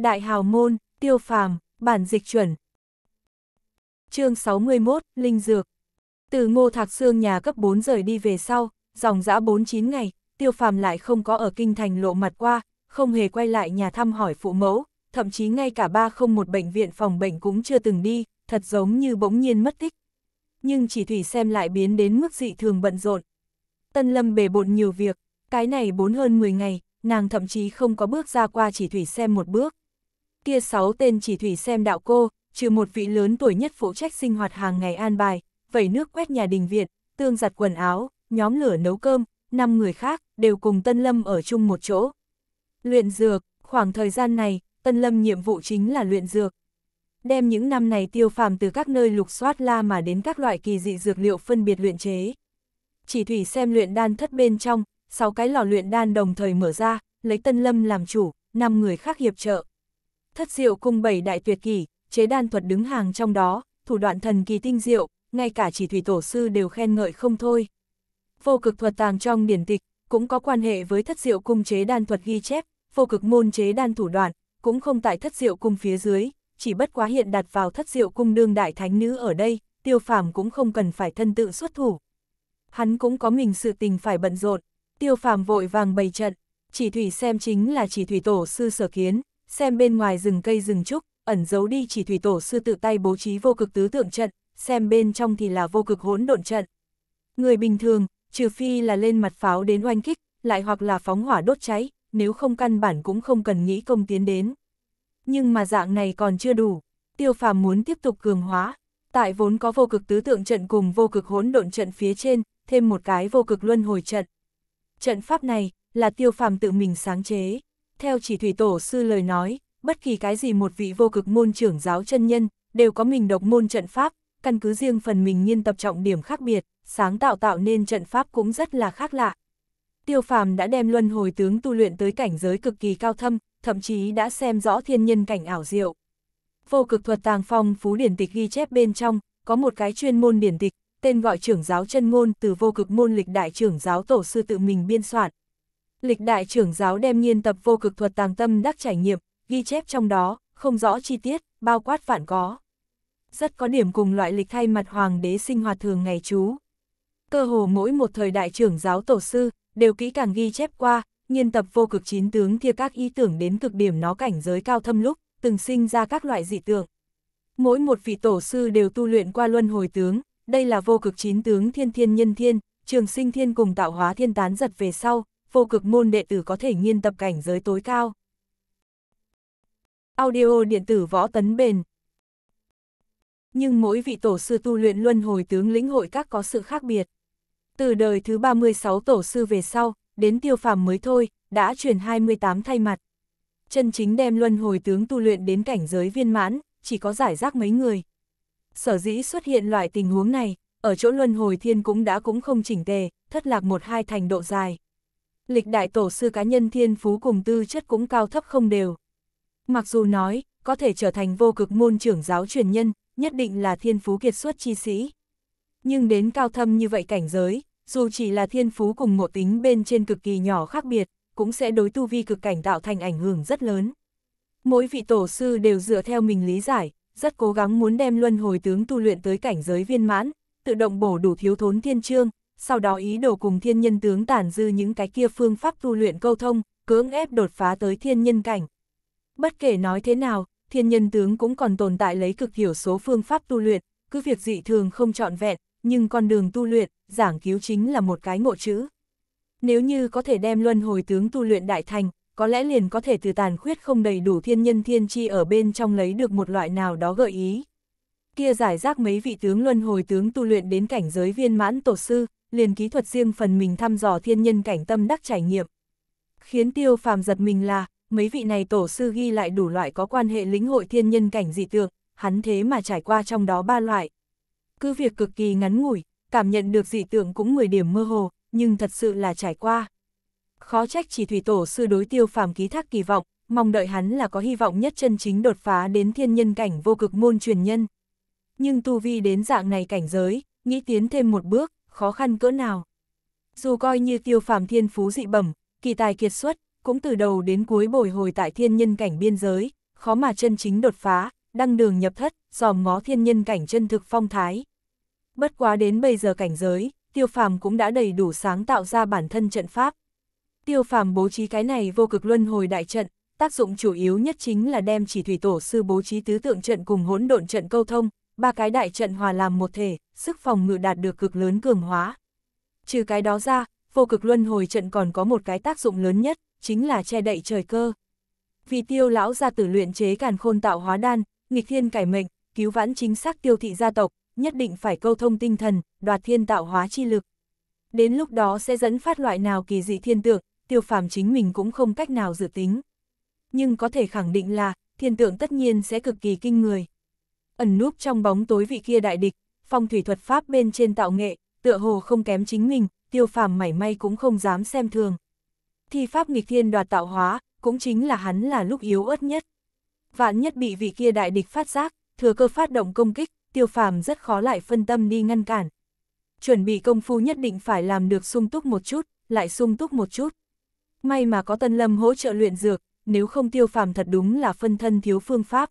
Đại hào môn, tiêu phàm, bản dịch chuẩn. chương 61, Linh Dược. Từ ngô thạc Sương nhà cấp 4 rời đi về sau, dòng dã 49 ngày, tiêu phàm lại không có ở kinh thành lộ mặt qua, không hề quay lại nhà thăm hỏi phụ mẫu, thậm chí ngay cả ba không một bệnh viện phòng bệnh cũng chưa từng đi, thật giống như bỗng nhiên mất tích. Nhưng chỉ thủy xem lại biến đến mức dị thường bận rộn. Tân lâm bề bộn nhiều việc, cái này bốn hơn 10 ngày, nàng thậm chí không có bước ra qua chỉ thủy xem một bước kia sáu tên chỉ thủy xem đạo cô, trừ một vị lớn tuổi nhất phụ trách sinh hoạt hàng ngày an bài, vẩy nước quét nhà đình viện, tương giặt quần áo, nhóm lửa nấu cơm, năm người khác đều cùng Tân Lâm ở chung một chỗ. Luyện dược, khoảng thời gian này, Tân Lâm nhiệm vụ chính là luyện dược. Đem những năm này tiêu phàm từ các nơi lục soát la mà đến các loại kỳ dị dược liệu phân biệt luyện chế. Chỉ thủy xem luyện đan thất bên trong, sáu cái lò luyện đan đồng thời mở ra, lấy Tân Lâm làm chủ, năm người khác hiệp trợ. Thất diệu cung bảy đại tuyệt kỳ chế đan thuật đứng hàng trong đó, thủ đoạn thần kỳ tinh diệu, ngay cả chỉ thủy tổ sư đều khen ngợi không thôi. Vô cực thuật tàng trong điển tịch, cũng có quan hệ với thất diệu cung chế đan thuật ghi chép, vô cực môn chế đan thủ đoạn, cũng không tại thất diệu cung phía dưới, chỉ bất quá hiện đặt vào thất diệu cung đương đại thánh nữ ở đây, tiêu phàm cũng không cần phải thân tự xuất thủ. Hắn cũng có mình sự tình phải bận rộn, tiêu phàm vội vàng bày trận, chỉ thủy xem chính là chỉ thủy tổ sư sở kiến, xem bên ngoài rừng cây rừng trúc, ẩn giấu đi chỉ thủy tổ sư tự tay bố trí vô cực tứ tượng trận, xem bên trong thì là vô cực hỗn độn trận. Người bình thường, trừ phi là lên mặt pháo đến oanh kích, lại hoặc là phóng hỏa đốt cháy, nếu không căn bản cũng không cần nghĩ công tiến đến. Nhưng mà dạng này còn chưa đủ, tiêu phàm muốn tiếp tục cường hóa, tại vốn có vô cực tứ tượng trận cùng vô cực hỗn độn trận phía trên, thêm một cái vô cực luân hồi trận. Trận pháp này là tiêu phàm tự mình sáng chế. Theo chỉ thủy tổ sư lời nói, bất kỳ cái gì một vị vô cực môn trưởng giáo chân nhân, đều có mình độc môn trận pháp, căn cứ riêng phần mình nghiên tập trọng điểm khác biệt, sáng tạo tạo nên trận pháp cũng rất là khác lạ. Tiêu phàm đã đem luân hồi tướng tu luyện tới cảnh giới cực kỳ cao thâm, thậm chí đã xem rõ thiên nhân cảnh ảo diệu. Vô cực thuật tàng phong phú điển tịch ghi chép bên trong, có một cái chuyên môn điển tịch, tên gọi trưởng giáo chân ngôn từ vô cực môn lịch đại trưởng giáo tổ sư tự mình biên soạn, lịch đại trưởng giáo đem nghiên tập vô cực thuật tàng tâm đắc trải nghiệm, ghi chép trong đó, không rõ chi tiết, bao quát vạn có. Rất có điểm cùng loại lịch thay mặt hoàng đế sinh hoạt thường ngày chú. Cơ hồ mỗi một thời đại trưởng giáo tổ sư, đều kỹ càng ghi chép qua, nghiên tập vô cực chín tướng kia các ý tưởng đến cực điểm nó cảnh giới cao thâm lúc, từng sinh ra các loại dị tượng. Mỗi một vị tổ sư đều tu luyện qua luân hồi tướng, đây là vô cực chín tướng thiên thiên nhân thiên, trường sinh thiên cùng tạo hóa thiên tán giật về sau, vô cực môn đệ tử có thể nghiên tập cảnh giới tối cao. Audio điện tử võ tấn bền Nhưng mỗi vị tổ sư tu luyện luân hồi tướng lĩnh hội các có sự khác biệt. Từ đời thứ 36 tổ sư về sau, đến tiêu phàm mới thôi, đã truyền 28 thay mặt. Chân chính đem luân hồi tướng tu luyện đến cảnh giới viên mãn, chỉ có giải rác mấy người. Sở dĩ xuất hiện loại tình huống này, ở chỗ luân hồi thiên cũng đã cũng không chỉnh tề, thất lạc một hai thành độ dài lịch đại tổ sư cá nhân thiên phú cùng tư chất cũng cao thấp không đều. Mặc dù nói, có thể trở thành vô cực môn trưởng giáo truyền nhân, nhất định là thiên phú kiệt xuất chi sĩ. Nhưng đến cao thâm như vậy cảnh giới, dù chỉ là thiên phú cùng ngộ tính bên trên cực kỳ nhỏ khác biệt, cũng sẽ đối tu vi cực cảnh tạo thành ảnh hưởng rất lớn. Mỗi vị tổ sư đều dựa theo mình lý giải, rất cố gắng muốn đem luân hồi tướng tu luyện tới cảnh giới viên mãn, tự động bổ đủ thiếu thốn thiên trương sau đó ý đồ cùng thiên nhân tướng tản dư những cái kia phương pháp tu luyện câu thông, cưỡng ép đột phá tới thiên nhân cảnh. Bất kể nói thế nào, thiên nhân tướng cũng còn tồn tại lấy cực hiểu số phương pháp tu luyện, cứ việc dị thường không trọn vẹn, nhưng con đường tu luyện, giảng cứu chính là một cái ngộ chữ. Nếu như có thể đem luân hồi tướng tu luyện đại thành, có lẽ liền có thể từ tàn khuyết không đầy đủ thiên nhân thiên chi ở bên trong lấy được một loại nào đó gợi ý kia giải rác mấy vị tướng luân hồi tướng tu luyện đến cảnh giới viên mãn tổ sư, liền kỹ thuật riêng phần mình thăm dò thiên nhân cảnh tâm đắc trải nghiệm. Khiến tiêu phàm giật mình là, mấy vị này tổ sư ghi lại đủ loại có quan hệ lĩnh hội thiên nhân cảnh dị tượng, hắn thế mà trải qua trong đó ba loại. Cứ việc cực kỳ ngắn ngủi, cảm nhận được dị tượng cũng 10 điểm mơ hồ, nhưng thật sự là trải qua. Khó trách chỉ thủy tổ sư đối tiêu phàm ký thác kỳ vọng, mong đợi hắn là có hy vọng nhất chân chính đột phá đến thiên nhân cảnh vô cực môn truyền nhân nhưng tu vi đến dạng này cảnh giới, nghĩ tiến thêm một bước, khó khăn cỡ nào. Dù coi như tiêu phàm thiên phú dị bẩm, kỳ tài kiệt xuất, cũng từ đầu đến cuối bồi hồi tại thiên nhân cảnh biên giới, khó mà chân chính đột phá, đăng đường nhập thất, dòm ngó thiên nhân cảnh chân thực phong thái. Bất quá đến bây giờ cảnh giới, tiêu phàm cũng đã đầy đủ sáng tạo ra bản thân trận pháp. Tiêu phàm bố trí cái này vô cực luân hồi đại trận, tác dụng chủ yếu nhất chính là đem chỉ thủy tổ sư bố trí tứ tượng trận cùng hỗn độn trận câu thông, ba cái đại trận hòa làm một thể, sức phòng ngự đạt được cực lớn cường hóa. Trừ cái đó ra, vô cực luân hồi trận còn có một cái tác dụng lớn nhất, chính là che đậy trời cơ. Vì tiêu lão gia tử luyện chế càn khôn tạo hóa đan, nghịch thiên cải mệnh, cứu vãn chính xác tiêu thị gia tộc, nhất định phải câu thông tinh thần, đoạt thiên tạo hóa chi lực. Đến lúc đó sẽ dẫn phát loại nào kỳ dị thiên tượng, tiêu phàm chính mình cũng không cách nào dự tính. Nhưng có thể khẳng định là, thiên tượng tất nhiên sẽ cực kỳ kinh người ẩn núp trong bóng tối vị kia đại địch, phong thủy thuật pháp bên trên tạo nghệ, tựa hồ không kém chính mình, tiêu phàm mảy may cũng không dám xem thường. Thi pháp nghịch thiên đoạt tạo hóa, cũng chính là hắn là lúc yếu ớt nhất. Vạn nhất bị vị kia đại địch phát giác, thừa cơ phát động công kích, tiêu phàm rất khó lại phân tâm đi ngăn cản. Chuẩn bị công phu nhất định phải làm được sung túc một chút, lại sung túc một chút. May mà có tân lâm hỗ trợ luyện dược, nếu không tiêu phàm thật đúng là phân thân thiếu phương pháp.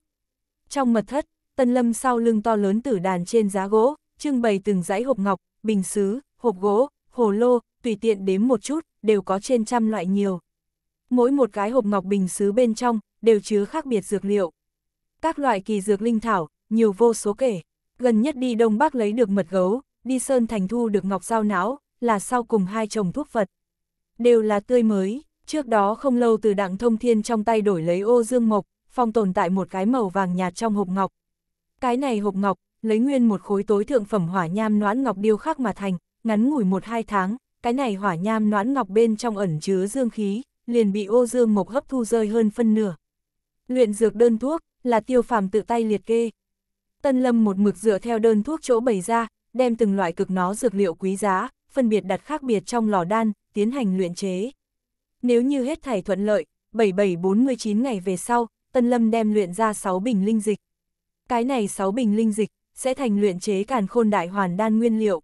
Trong mật thất, Tân Lâm sau lưng to lớn tử đàn trên giá gỗ, trưng bày từng dãy hộp ngọc, bình sứ, hộp gỗ, hồ lô, tùy tiện đếm một chút, đều có trên trăm loại nhiều. Mỗi một cái hộp ngọc bình sứ bên trong, đều chứa khác biệt dược liệu. Các loại kỳ dược linh thảo, nhiều vô số kể. Gần nhất đi Đông Bắc lấy được mật gấu, đi Sơn Thành thu được ngọc dao não, là sau cùng hai chồng thuốc phật Đều là tươi mới, trước đó không lâu từ đặng thông thiên trong tay đổi lấy ô dương mộc, phong tồn tại một cái màu vàng nhạt trong hộp ngọc, cái này hộp ngọc, lấy nguyên một khối tối thượng phẩm hỏa nham noãn ngọc điêu khắc mà thành, ngắn ngủi một hai tháng, cái này hỏa nham noãn ngọc bên trong ẩn chứa dương khí, liền bị ô dương mộc hấp thu rơi hơn phân nửa. Luyện dược đơn thuốc, là tiêu phàm tự tay liệt kê. Tân lâm một mực dựa theo đơn thuốc chỗ bày ra, đem từng loại cực nó dược liệu quý giá, phân biệt đặt khác biệt trong lò đan, tiến hành luyện chế. Nếu như hết thảy thuận lợi, 7749 ngày về sau, Tân Lâm đem luyện ra 6 bình linh dịch cái này sáu bình linh dịch, sẽ thành luyện chế càn khôn đại hoàn đan nguyên liệu.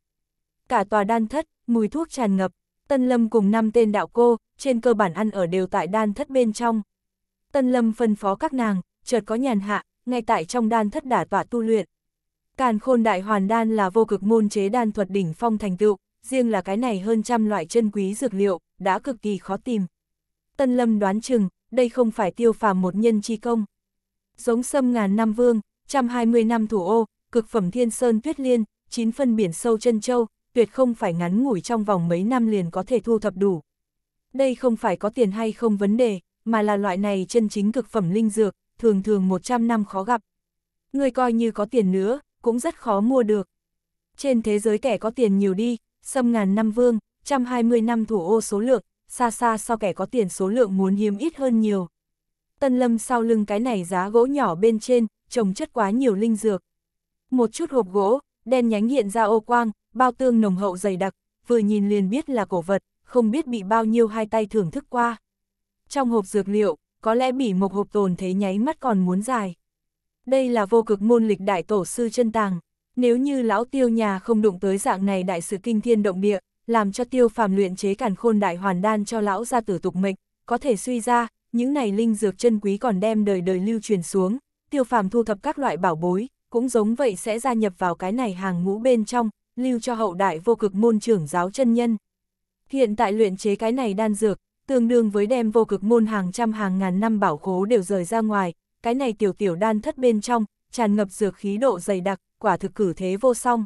Cả tòa đan thất, mùi thuốc tràn ngập, Tân Lâm cùng năm tên đạo cô, trên cơ bản ăn ở đều tại đan thất bên trong. Tân Lâm phân phó các nàng, chợt có nhàn hạ, ngay tại trong đan thất đả tỏa tu luyện. Càn khôn đại hoàn đan là vô cực môn chế đan thuật đỉnh phong thành tựu, riêng là cái này hơn trăm loại chân quý dược liệu, đã cực kỳ khó tìm. Tân Lâm đoán chừng, đây không phải tiêu phàm một nhân chi công. Giống sâm ngàn năm vương, 120 năm thủ ô, cực phẩm thiên sơn tuyết liên, 9 phân biển sâu chân châu, tuyệt không phải ngắn ngủi trong vòng mấy năm liền có thể thu thập đủ. Đây không phải có tiền hay không vấn đề, mà là loại này chân chính cực phẩm linh dược, thường thường 100 năm khó gặp. Người coi như có tiền nữa, cũng rất khó mua được. Trên thế giới kẻ có tiền nhiều đi, xâm ngàn năm vương, 120 năm thủ ô số lượng, xa xa so kẻ có tiền số lượng muốn hiếm ít hơn nhiều. Tân lâm sau lưng cái này giá gỗ nhỏ bên trên, trồng chất quá nhiều linh dược. Một chút hộp gỗ, đen nhánh hiện ra ô quang, bao tương nồng hậu dày đặc, vừa nhìn liền biết là cổ vật, không biết bị bao nhiêu hai tay thưởng thức qua. Trong hộp dược liệu, có lẽ bỉ một hộp tồn thế nháy mắt còn muốn dài. Đây là vô cực môn lịch đại tổ sư chân tàng. Nếu như lão tiêu nhà không đụng tới dạng này đại sự kinh thiên động địa, làm cho tiêu phàm luyện chế càn khôn đại hoàn đan cho lão ra tử tục mệnh, có thể suy ra, những này linh dược chân quý còn đem đời đời lưu truyền xuống, tiêu phàm thu thập các loại bảo bối, cũng giống vậy sẽ gia nhập vào cái này hàng ngũ bên trong, lưu cho hậu đại vô cực môn trưởng giáo chân nhân. Hiện tại luyện chế cái này đan dược, tương đương với đem vô cực môn hàng trăm hàng ngàn năm bảo khố đều rời ra ngoài, cái này tiểu tiểu đan thất bên trong, tràn ngập dược khí độ dày đặc, quả thực cử thế vô song.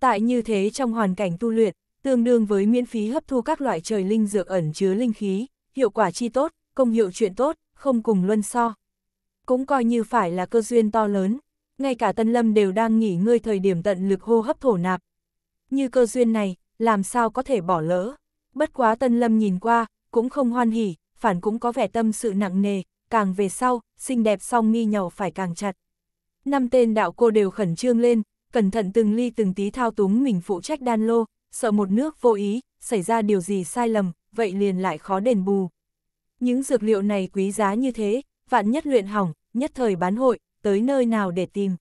Tại như thế trong hoàn cảnh tu luyện, tương đương với miễn phí hấp thu các loại trời linh dược ẩn chứa linh khí, hiệu quả chi tốt, công hiệu chuyện tốt, không cùng luân so cũng coi như phải là cơ duyên to lớn, ngay cả Tân Lâm đều đang nghỉ ngơi thời điểm tận lực hô hấp thổ nạp. Như cơ duyên này, làm sao có thể bỏ lỡ. Bất quá Tân Lâm nhìn qua, cũng không hoan hỉ, phản cũng có vẻ tâm sự nặng nề, càng về sau, xinh đẹp song mi nhầu phải càng chặt. Năm tên đạo cô đều khẩn trương lên, cẩn thận từng ly từng tí thao túng mình phụ trách đan lô, sợ một nước vô ý, xảy ra điều gì sai lầm, vậy liền lại khó đền bù. Những dược liệu này quý giá như thế, vạn nhất luyện hỏng, nhất thời bán hội, tới nơi nào để tìm.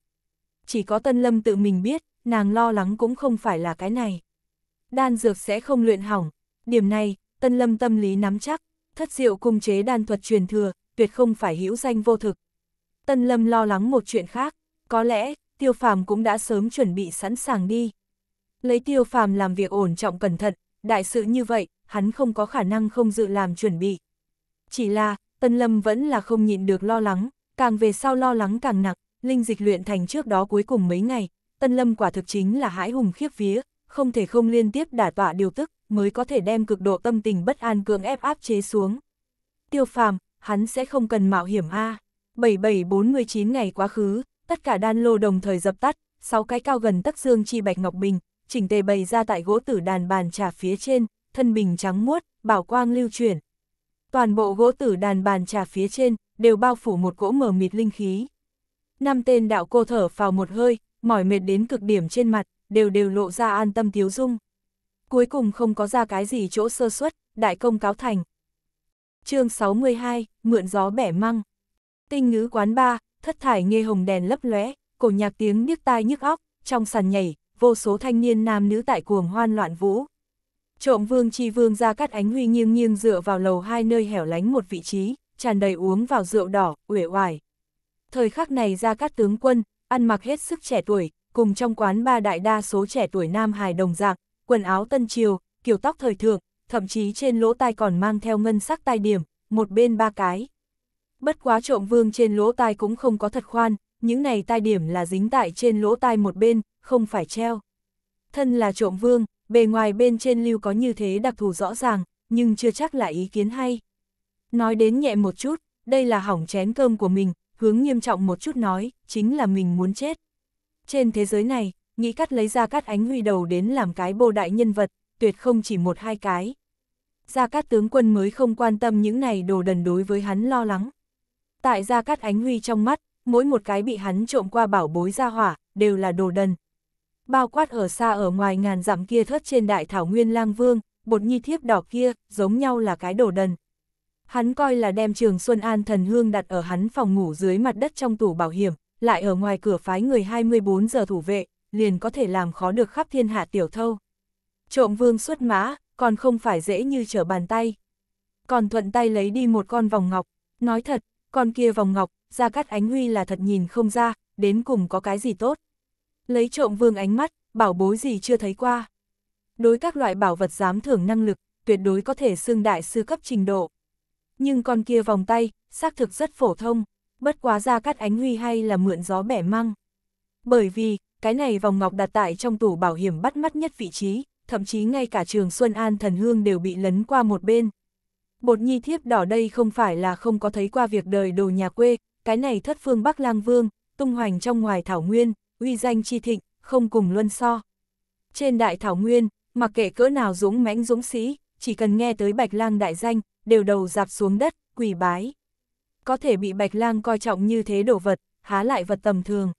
Chỉ có Tân Lâm tự mình biết, nàng lo lắng cũng không phải là cái này. Đan dược sẽ không luyện hỏng, điểm này, Tân Lâm tâm lý nắm chắc, thất diệu cung chế đan thuật truyền thừa, tuyệt không phải hữu danh vô thực. Tân Lâm lo lắng một chuyện khác, có lẽ, Tiêu Phàm cũng đã sớm chuẩn bị sẵn sàng đi. Lấy Tiêu Phàm làm việc ổn trọng cẩn thận, đại sự như vậy, hắn không có khả năng không dự làm chuẩn bị. Chỉ là, Tân Lâm vẫn là không nhịn được lo lắng, càng về sau lo lắng càng nặng, linh dịch luyện thành trước đó cuối cùng mấy ngày, Tân Lâm quả thực chính là hãi hùng khiếp vía, không thể không liên tiếp đả tọa điều tức, mới có thể đem cực độ tâm tình bất an cưỡng ép áp chế xuống. Tiêu phàm, hắn sẽ không cần mạo hiểm A. 77409 ngày quá khứ, tất cả đan lô đồng thời dập tắt, sáu cái cao gần tắc dương chi bạch ngọc bình, chỉnh tề bày ra tại gỗ tử đàn bàn trà phía trên, thân bình trắng muốt, bảo quang lưu chuyển, Toàn bộ gỗ tử đàn bàn trà phía trên, đều bao phủ một cỗ mờ mịt linh khí. Năm tên đạo cô thở vào một hơi, mỏi mệt đến cực điểm trên mặt, đều đều lộ ra an tâm thiếu dung. Cuối cùng không có ra cái gì chỗ sơ suất, đại công cáo thành. chương 62, Mượn gió bẻ măng. Tinh ngữ quán ba, thất thải nghe hồng đèn lấp lóe, cổ nhạc tiếng điếc tai nhức óc, trong sàn nhảy, vô số thanh niên nam nữ tại cuồng hoan loạn vũ. Trộm vương chi vương ra cắt ánh huy nghiêng nghiêng dựa vào lầu hai nơi hẻo lánh một vị trí, tràn đầy uống vào rượu đỏ, uể oải. Thời khắc này ra các tướng quân, ăn mặc hết sức trẻ tuổi, cùng trong quán ba đại đa số trẻ tuổi nam hài đồng dạng, quần áo tân triều, kiểu tóc thời thượng, thậm chí trên lỗ tai còn mang theo ngân sắc tai điểm, một bên ba cái. Bất quá trộm vương trên lỗ tai cũng không có thật khoan, những này tai điểm là dính tại trên lỗ tai một bên, không phải treo. Thân là trộm vương, bề ngoài bên trên lưu có như thế đặc thù rõ ràng, nhưng chưa chắc là ý kiến hay. Nói đến nhẹ một chút, đây là hỏng chén cơm của mình, hướng nghiêm trọng một chút nói, chính là mình muốn chết. Trên thế giới này, nghĩ cắt lấy ra cắt ánh huy đầu đến làm cái bồ đại nhân vật, tuyệt không chỉ một hai cái. Gia Cát tướng quân mới không quan tâm những này đồ đần đối với hắn lo lắng. Tại Gia Cát ánh huy trong mắt, mỗi một cái bị hắn trộm qua bảo bối ra hỏa, đều là đồ đần, bao quát ở xa ở ngoài ngàn dặm kia thất trên đại thảo nguyên lang vương, bột nhi thiếp đỏ kia, giống nhau là cái đồ đần. Hắn coi là đem trường Xuân An thần hương đặt ở hắn phòng ngủ dưới mặt đất trong tủ bảo hiểm, lại ở ngoài cửa phái người 24 giờ thủ vệ, liền có thể làm khó được khắp thiên hạ tiểu thâu. Trộm vương xuất mã, còn không phải dễ như trở bàn tay. Còn thuận tay lấy đi một con vòng ngọc, nói thật, con kia vòng ngọc, ra cắt ánh huy là thật nhìn không ra, đến cùng có cái gì tốt. Lấy trộm vương ánh mắt, bảo bối gì chưa thấy qua. Đối các loại bảo vật dám thưởng năng lực, tuyệt đối có thể xương đại sư cấp trình độ. Nhưng con kia vòng tay, xác thực rất phổ thông, bất quá ra cắt ánh huy hay là mượn gió bẻ măng. Bởi vì, cái này vòng ngọc đặt tại trong tủ bảo hiểm bắt mắt nhất vị trí, thậm chí ngay cả trường Xuân An thần hương đều bị lấn qua một bên. Bột nhi thiếp đỏ đây không phải là không có thấy qua việc đời đồ nhà quê, cái này thất phương Bắc Lang Vương, tung hoành trong ngoài thảo nguyên, uy danh chi thịnh, không cùng luân so. Trên đại thảo nguyên, mặc kệ cỡ nào dũng mãnh dũng sĩ, chỉ cần nghe tới Bạch Lang đại danh, đều đầu dạp xuống đất, quỳ bái. Có thể bị Bạch Lang coi trọng như thế đồ vật, há lại vật tầm thường.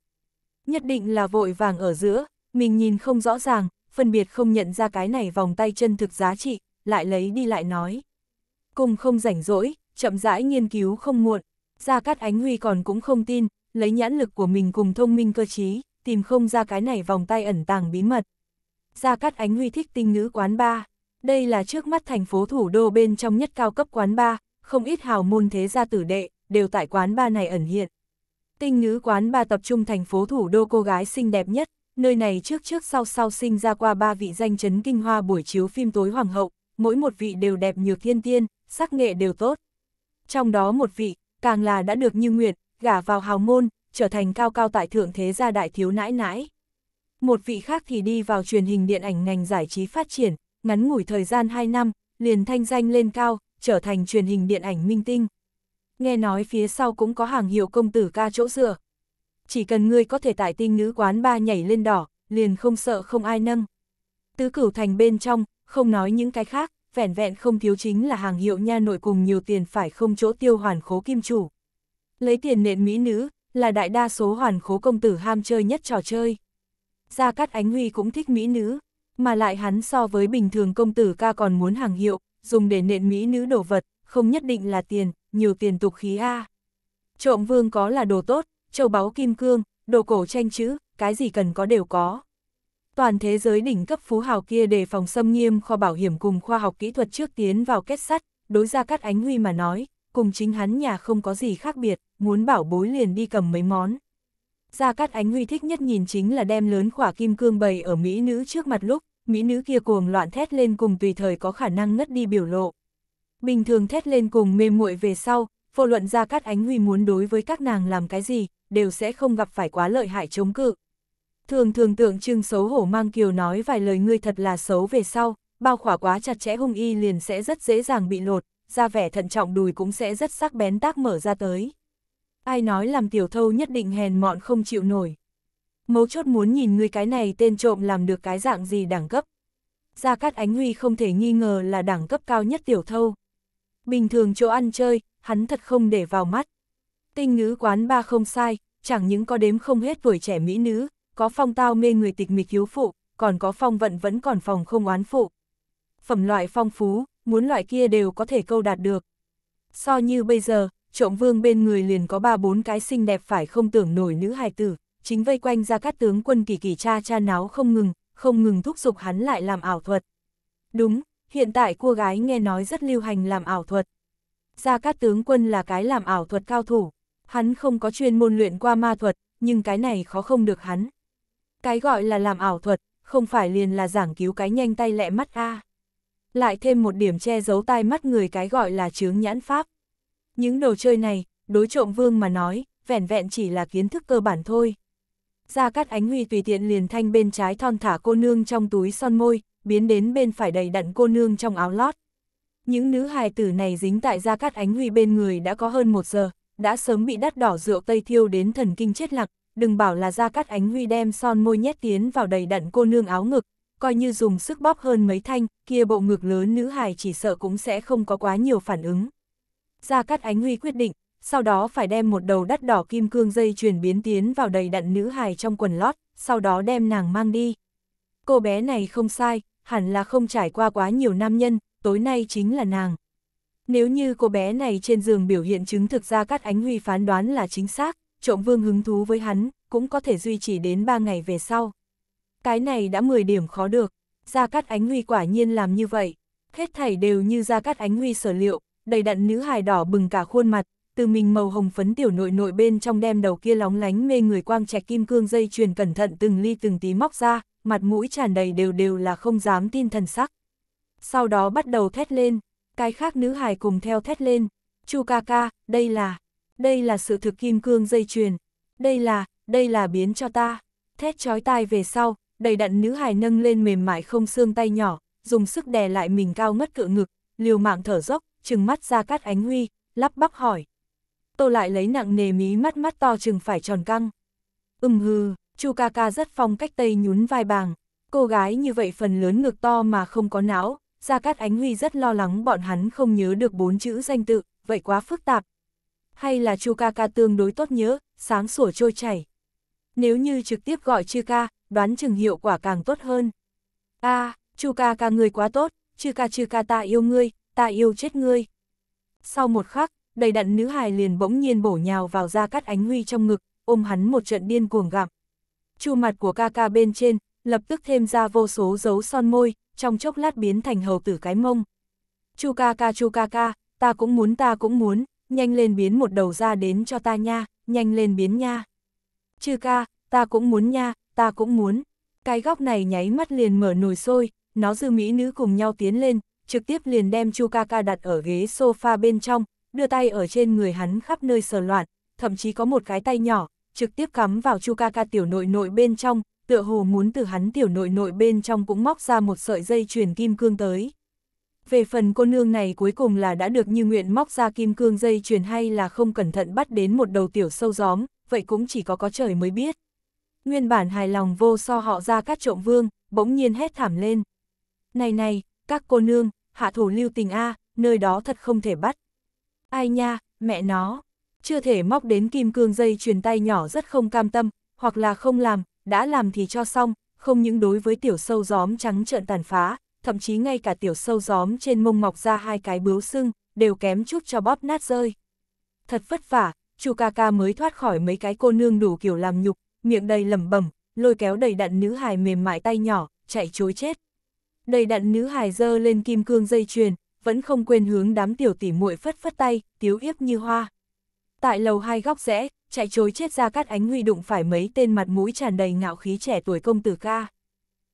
Nhất định là vội vàng ở giữa, mình nhìn không rõ ràng, phân biệt không nhận ra cái này vòng tay chân thực giá trị, lại lấy đi lại nói. Cùng không rảnh rỗi, chậm rãi nghiên cứu không muộn, Gia Cát Ánh Huy còn cũng không tin, lấy nhãn lực của mình cùng thông minh cơ trí, tìm không ra cái này vòng tay ẩn tàng bí mật. Gia Cát Ánh Huy thích tinh nữ quán ba. Đây là trước mắt thành phố thủ đô bên trong nhất cao cấp quán ba, không ít hào môn thế gia tử đệ, đều tại quán ba này ẩn hiện. Tinh nữ quán ba tập trung thành phố thủ đô cô gái xinh đẹp nhất, nơi này trước trước sau sau sinh ra qua ba vị danh chấn kinh hoa buổi chiếu phim tối hoàng hậu, mỗi một vị đều đẹp như thiên tiên, sắc nghệ đều tốt. Trong đó một vị, càng là đã được như nguyện, gả vào hào môn, trở thành cao cao tại thượng thế gia đại thiếu nãi nãi. Một vị khác thì đi vào truyền hình điện ảnh ngành giải trí phát triển, ngắn ngủi thời gian 2 năm, liền thanh danh lên cao, trở thành truyền hình điện ảnh minh tinh. Nghe nói phía sau cũng có hàng hiệu công tử ca chỗ dựa. Chỉ cần ngươi có thể tại tinh nữ quán ba nhảy lên đỏ, liền không sợ không ai nâng. Tứ cửu thành bên trong, không nói những cái khác, vẻn vẹn không thiếu chính là hàng hiệu nha nội cùng nhiều tiền phải không chỗ tiêu hoàn khố kim chủ. Lấy tiền nện mỹ nữ, là đại đa số hoàn khố công tử ham chơi nhất trò chơi. Gia Cát Ánh Huy cũng thích mỹ nữ, mà lại hắn so với bình thường công tử ca còn muốn hàng hiệu, dùng để nện mỹ nữ đồ vật, không nhất định là tiền, nhiều tiền tục khí a. Trộm vương có là đồ tốt, châu báu kim cương, đồ cổ tranh chữ, cái gì cần có đều có. Toàn thế giới đỉnh cấp phú hào kia đề phòng xâm nghiêm kho bảo hiểm cùng khoa học kỹ thuật trước tiến vào kết sắt, đối ra cắt ánh huy mà nói, cùng chính hắn nhà không có gì khác biệt muốn bảo bối liền đi cầm mấy món. Gia Cát Ánh Huy thích nhất nhìn chính là đem lớn khỏa kim cương bày ở Mỹ nữ trước mặt lúc, Mỹ nữ kia cuồng loạn thét lên cùng tùy thời có khả năng ngất đi biểu lộ. Bình thường thét lên cùng mềm muội về sau, vô luận Gia Cát Ánh Huy muốn đối với các nàng làm cái gì, đều sẽ không gặp phải quá lợi hại chống cự. Thường thường tượng trưng xấu hổ mang kiều nói vài lời ngươi thật là xấu về sau, bao khỏa quá chặt chẽ hung y liền sẽ rất dễ dàng bị lột, ra vẻ thận trọng đùi cũng sẽ rất sắc bén tác mở ra tới. Ai nói làm tiểu thâu nhất định hèn mọn không chịu nổi. Mấu chốt muốn nhìn người cái này tên trộm làm được cái dạng gì đẳng cấp. Gia Cát Ánh Huy không thể nghi ngờ là đẳng cấp cao nhất tiểu thâu. Bình thường chỗ ăn chơi, hắn thật không để vào mắt. Tinh ngữ quán ba không sai, chẳng những có đếm không hết tuổi trẻ mỹ nữ, có phong tao mê người tịch mịch hiếu phụ, còn có phong vận vẫn còn phòng không oán phụ. Phẩm loại phong phú, muốn loại kia đều có thể câu đạt được. So như bây giờ, trộm vương bên người liền có ba bốn cái xinh đẹp phải không tưởng nổi nữ hài tử, chính vây quanh ra các tướng quân kỳ kỳ cha cha náo không ngừng, không ngừng thúc giục hắn lại làm ảo thuật. Đúng, hiện tại cô gái nghe nói rất lưu hành làm ảo thuật. Gia Cát tướng quân là cái làm ảo thuật cao thủ, hắn không có chuyên môn luyện qua ma thuật, nhưng cái này khó không được hắn. Cái gọi là làm ảo thuật, không phải liền là giảng cứu cái nhanh tay lẹ mắt a. Lại thêm một điểm che giấu tai mắt người cái gọi là chướng nhãn pháp. Những đồ chơi này, đối trộm vương mà nói, vẻn vẹn chỉ là kiến thức cơ bản thôi. Gia Cát Ánh Huy tùy tiện liền thanh bên trái thon thả cô nương trong túi son môi, biến đến bên phải đầy đặn cô nương trong áo lót. Những nữ hài tử này dính tại Gia Cát Ánh Huy bên người đã có hơn một giờ, đã sớm bị đắt đỏ rượu tây thiêu đến thần kinh chết lặng, đừng bảo là Gia Cát Ánh Huy đem son môi nhét tiến vào đầy đặn cô nương áo ngực, coi như dùng sức bóp hơn mấy thanh, kia bộ ngực lớn nữ hài chỉ sợ cũng sẽ không có quá nhiều phản ứng. Gia Cát Ánh Huy quyết định, sau đó phải đem một đầu đắt đỏ kim cương dây chuyển biến tiến vào đầy đặn nữ hài trong quần lót, sau đó đem nàng mang đi. Cô bé này không sai, hẳn là không trải qua quá nhiều nam nhân, tối nay chính là nàng. Nếu như cô bé này trên giường biểu hiện chứng thực gia Cát Ánh Huy phán đoán là chính xác, trộm vương hứng thú với hắn, cũng có thể duy trì đến 3 ngày về sau. Cái này đã 10 điểm khó được, Gia Cát Ánh Huy quả nhiên làm như vậy. Hết thảy đều như Gia Cát Ánh Huy sở liệu, đầy đặn nữ hài đỏ bừng cả khuôn mặt, từ mình màu hồng phấn tiểu nội nội bên trong đem đầu kia lóng lánh mê người quang trạch kim cương dây chuyền cẩn thận từng ly từng tí móc ra, mặt mũi tràn đầy đều đều là không dám tin thần sắc. Sau đó bắt đầu thét lên, cái khác nữ hài cùng theo thét lên, chu ca ca, đây là, đây là sự thực kim cương dây chuyền, đây là, đây là biến cho ta, thét chói tai về sau, đầy đặn nữ hài nâng lên mềm mại không xương tay nhỏ, dùng sức đè lại mình cao ngất cựa ngực, liều mạng thở dốc, trừng mắt ra cát ánh huy, lắp bắp hỏi. Tô lại lấy nặng nề mí mắt mắt to chừng phải tròn căng. Ừm hừ, chu ca ca rất phong cách tây nhún vai bàng, cô gái như vậy phần lớn ngực to mà không có não, ra Cát Ánh Huy rất lo lắng bọn hắn không nhớ được bốn chữ danh tự, vậy quá phức tạp. Hay là Chu ca ca tương đối tốt nhớ, sáng sủa trôi chảy. Nếu như trực tiếp gọi Chư ca, đoán chừng hiệu quả càng tốt hơn. A, Chu ca ca người quá tốt, Chư ca Chư ca ta yêu ngươi, ta yêu chết ngươi. Sau một khắc, đầy đặn nữ hài liền bỗng nhiên bổ nhào vào ra cắt ánh huy trong ngực, ôm hắn một trận điên cuồng gặm. Chu mặt của ca ca bên trên, lập tức thêm ra vô số dấu son môi, trong chốc lát biến thành hầu tử cái mông. Chu ca ca chu ca ca, ta cũng muốn ta cũng muốn, nhanh lên biến một đầu ra đến cho ta nha, nhanh lên biến nha. Chư ca, ta cũng muốn nha, ta cũng muốn. Cái góc này nháy mắt liền mở nồi sôi, nó dư mỹ nữ cùng nhau tiến lên, trực tiếp liền đem Chu ca ca đặt ở ghế sofa bên trong, đưa tay ở trên người hắn khắp nơi sờ loạn, thậm chí có một cái tay nhỏ, trực tiếp cắm vào Chu ca ca tiểu nội nội bên trong, tựa hồ muốn từ hắn tiểu nội nội bên trong cũng móc ra một sợi dây chuyền kim cương tới. Về phần cô nương này cuối cùng là đã được như nguyện móc ra kim cương dây chuyền hay là không cẩn thận bắt đến một đầu tiểu sâu gióm, vậy cũng chỉ có có trời mới biết. Nguyên bản hài lòng vô so họ ra các trộm vương, bỗng nhiên hét thảm lên. Này này, các cô nương, hạ thủ lưu tình a, nơi đó thật không thể bắt. Ai nha, mẹ nó, chưa thể móc đến kim cương dây truyền tay nhỏ rất không cam tâm, hoặc là không làm, đã làm thì cho xong, không những đối với tiểu sâu gióm trắng trợn tàn phá, thậm chí ngay cả tiểu sâu gióm trên mông mọc ra hai cái bướu sưng, đều kém chút cho bóp nát rơi. Thật vất vả, chu ca ca mới thoát khỏi mấy cái cô nương đủ kiểu làm nhục, miệng đầy lẩm bẩm, lôi kéo đầy đặn nữ hài mềm mại tay nhỏ, chạy chối chết đầy đặn nữ hài dơ lên kim cương dây chuyền, vẫn không quên hướng đám tiểu tỷ muội phất phất tay, tiếu yếp như hoa. Tại lầu hai góc rẽ, chạy trối chết ra cát ánh huy đụng phải mấy tên mặt mũi tràn đầy ngạo khí trẻ tuổi công tử ca.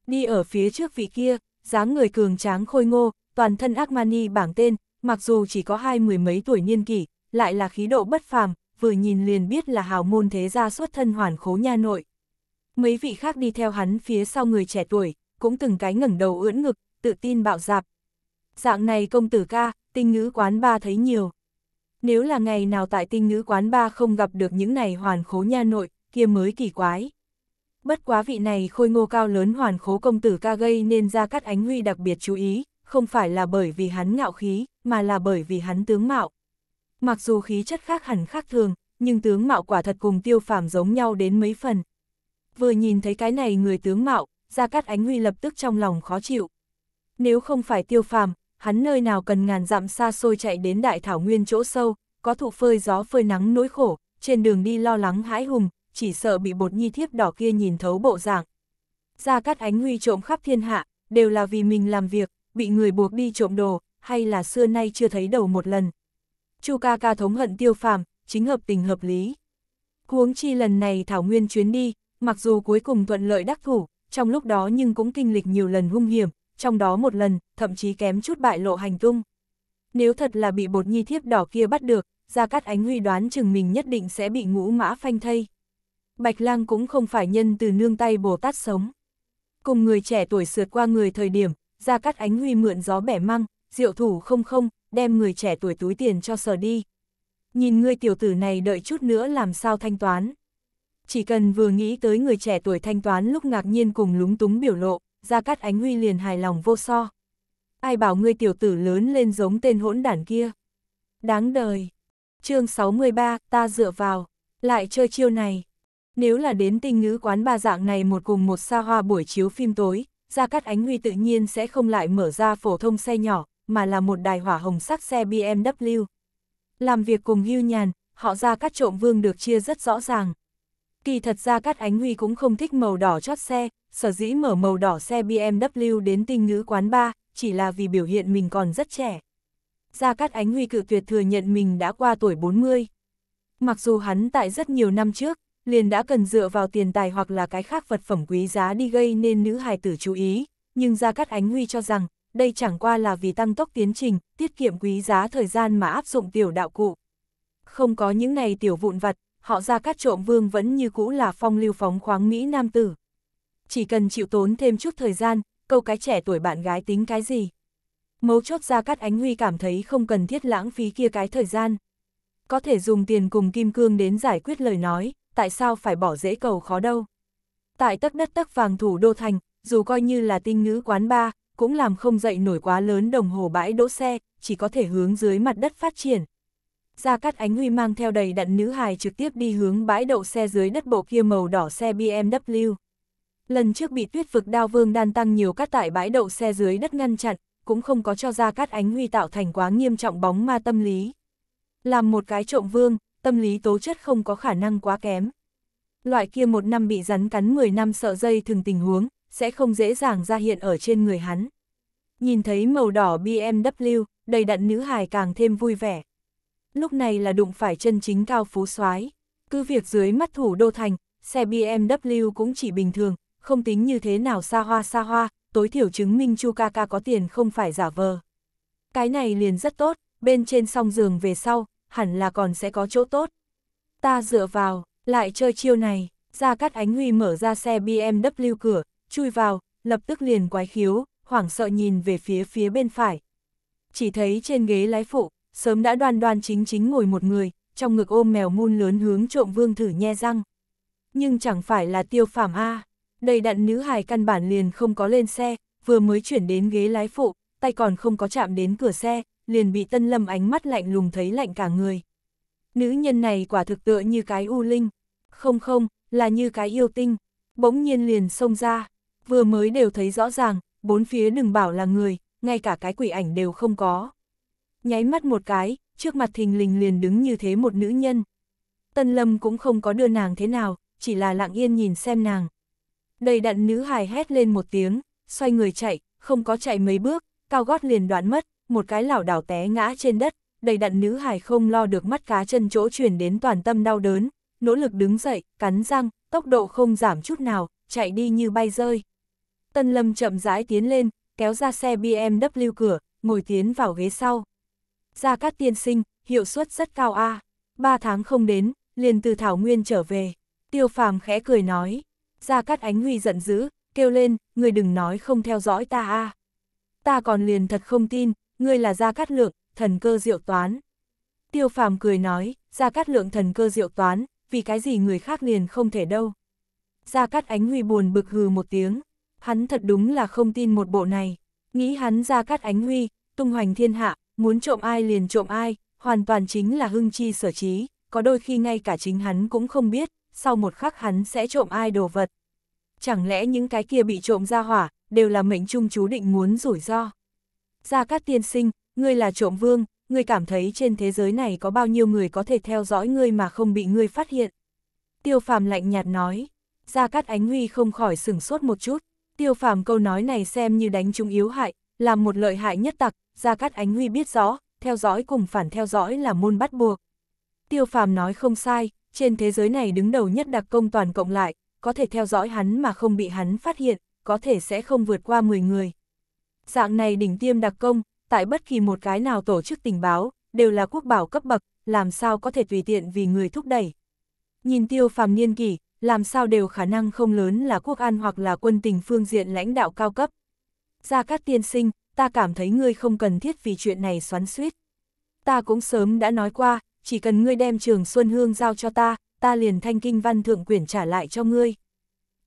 Đi ở phía trước vị kia, dáng người cường tráng khôi ngô, toàn thân Armani bảng tên, mặc dù chỉ có hai mười mấy tuổi niên kỷ, lại là khí độ bất phàm, vừa nhìn liền biết là hào môn thế gia xuất thân hoàn khố nha nội. Mấy vị khác đi theo hắn phía sau người trẻ tuổi, cũng từng cái ngẩng đầu ưỡn ngực, tự tin bạo dạp. Dạng này công tử ca, tinh ngữ quán ba thấy nhiều. Nếu là ngày nào tại tinh ngữ quán ba không gặp được những này hoàn khố nha nội, kia mới kỳ quái. Bất quá vị này khôi ngô cao lớn hoàn khố công tử ca gây nên ra cắt ánh huy đặc biệt chú ý, không phải là bởi vì hắn ngạo khí, mà là bởi vì hắn tướng mạo. Mặc dù khí chất khác hẳn khác thường, nhưng tướng mạo quả thật cùng tiêu phàm giống nhau đến mấy phần. Vừa nhìn thấy cái này người tướng mạo, Gia Cát Ánh Huy lập tức trong lòng khó chịu. Nếu không phải tiêu phàm, hắn nơi nào cần ngàn dặm xa xôi chạy đến đại thảo nguyên chỗ sâu, có thụ phơi gió phơi nắng nỗi khổ, trên đường đi lo lắng hãi hùng, chỉ sợ bị bột nhi thiếp đỏ kia nhìn thấu bộ dạng. Gia Cát Ánh Huy trộm khắp thiên hạ, đều là vì mình làm việc, bị người buộc đi trộm đồ, hay là xưa nay chưa thấy đầu một lần. Chu ca ca thống hận tiêu phàm, chính hợp tình hợp lý. Huống chi lần này Thảo Nguyên chuyến đi, mặc dù cuối cùng thuận lợi đắc thủ, trong lúc đó nhưng cũng kinh lịch nhiều lần hung hiểm, trong đó một lần, thậm chí kém chút bại lộ hành tung. Nếu thật là bị bột nhi thiếp đỏ kia bắt được, Gia Cát Ánh Huy đoán chừng mình nhất định sẽ bị ngũ mã phanh thây. Bạch Lang cũng không phải nhân từ nương tay Bồ Tát sống. Cùng người trẻ tuổi sượt qua người thời điểm, Gia Cát Ánh Huy mượn gió bẻ măng, rượu thủ không không, đem người trẻ tuổi túi tiền cho sờ đi. Nhìn người tiểu tử này đợi chút nữa làm sao thanh toán. Chỉ cần vừa nghĩ tới người trẻ tuổi thanh toán lúc ngạc nhiên cùng lúng túng biểu lộ, gia cát ánh huy liền hài lòng vô so. Ai bảo ngươi tiểu tử lớn lên giống tên hỗn đản kia. Đáng đời. chương 63, ta dựa vào, lại chơi chiêu này. Nếu là đến tinh ngữ quán ba dạng này một cùng một xa hoa buổi chiếu phim tối, Gia Cát Ánh Huy tự nhiên sẽ không lại mở ra phổ thông xe nhỏ, mà là một đài hỏa hồng sắc xe BMW. Làm việc cùng hưu nhàn, họ Gia Cát Trộm Vương được chia rất rõ ràng. Kỳ thật ra Cát Ánh Huy cũng không thích màu đỏ chót xe, sở dĩ mở màu đỏ xe BMW đến tinh ngữ quán ba chỉ là vì biểu hiện mình còn rất trẻ. Gia Cát Ánh Huy cự tuyệt thừa nhận mình đã qua tuổi 40. Mặc dù hắn tại rất nhiều năm trước, liền đã cần dựa vào tiền tài hoặc là cái khác vật phẩm quý giá đi gây nên nữ hài tử chú ý, nhưng Gia Cát Ánh Huy cho rằng, đây chẳng qua là vì tăng tốc tiến trình, tiết kiệm quý giá thời gian mà áp dụng tiểu đạo cụ. Không có những này tiểu vụn vặt, họ ra cát trộm vương vẫn như cũ là phong lưu phóng khoáng Mỹ nam tử. Chỉ cần chịu tốn thêm chút thời gian, câu cái trẻ tuổi bạn gái tính cái gì. Mấu chốt ra cát ánh huy cảm thấy không cần thiết lãng phí kia cái thời gian. Có thể dùng tiền cùng kim cương đến giải quyết lời nói, tại sao phải bỏ dễ cầu khó đâu. Tại tất đất tấc vàng thủ đô thành, dù coi như là tinh nữ quán ba, cũng làm không dậy nổi quá lớn đồng hồ bãi đỗ xe, chỉ có thể hướng dưới mặt đất phát triển. Gia Cát Ánh Huy mang theo đầy đặn nữ hài trực tiếp đi hướng bãi đậu xe dưới đất bộ kia màu đỏ xe BMW. Lần trước bị tuyết vực đao vương đan tăng nhiều cát tại bãi đậu xe dưới đất ngăn chặn, cũng không có cho Gia Cát Ánh Huy tạo thành quá nghiêm trọng bóng ma tâm lý. Làm một cái trộm vương, tâm lý tố chất không có khả năng quá kém. Loại kia một năm bị rắn cắn 10 năm sợ dây thường tình huống, sẽ không dễ dàng ra hiện ở trên người hắn. Nhìn thấy màu đỏ BMW, đầy đặn nữ hài càng thêm vui vẻ lúc này là đụng phải chân chính cao phú soái Cứ việc dưới mắt thủ đô thành, xe BMW cũng chỉ bình thường, không tính như thế nào xa hoa xa hoa, tối thiểu chứng minh Chu ca ca có tiền không phải giả vờ. Cái này liền rất tốt, bên trên song giường về sau, hẳn là còn sẽ có chỗ tốt. Ta dựa vào, lại chơi chiêu này, ra cắt ánh huy mở ra xe BMW cửa, chui vào, lập tức liền quái khiếu, hoảng sợ nhìn về phía phía bên phải. Chỉ thấy trên ghế lái phụ, sớm đã đoan đoan chính chính ngồi một người, trong ngực ôm mèo mun lớn hướng trộm vương thử nhe răng. Nhưng chẳng phải là tiêu phàm A, đầy đặn nữ hài căn bản liền không có lên xe, vừa mới chuyển đến ghế lái phụ, tay còn không có chạm đến cửa xe, liền bị tân lâm ánh mắt lạnh lùng thấy lạnh cả người. Nữ nhân này quả thực tựa như cái u linh, không không, là như cái yêu tinh, bỗng nhiên liền xông ra, vừa mới đều thấy rõ ràng, bốn phía đừng bảo là người, ngay cả cái quỷ ảnh đều không có nháy mắt một cái, trước mặt thình lình liền đứng như thế một nữ nhân. Tân Lâm cũng không có đưa nàng thế nào, chỉ là lặng yên nhìn xem nàng. Đầy đặn nữ hài hét lên một tiếng, xoay người chạy, không có chạy mấy bước, cao gót liền đoạn mất, một cái lảo đảo té ngã trên đất, đầy đặn nữ hài không lo được mắt cá chân chỗ chuyển đến toàn tâm đau đớn, nỗ lực đứng dậy, cắn răng, tốc độ không giảm chút nào, chạy đi như bay rơi. Tân Lâm chậm rãi tiến lên, kéo ra xe BMW cửa, ngồi tiến vào ghế sau. Gia Cát tiên sinh, hiệu suất rất cao a. À. Ba tháng không đến, liền từ Thảo Nguyên trở về. Tiêu phàm khẽ cười nói. Gia Cát ánh huy giận dữ, kêu lên, người đừng nói không theo dõi ta a. À. Ta còn liền thật không tin, ngươi là Gia Cát lượng, thần cơ diệu toán. Tiêu phàm cười nói, Gia Cát lượng thần cơ diệu toán, vì cái gì người khác liền không thể đâu. Gia Cát ánh huy buồn bực hừ một tiếng. Hắn thật đúng là không tin một bộ này. Nghĩ hắn Gia Cát ánh huy, tung hoành thiên hạ, muốn trộm ai liền trộm ai, hoàn toàn chính là hưng chi sở trí, có đôi khi ngay cả chính hắn cũng không biết, sau một khắc hắn sẽ trộm ai đồ vật. Chẳng lẽ những cái kia bị trộm ra hỏa, đều là mệnh trung chú định muốn rủi ro. Gia Cát tiên sinh, ngươi là trộm vương, ngươi cảm thấy trên thế giới này có bao nhiêu người có thể theo dõi ngươi mà không bị ngươi phát hiện. Tiêu phàm lạnh nhạt nói, Gia Cát ánh huy không khỏi sửng sốt một chút, tiêu phàm câu nói này xem như đánh trúng yếu hại, làm một lợi hại nhất tặc, Gia Cát Ánh Huy biết rõ, theo dõi cùng phản theo dõi là môn bắt buộc. Tiêu Phàm nói không sai, trên thế giới này đứng đầu nhất đặc công toàn cộng lại, có thể theo dõi hắn mà không bị hắn phát hiện, có thể sẽ không vượt qua 10 người. Dạng này đỉnh tiêm đặc công, tại bất kỳ một cái nào tổ chức tình báo, đều là quốc bảo cấp bậc, làm sao có thể tùy tiện vì người thúc đẩy. Nhìn tiêu phàm niên kỷ, làm sao đều khả năng không lớn là quốc an hoặc là quân tình phương diện lãnh đạo cao cấp. Gia Cát Tiên Sinh, ta cảm thấy ngươi không cần thiết vì chuyện này xoắn suýt. Ta cũng sớm đã nói qua, chỉ cần ngươi đem trường Xuân Hương giao cho ta, ta liền thanh kinh văn thượng quyển trả lại cho ngươi.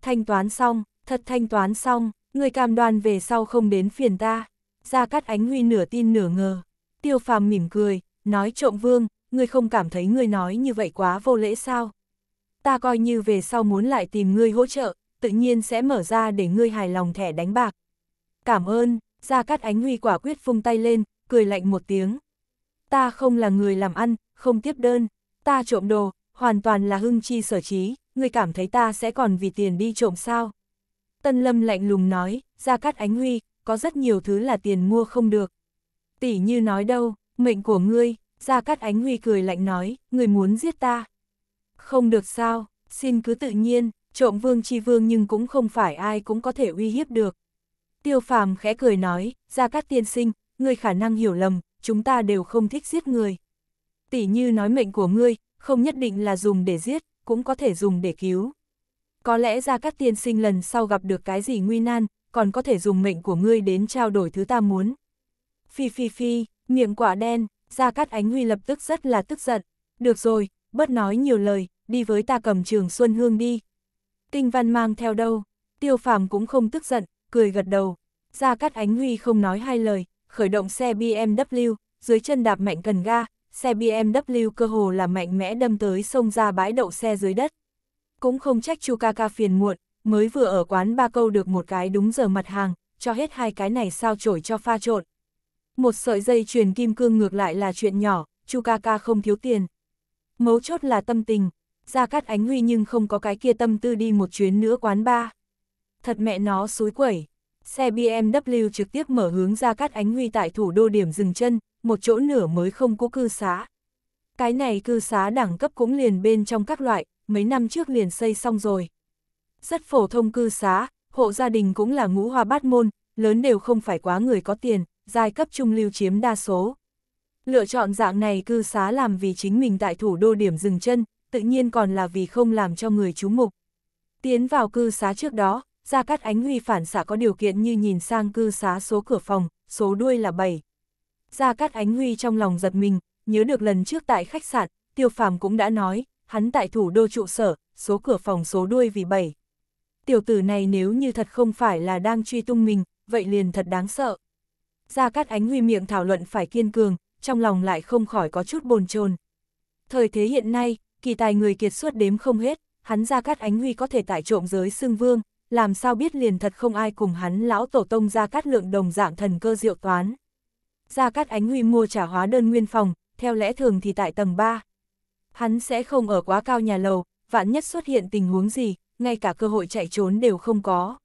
Thanh toán xong, thật thanh toán xong, ngươi cam đoan về sau không đến phiền ta. Gia Cát Ánh Huy nửa tin nửa ngờ. Tiêu phàm mỉm cười, nói trộm vương, ngươi không cảm thấy ngươi nói như vậy quá vô lễ sao? Ta coi như về sau muốn lại tìm ngươi hỗ trợ, tự nhiên sẽ mở ra để ngươi hài lòng thẻ đánh bạc cảm ơn, Gia Cát Ánh Huy quả quyết phung tay lên, cười lạnh một tiếng. Ta không là người làm ăn, không tiếp đơn, ta trộm đồ, hoàn toàn là hưng chi sở trí, người cảm thấy ta sẽ còn vì tiền đi trộm sao? Tân Lâm lạnh lùng nói, Gia Cát Ánh Huy, có rất nhiều thứ là tiền mua không được. Tỷ như nói đâu, mệnh của ngươi, Gia Cát Ánh Huy cười lạnh nói, người muốn giết ta. Không được sao, xin cứ tự nhiên, trộm vương chi vương nhưng cũng không phải ai cũng có thể uy hiếp được. Tiêu phàm khẽ cười nói, ra các tiên sinh, ngươi khả năng hiểu lầm, chúng ta đều không thích giết người. Tỷ như nói mệnh của ngươi, không nhất định là dùng để giết, cũng có thể dùng để cứu. Có lẽ ra các tiên sinh lần sau gặp được cái gì nguy nan, còn có thể dùng mệnh của ngươi đến trao đổi thứ ta muốn. Phi phi phi, miệng quả đen, ra các ánh huy lập tức rất là tức giận. Được rồi, bớt nói nhiều lời, đi với ta cầm trường Xuân Hương đi. Kinh văn mang theo đâu, tiêu phàm cũng không tức giận, cười gật đầu. Gia Cát Ánh Huy không nói hai lời, khởi động xe BMW, dưới chân đạp mạnh cần ga, xe BMW cơ hồ là mạnh mẽ đâm tới sông ra bãi đậu xe dưới đất. Cũng không trách Chu ca ca phiền muộn, mới vừa ở quán ba câu được một cái đúng giờ mặt hàng, cho hết hai cái này sao chổi cho pha trộn. Một sợi dây chuyền kim cương ngược lại là chuyện nhỏ, Chu ca ca không thiếu tiền. Mấu chốt là tâm tình, Gia Cát Ánh Huy nhưng không có cái kia tâm tư đi một chuyến nữa quán ba thật mẹ nó suối quẩy. Xe BMW trực tiếp mở hướng ra cắt ánh huy tại thủ đô điểm dừng chân, một chỗ nửa mới không có cư xá. Cái này cư xá đẳng cấp cũng liền bên trong các loại, mấy năm trước liền xây xong rồi. Rất phổ thông cư xá, hộ gia đình cũng là ngũ hoa bát môn, lớn đều không phải quá người có tiền, giai cấp trung lưu chiếm đa số. Lựa chọn dạng này cư xá làm vì chính mình tại thủ đô điểm dừng chân, tự nhiên còn là vì không làm cho người chú mục. Tiến vào cư xá trước đó, Gia Cát Ánh Huy phản xạ có điều kiện như nhìn sang cư xá số cửa phòng, số đuôi là 7. Gia Cát Ánh Huy trong lòng giật mình, nhớ được lần trước tại khách sạn, Tiêu Phàm cũng đã nói, hắn tại thủ đô trụ sở, số cửa phòng số đuôi vì 7. Tiểu tử này nếu như thật không phải là đang truy tung mình, vậy liền thật đáng sợ. Gia Cát Ánh Huy miệng thảo luận phải kiên cường, trong lòng lại không khỏi có chút bồn chồn. Thời thế hiện nay, kỳ tài người kiệt xuất đếm không hết, hắn Gia Cát Ánh Huy có thể tại trộm giới xương vương, làm sao biết liền thật không ai cùng hắn lão tổ tông ra cát lượng đồng dạng thần cơ diệu toán. Ra cát ánh huy mua trả hóa đơn nguyên phòng, theo lẽ thường thì tại tầng 3. Hắn sẽ không ở quá cao nhà lầu, vạn nhất xuất hiện tình huống gì, ngay cả cơ hội chạy trốn đều không có.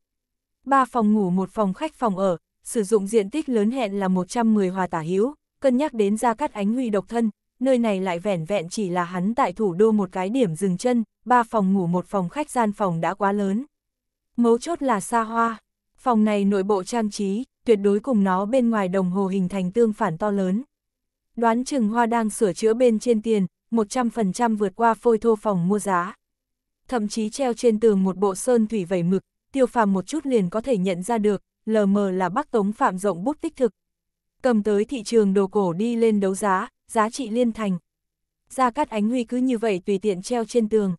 Ba phòng ngủ một phòng khách phòng ở, sử dụng diện tích lớn hẹn là 110 hòa tả hữu cân nhắc đến ra cát ánh huy độc thân, nơi này lại vẻn vẹn chỉ là hắn tại thủ đô một cái điểm dừng chân, ba phòng ngủ một phòng khách gian phòng đã quá lớn. Mấu chốt là xa hoa. Phòng này nội bộ trang trí, tuyệt đối cùng nó bên ngoài đồng hồ hình thành tương phản to lớn. Đoán chừng hoa đang sửa chữa bên trên tiền, 100% vượt qua phôi thô phòng mua giá. Thậm chí treo trên tường một bộ sơn thủy vẩy mực, tiêu phàm một chút liền có thể nhận ra được, lờ mờ là bác tống phạm rộng bút tích thực. Cầm tới thị trường đồ cổ đi lên đấu giá, giá trị liên thành. Gia Cát Ánh Huy cứ như vậy tùy tiện treo trên tường.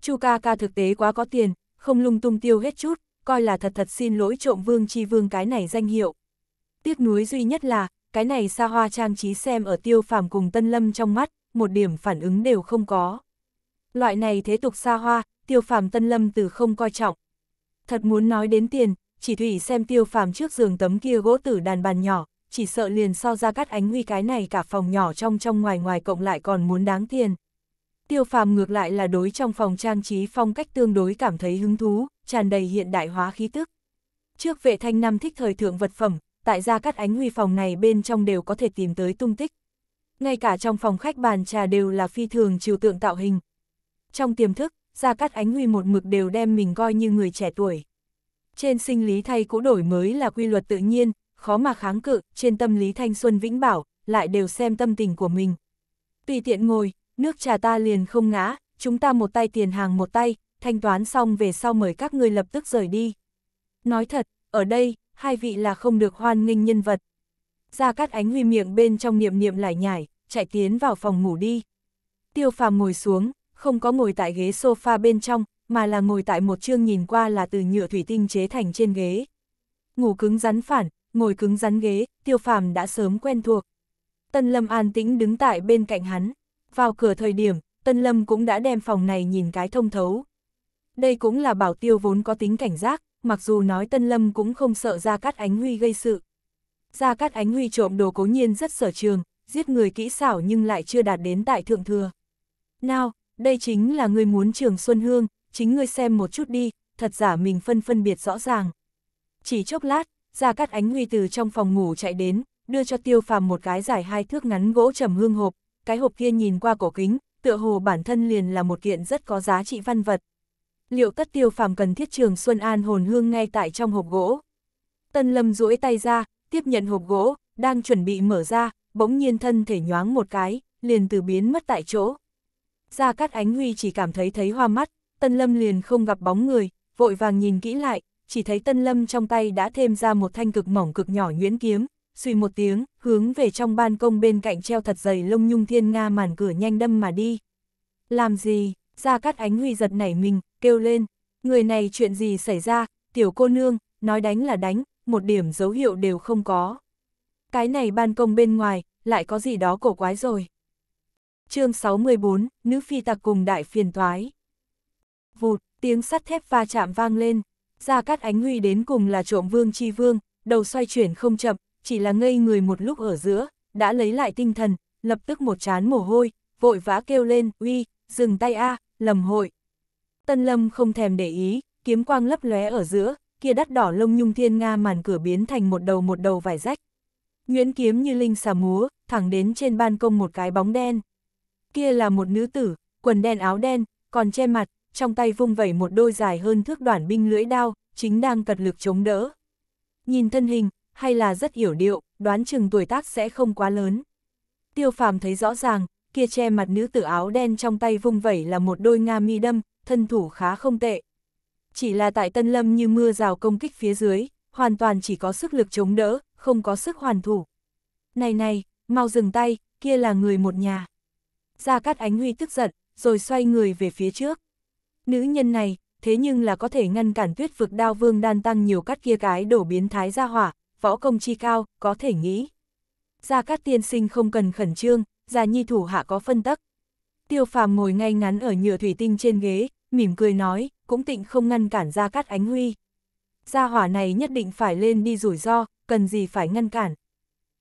Chu ca ca thực tế quá có tiền, không lung tung tiêu hết chút, coi là thật thật xin lỗi trộm vương chi vương cái này danh hiệu. Tiếc nuối duy nhất là, cái này xa hoa trang trí xem ở tiêu phàm cùng tân lâm trong mắt, một điểm phản ứng đều không có. Loại này thế tục xa hoa, tiêu phàm tân lâm từ không coi trọng. Thật muốn nói đến tiền, chỉ thủy xem tiêu phàm trước giường tấm kia gỗ tử đàn bàn nhỏ, chỉ sợ liền so ra cắt ánh huy cái này cả phòng nhỏ trong trong ngoài ngoài cộng lại còn muốn đáng tiền. Tiêu phàm ngược lại là đối trong phòng trang trí phong cách tương đối cảm thấy hứng thú, tràn đầy hiện đại hóa khí tức. Trước vệ thanh năm thích thời thượng vật phẩm, tại gia cắt ánh huy phòng này bên trong đều có thể tìm tới tung tích. Ngay cả trong phòng khách bàn trà đều là phi thường chiều tượng tạo hình. Trong tiềm thức, gia cắt ánh huy một mực đều đem mình coi như người trẻ tuổi. Trên sinh lý thay cũ đổi mới là quy luật tự nhiên, khó mà kháng cự, trên tâm lý thanh xuân vĩnh bảo, lại đều xem tâm tình của mình. Tùy tiện ngồi, nước trà ta liền không ngã, chúng ta một tay tiền hàng một tay, thanh toán xong về sau mời các ngươi lập tức rời đi. Nói thật, ở đây, hai vị là không được hoan nghênh nhân vật. Gia Cát ánh huy miệng bên trong niệm niệm lại nhảy chạy tiến vào phòng ngủ đi. Tiêu phàm ngồi xuống, không có ngồi tại ghế sofa bên trong, mà là ngồi tại một chương nhìn qua là từ nhựa thủy tinh chế thành trên ghế. Ngủ cứng rắn phản, ngồi cứng rắn ghế, tiêu phàm đã sớm quen thuộc. Tân Lâm an tĩnh đứng tại bên cạnh hắn. Vào cửa thời điểm, Tân Lâm cũng đã đem phòng này nhìn cái thông thấu. Đây cũng là bảo tiêu vốn có tính cảnh giác, mặc dù nói Tân Lâm cũng không sợ Gia Cát Ánh Huy gây sự. Gia Cát Ánh Huy trộm đồ cố nhiên rất sở trường, giết người kỹ xảo nhưng lại chưa đạt đến tại thượng thừa. Nào, đây chính là người muốn trường Xuân Hương, chính ngươi xem một chút đi, thật giả mình phân phân biệt rõ ràng. Chỉ chốc lát, Gia Cát Ánh Huy từ trong phòng ngủ chạy đến, đưa cho Tiêu Phàm một cái giải hai thước ngắn gỗ trầm hương hộp, cái hộp kia nhìn qua cổ kính, tựa hồ bản thân liền là một kiện rất có giá trị văn vật. Liệu tất tiêu phàm cần thiết trường Xuân An hồn hương ngay tại trong hộp gỗ? Tân Lâm duỗi tay ra, tiếp nhận hộp gỗ, đang chuẩn bị mở ra, bỗng nhiên thân thể nhoáng một cái, liền từ biến mất tại chỗ. Gia Cát Ánh Huy chỉ cảm thấy thấy hoa mắt, Tân Lâm liền không gặp bóng người, vội vàng nhìn kỹ lại, chỉ thấy Tân Lâm trong tay đã thêm ra một thanh cực mỏng cực nhỏ nhuyễn kiếm, suy một tiếng, hướng về trong ban công bên cạnh treo thật dày lông nhung thiên nga màn cửa nhanh đâm mà đi. Làm gì, gia cát ánh huy giật nảy mình, kêu lên, người này chuyện gì xảy ra, tiểu cô nương, nói đánh là đánh, một điểm dấu hiệu đều không có. Cái này ban công bên ngoài, lại có gì đó cổ quái rồi. chương 64, nữ phi tặc cùng đại phiền toái. Vụt, tiếng sắt thép va chạm vang lên, gia cát ánh huy đến cùng là trộm vương chi vương, đầu xoay chuyển không chậm, chỉ là ngây người một lúc ở giữa, đã lấy lại tinh thần, lập tức một chán mồ hôi, vội vã kêu lên, uy, dừng tay a, lầm hội. Tân lâm không thèm để ý, kiếm quang lấp lóe ở giữa, kia đắt đỏ lông nhung thiên nga màn cửa biến thành một đầu một đầu vải rách. Nguyễn kiếm như linh xà múa, thẳng đến trên ban công một cái bóng đen. Kia là một nữ tử, quần đen áo đen, còn che mặt, trong tay vung vẩy một đôi dài hơn thước đoạn binh lưỡi đao, chính đang cật lực chống đỡ. Nhìn thân hình, hay là rất hiểu điệu, đoán chừng tuổi tác sẽ không quá lớn. Tiêu phàm thấy rõ ràng, kia che mặt nữ tử áo đen trong tay vung vẩy là một đôi nga mi đâm, thân thủ khá không tệ. Chỉ là tại Tân Lâm như mưa rào công kích phía dưới, hoàn toàn chỉ có sức lực chống đỡ, không có sức hoàn thủ. Này này, mau dừng tay, kia là người một nhà. Gia Cát Ánh Huy tức giận, rồi xoay người về phía trước. Nữ nhân này, thế nhưng là có thể ngăn cản tuyết vực đao vương đan tăng nhiều cắt kia cái đổ biến thái ra hỏa, võ công chi cao, có thể nghĩ. Gia Cát tiên sinh không cần khẩn trương, Gia Nhi thủ hạ có phân tắc. Tiêu phàm ngồi ngay ngắn ở nhựa thủy tinh trên ghế, mỉm cười nói, cũng tịnh không ngăn cản Gia Cát ánh huy. Gia hỏa này nhất định phải lên đi rủi ro, cần gì phải ngăn cản.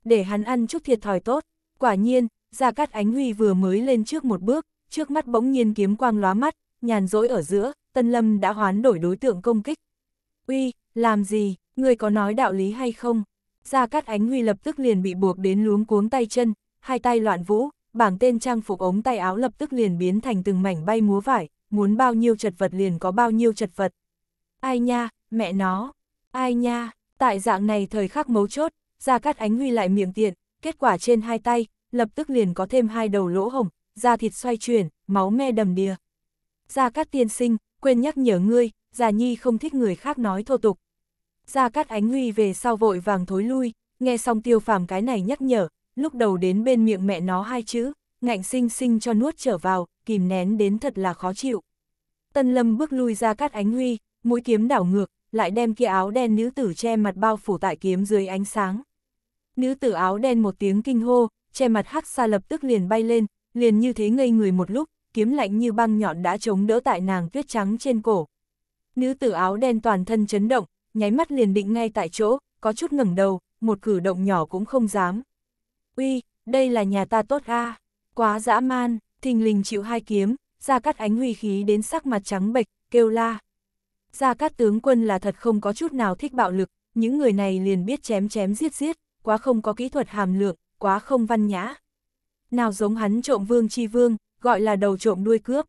Để hắn ăn chút thiệt thòi tốt, quả nhiên, Gia Cát ánh huy vừa mới lên trước một bước, trước mắt bỗng nhiên kiếm quang lóa mắt, nhàn rỗi ở giữa, Tân Lâm đã hoán đổi đối tượng công kích. Uy, làm gì? Người có nói đạo lý hay không? Gia Cát Ánh Huy lập tức liền bị buộc đến luống cuống tay chân, hai tay loạn vũ, bảng tên trang phục ống tay áo lập tức liền biến thành từng mảnh bay múa vải, muốn bao nhiêu chật vật liền có bao nhiêu chật vật. Ai nha, mẹ nó, ai nha, tại dạng này thời khắc mấu chốt, Gia Cát Ánh Huy lại miệng tiện, kết quả trên hai tay, lập tức liền có thêm hai đầu lỗ hồng, da thịt xoay chuyển, máu me đầm đìa. Gia Cát tiên sinh, quên nhắc nhở ngươi, Già Nhi không thích người khác nói thô tục, Gia Cát Ánh Huy về sau vội vàng thối lui, nghe xong tiêu phàm cái này nhắc nhở, lúc đầu đến bên miệng mẹ nó hai chữ, ngạnh sinh sinh cho nuốt trở vào, kìm nén đến thật là khó chịu. Tân Lâm bước lui ra cát ánh huy, mũi kiếm đảo ngược, lại đem kia áo đen nữ tử che mặt bao phủ tại kiếm dưới ánh sáng. Nữ tử áo đen một tiếng kinh hô, che mặt hắc xa lập tức liền bay lên, liền như thế ngây người một lúc, kiếm lạnh như băng nhọn đã chống đỡ tại nàng tuyết trắng trên cổ. Nữ tử áo đen toàn thân chấn động, nháy mắt liền định ngay tại chỗ, có chút ngẩng đầu, một cử động nhỏ cũng không dám. Uy, đây là nhà ta tốt a quá dã man, thình lình chịu hai kiếm, ra cắt ánh huy khí đến sắc mặt trắng bệch, kêu la. Ra cắt tướng quân là thật không có chút nào thích bạo lực, những người này liền biết chém chém giết giết, quá không có kỹ thuật hàm lượng, quá không văn nhã. Nào giống hắn trộm vương chi vương, gọi là đầu trộm đuôi cướp.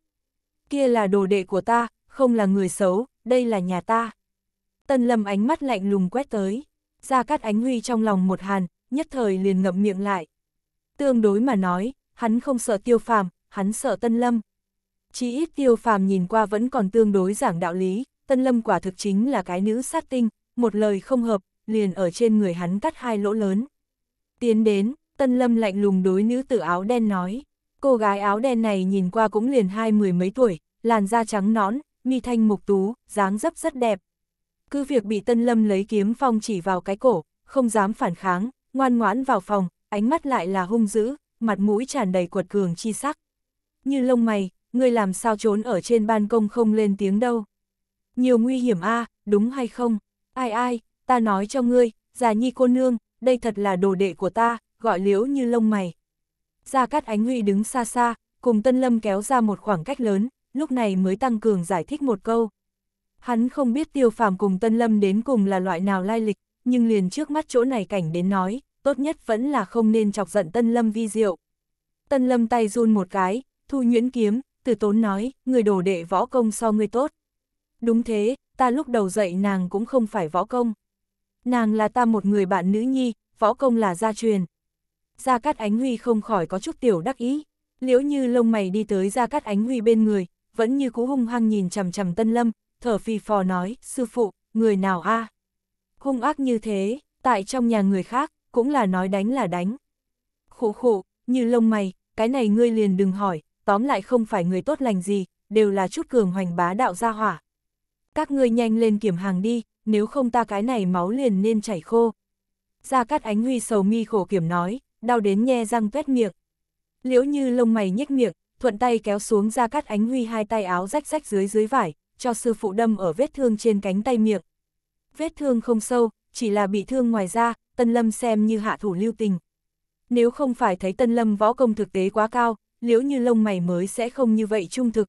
Kia là đồ đệ của ta, không là người xấu, đây là nhà ta. Tân Lâm ánh mắt lạnh lùng quét tới. Gia Cát Ánh Huy trong lòng một hàn, nhất thời liền ngậm miệng lại. Tương đối mà nói, hắn không sợ tiêu phàm, hắn sợ Tân Lâm. Chỉ ít tiêu phàm nhìn qua vẫn còn tương đối giảng đạo lý, Tân Lâm quả thực chính là cái nữ sát tinh, một lời không hợp, liền ở trên người hắn cắt hai lỗ lớn. Tiến đến, Tân Lâm lạnh lùng đối nữ tử áo đen nói, cô gái áo đen này nhìn qua cũng liền hai mười mấy tuổi, làn da trắng nõn, mi thanh mục tú, dáng dấp rất đẹp, cứ việc bị Tân Lâm lấy kiếm phong chỉ vào cái cổ, không dám phản kháng, ngoan ngoãn vào phòng, ánh mắt lại là hung dữ, mặt mũi tràn đầy quật cường chi sắc. Như lông mày, ngươi làm sao trốn ở trên ban công không lên tiếng đâu. Nhiều nguy hiểm a đúng hay không? Ai ai, ta nói cho ngươi, già nhi cô nương, đây thật là đồ đệ của ta, gọi liễu như lông mày. Gia Cát Ánh Huy đứng xa xa, cùng Tân Lâm kéo ra một khoảng cách lớn, lúc này mới tăng cường giải thích một câu, Hắn không biết tiêu phàm cùng Tân Lâm đến cùng là loại nào lai lịch, nhưng liền trước mắt chỗ này cảnh đến nói, tốt nhất vẫn là không nên chọc giận Tân Lâm vi diệu. Tân Lâm tay run một cái, thu nhuyễn kiếm, từ tốn nói, người đổ đệ võ công so người tốt. Đúng thế, ta lúc đầu dậy nàng cũng không phải võ công. Nàng là ta một người bạn nữ nhi, võ công là gia truyền. Gia Cát Ánh Huy không khỏi có chút tiểu đắc ý, liễu như lông mày đi tới Gia Cát Ánh Huy bên người, vẫn như cú hung hăng nhìn chằm chằm Tân Lâm, thở phì phò nói, sư phụ, người nào a à? Hung ác như thế, tại trong nhà người khác, cũng là nói đánh là đánh. khổ khổ như lông mày, cái này ngươi liền đừng hỏi, tóm lại không phải người tốt lành gì, đều là chút cường hoành bá đạo gia hỏa. Các ngươi nhanh lên kiểm hàng đi, nếu không ta cái này máu liền nên chảy khô. Gia Cát Ánh Huy sầu mi khổ kiểm nói, đau đến nhe răng tuét miệng. Liễu như lông mày nhếch miệng, thuận tay kéo xuống Gia Cát Ánh Huy hai tay áo rách rách dưới dưới vải, cho sư phụ đâm ở vết thương trên cánh tay miệng. Vết thương không sâu, chỉ là bị thương ngoài da, Tân Lâm xem như hạ thủ lưu tình. Nếu không phải thấy Tân Lâm võ công thực tế quá cao, liễu như lông mày mới sẽ không như vậy trung thực.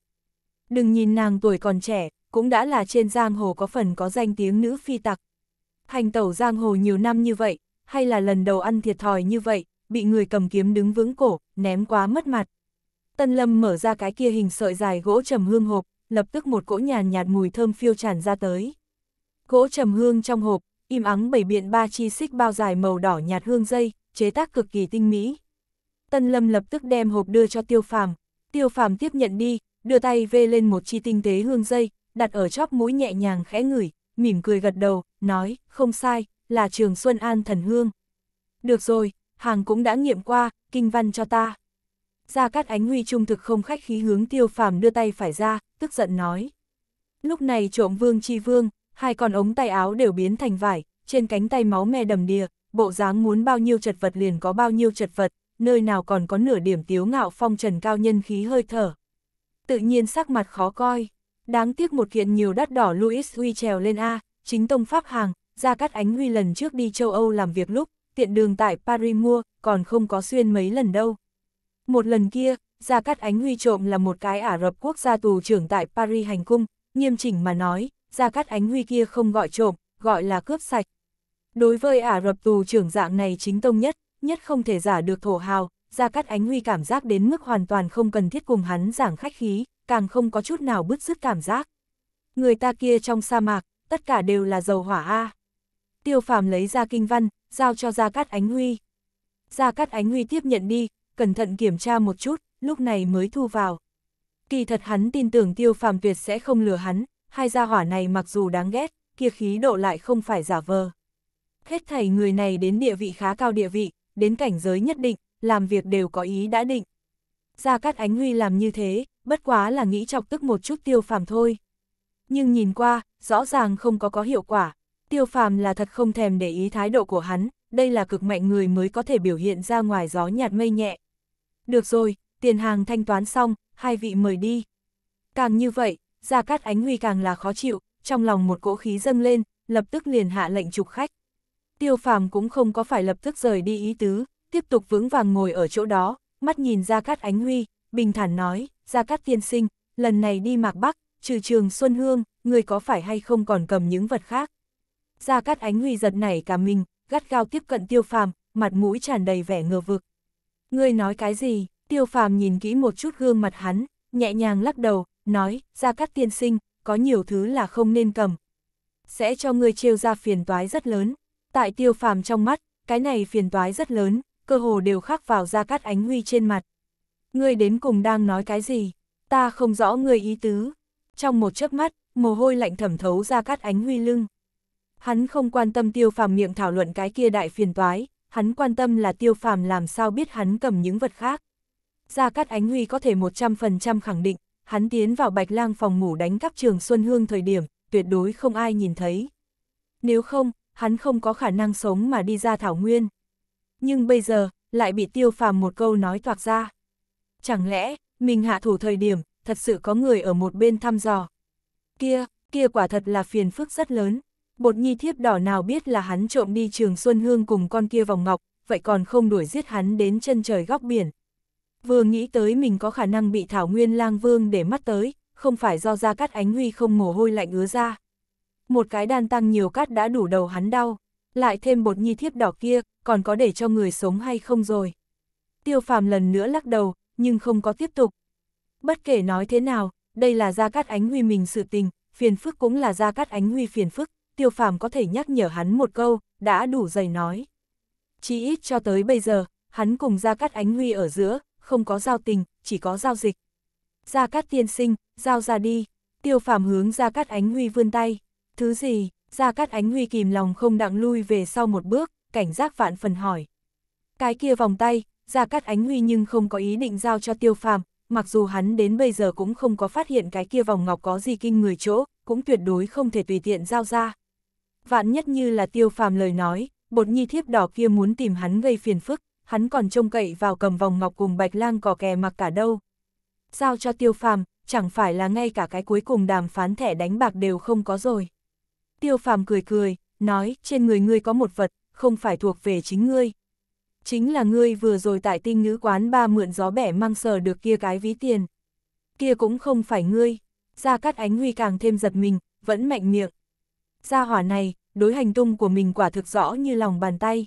Đừng nhìn nàng tuổi còn trẻ, cũng đã là trên giang hồ có phần có danh tiếng nữ phi tặc. Hành tẩu giang hồ nhiều năm như vậy, hay là lần đầu ăn thiệt thòi như vậy, bị người cầm kiếm đứng vững cổ, ném quá mất mặt. Tân Lâm mở ra cái kia hình sợi dài gỗ trầm hương hộp, lập tức một cỗ nhàn nhạt mùi thơm phiêu tràn ra tới. Cỗ trầm hương trong hộp, im ắng bảy biện ba chi xích bao dài màu đỏ nhạt hương dây, chế tác cực kỳ tinh mỹ. Tân Lâm lập tức đem hộp đưa cho Tiêu Phàm, Tiêu Phàm tiếp nhận đi, đưa tay vê lên một chi tinh tế hương dây, đặt ở chóp mũi nhẹ nhàng khẽ ngửi, mỉm cười gật đầu, nói, không sai, là Trường Xuân An thần hương. Được rồi, hàng cũng đã nghiệm qua, kinh văn cho ta. Gia Cát Ánh Huy trung thực không khách khí hướng tiêu phàm đưa tay phải ra, tức giận nói. Lúc này trộm vương chi vương, hai con ống tay áo đều biến thành vải, trên cánh tay máu me đầm đìa, bộ dáng muốn bao nhiêu chật vật liền có bao nhiêu chật vật, nơi nào còn có nửa điểm tiếu ngạo phong trần cao nhân khí hơi thở. Tự nhiên sắc mặt khó coi, đáng tiếc một kiện nhiều đắt đỏ Louis Huy trèo lên A, chính tông Pháp hàng, gia cát ánh Huy lần trước đi châu Âu làm việc lúc, tiện đường tại Paris mua, còn không có xuyên mấy lần đâu. Một lần kia, Gia Cát Ánh Huy trộm là một cái Ả Rập quốc gia tù trưởng tại Paris hành cung, nghiêm chỉnh mà nói, Gia Cát Ánh Huy kia không gọi trộm, gọi là cướp sạch. Đối với Ả Rập tù trưởng dạng này chính tông nhất, nhất không thể giả được thổ hào, Gia Cát Ánh Huy cảm giác đến mức hoàn toàn không cần thiết cùng hắn giảng khách khí, càng không có chút nào bứt rứt cảm giác. Người ta kia trong sa mạc, tất cả đều là dầu hỏa A. Tiêu phàm lấy ra kinh văn, giao cho Gia Cát Ánh Huy. Gia Cát Ánh Huy tiếp nhận đi, cẩn thận kiểm tra một chút, lúc này mới thu vào. Kỳ thật hắn tin tưởng tiêu phàm tuyệt sẽ không lừa hắn, hai gia hỏa này mặc dù đáng ghét, kia khí độ lại không phải giả vờ. Hết thầy người này đến địa vị khá cao địa vị, đến cảnh giới nhất định, làm việc đều có ý đã định. Gia Cát Ánh Huy làm như thế, bất quá là nghĩ chọc tức một chút tiêu phàm thôi. Nhưng nhìn qua, rõ ràng không có có hiệu quả, tiêu phàm là thật không thèm để ý thái độ của hắn, đây là cực mạnh người mới có thể biểu hiện ra ngoài gió nhạt mây nhẹ. Được rồi, tiền hàng thanh toán xong, hai vị mời đi. Càng như vậy, Gia Cát Ánh Huy càng là khó chịu, trong lòng một cỗ khí dâng lên, lập tức liền hạ lệnh trục khách. Tiêu phàm cũng không có phải lập tức rời đi ý tứ, tiếp tục vững vàng ngồi ở chỗ đó, mắt nhìn Gia Cát Ánh Huy, bình thản nói, Gia Cát tiên sinh, lần này đi Mạc Bắc, trừ trường Xuân Hương, người có phải hay không còn cầm những vật khác. Gia Cát Ánh Huy giật nảy cả mình, gắt gao tiếp cận tiêu phàm, mặt mũi tràn đầy vẻ ngờ vực. Ngươi nói cái gì? Tiêu phàm nhìn kỹ một chút gương mặt hắn, nhẹ nhàng lắc đầu, nói, ra cắt tiên sinh, có nhiều thứ là không nên cầm. Sẽ cho ngươi trêu ra phiền toái rất lớn. Tại tiêu phàm trong mắt, cái này phiền toái rất lớn, cơ hồ đều khắc vào ra cắt ánh huy trên mặt. Ngươi đến cùng đang nói cái gì? Ta không rõ ngươi ý tứ. Trong một chớp mắt, mồ hôi lạnh thẩm thấu ra cắt ánh huy lưng. Hắn không quan tâm tiêu phàm miệng thảo luận cái kia đại phiền toái, hắn quan tâm là tiêu phàm làm sao biết hắn cầm những vật khác. Gia Cát Ánh Huy có thể 100% khẳng định, hắn tiến vào bạch lang phòng ngủ đánh cắp trường Xuân Hương thời điểm, tuyệt đối không ai nhìn thấy. Nếu không, hắn không có khả năng sống mà đi ra Thảo Nguyên. Nhưng bây giờ, lại bị tiêu phàm một câu nói toạc ra. Chẳng lẽ, mình hạ thủ thời điểm, thật sự có người ở một bên thăm dò. Kia, kia quả thật là phiền phức rất lớn. Bột nhi thiếp đỏ nào biết là hắn trộm đi trường Xuân Hương cùng con kia vòng ngọc, vậy còn không đuổi giết hắn đến chân trời góc biển. Vừa nghĩ tới mình có khả năng bị Thảo Nguyên Lang Vương để mắt tới, không phải do ra cắt ánh huy không mồ hôi lạnh ứa ra. Một cái đan tăng nhiều cát đã đủ đầu hắn đau, lại thêm bột nhi thiếp đỏ kia, còn có để cho người sống hay không rồi. Tiêu phàm lần nữa lắc đầu, nhưng không có tiếp tục. Bất kể nói thế nào, đây là Gia Cát Ánh Huy mình sự tình, phiền phức cũng là Gia Cát Ánh Huy phiền phức tiêu phàm có thể nhắc nhở hắn một câu, đã đủ dày nói. Chỉ ít cho tới bây giờ, hắn cùng Gia Cát Ánh Huy ở giữa, không có giao tình, chỉ có giao dịch. Gia Cát tiên sinh, giao ra đi, tiêu phàm hướng Gia Cát Ánh Huy vươn tay. Thứ gì, Gia Cát Ánh Huy kìm lòng không đặng lui về sau một bước, cảnh giác vạn phần hỏi. Cái kia vòng tay, Gia Cát Ánh Huy nhưng không có ý định giao cho tiêu phàm, mặc dù hắn đến bây giờ cũng không có phát hiện cái kia vòng ngọc có gì kinh người chỗ, cũng tuyệt đối không thể tùy tiện giao ra vạn nhất như là tiêu phàm lời nói, bột nhi thiếp đỏ kia muốn tìm hắn gây phiền phức, hắn còn trông cậy vào cầm vòng ngọc cùng bạch lang cỏ kè mặc cả đâu. Giao cho tiêu phàm, chẳng phải là ngay cả cái cuối cùng đàm phán thẻ đánh bạc đều không có rồi. Tiêu phàm cười cười, nói trên người ngươi có một vật, không phải thuộc về chính ngươi. Chính là ngươi vừa rồi tại tinh ngữ quán ba mượn gió bẻ mang sờ được kia cái ví tiền. Kia cũng không phải ngươi. Gia Cát Ánh Huy càng thêm giật mình, vẫn mạnh miệng gia hỏa này, đối hành tung của mình quả thực rõ như lòng bàn tay.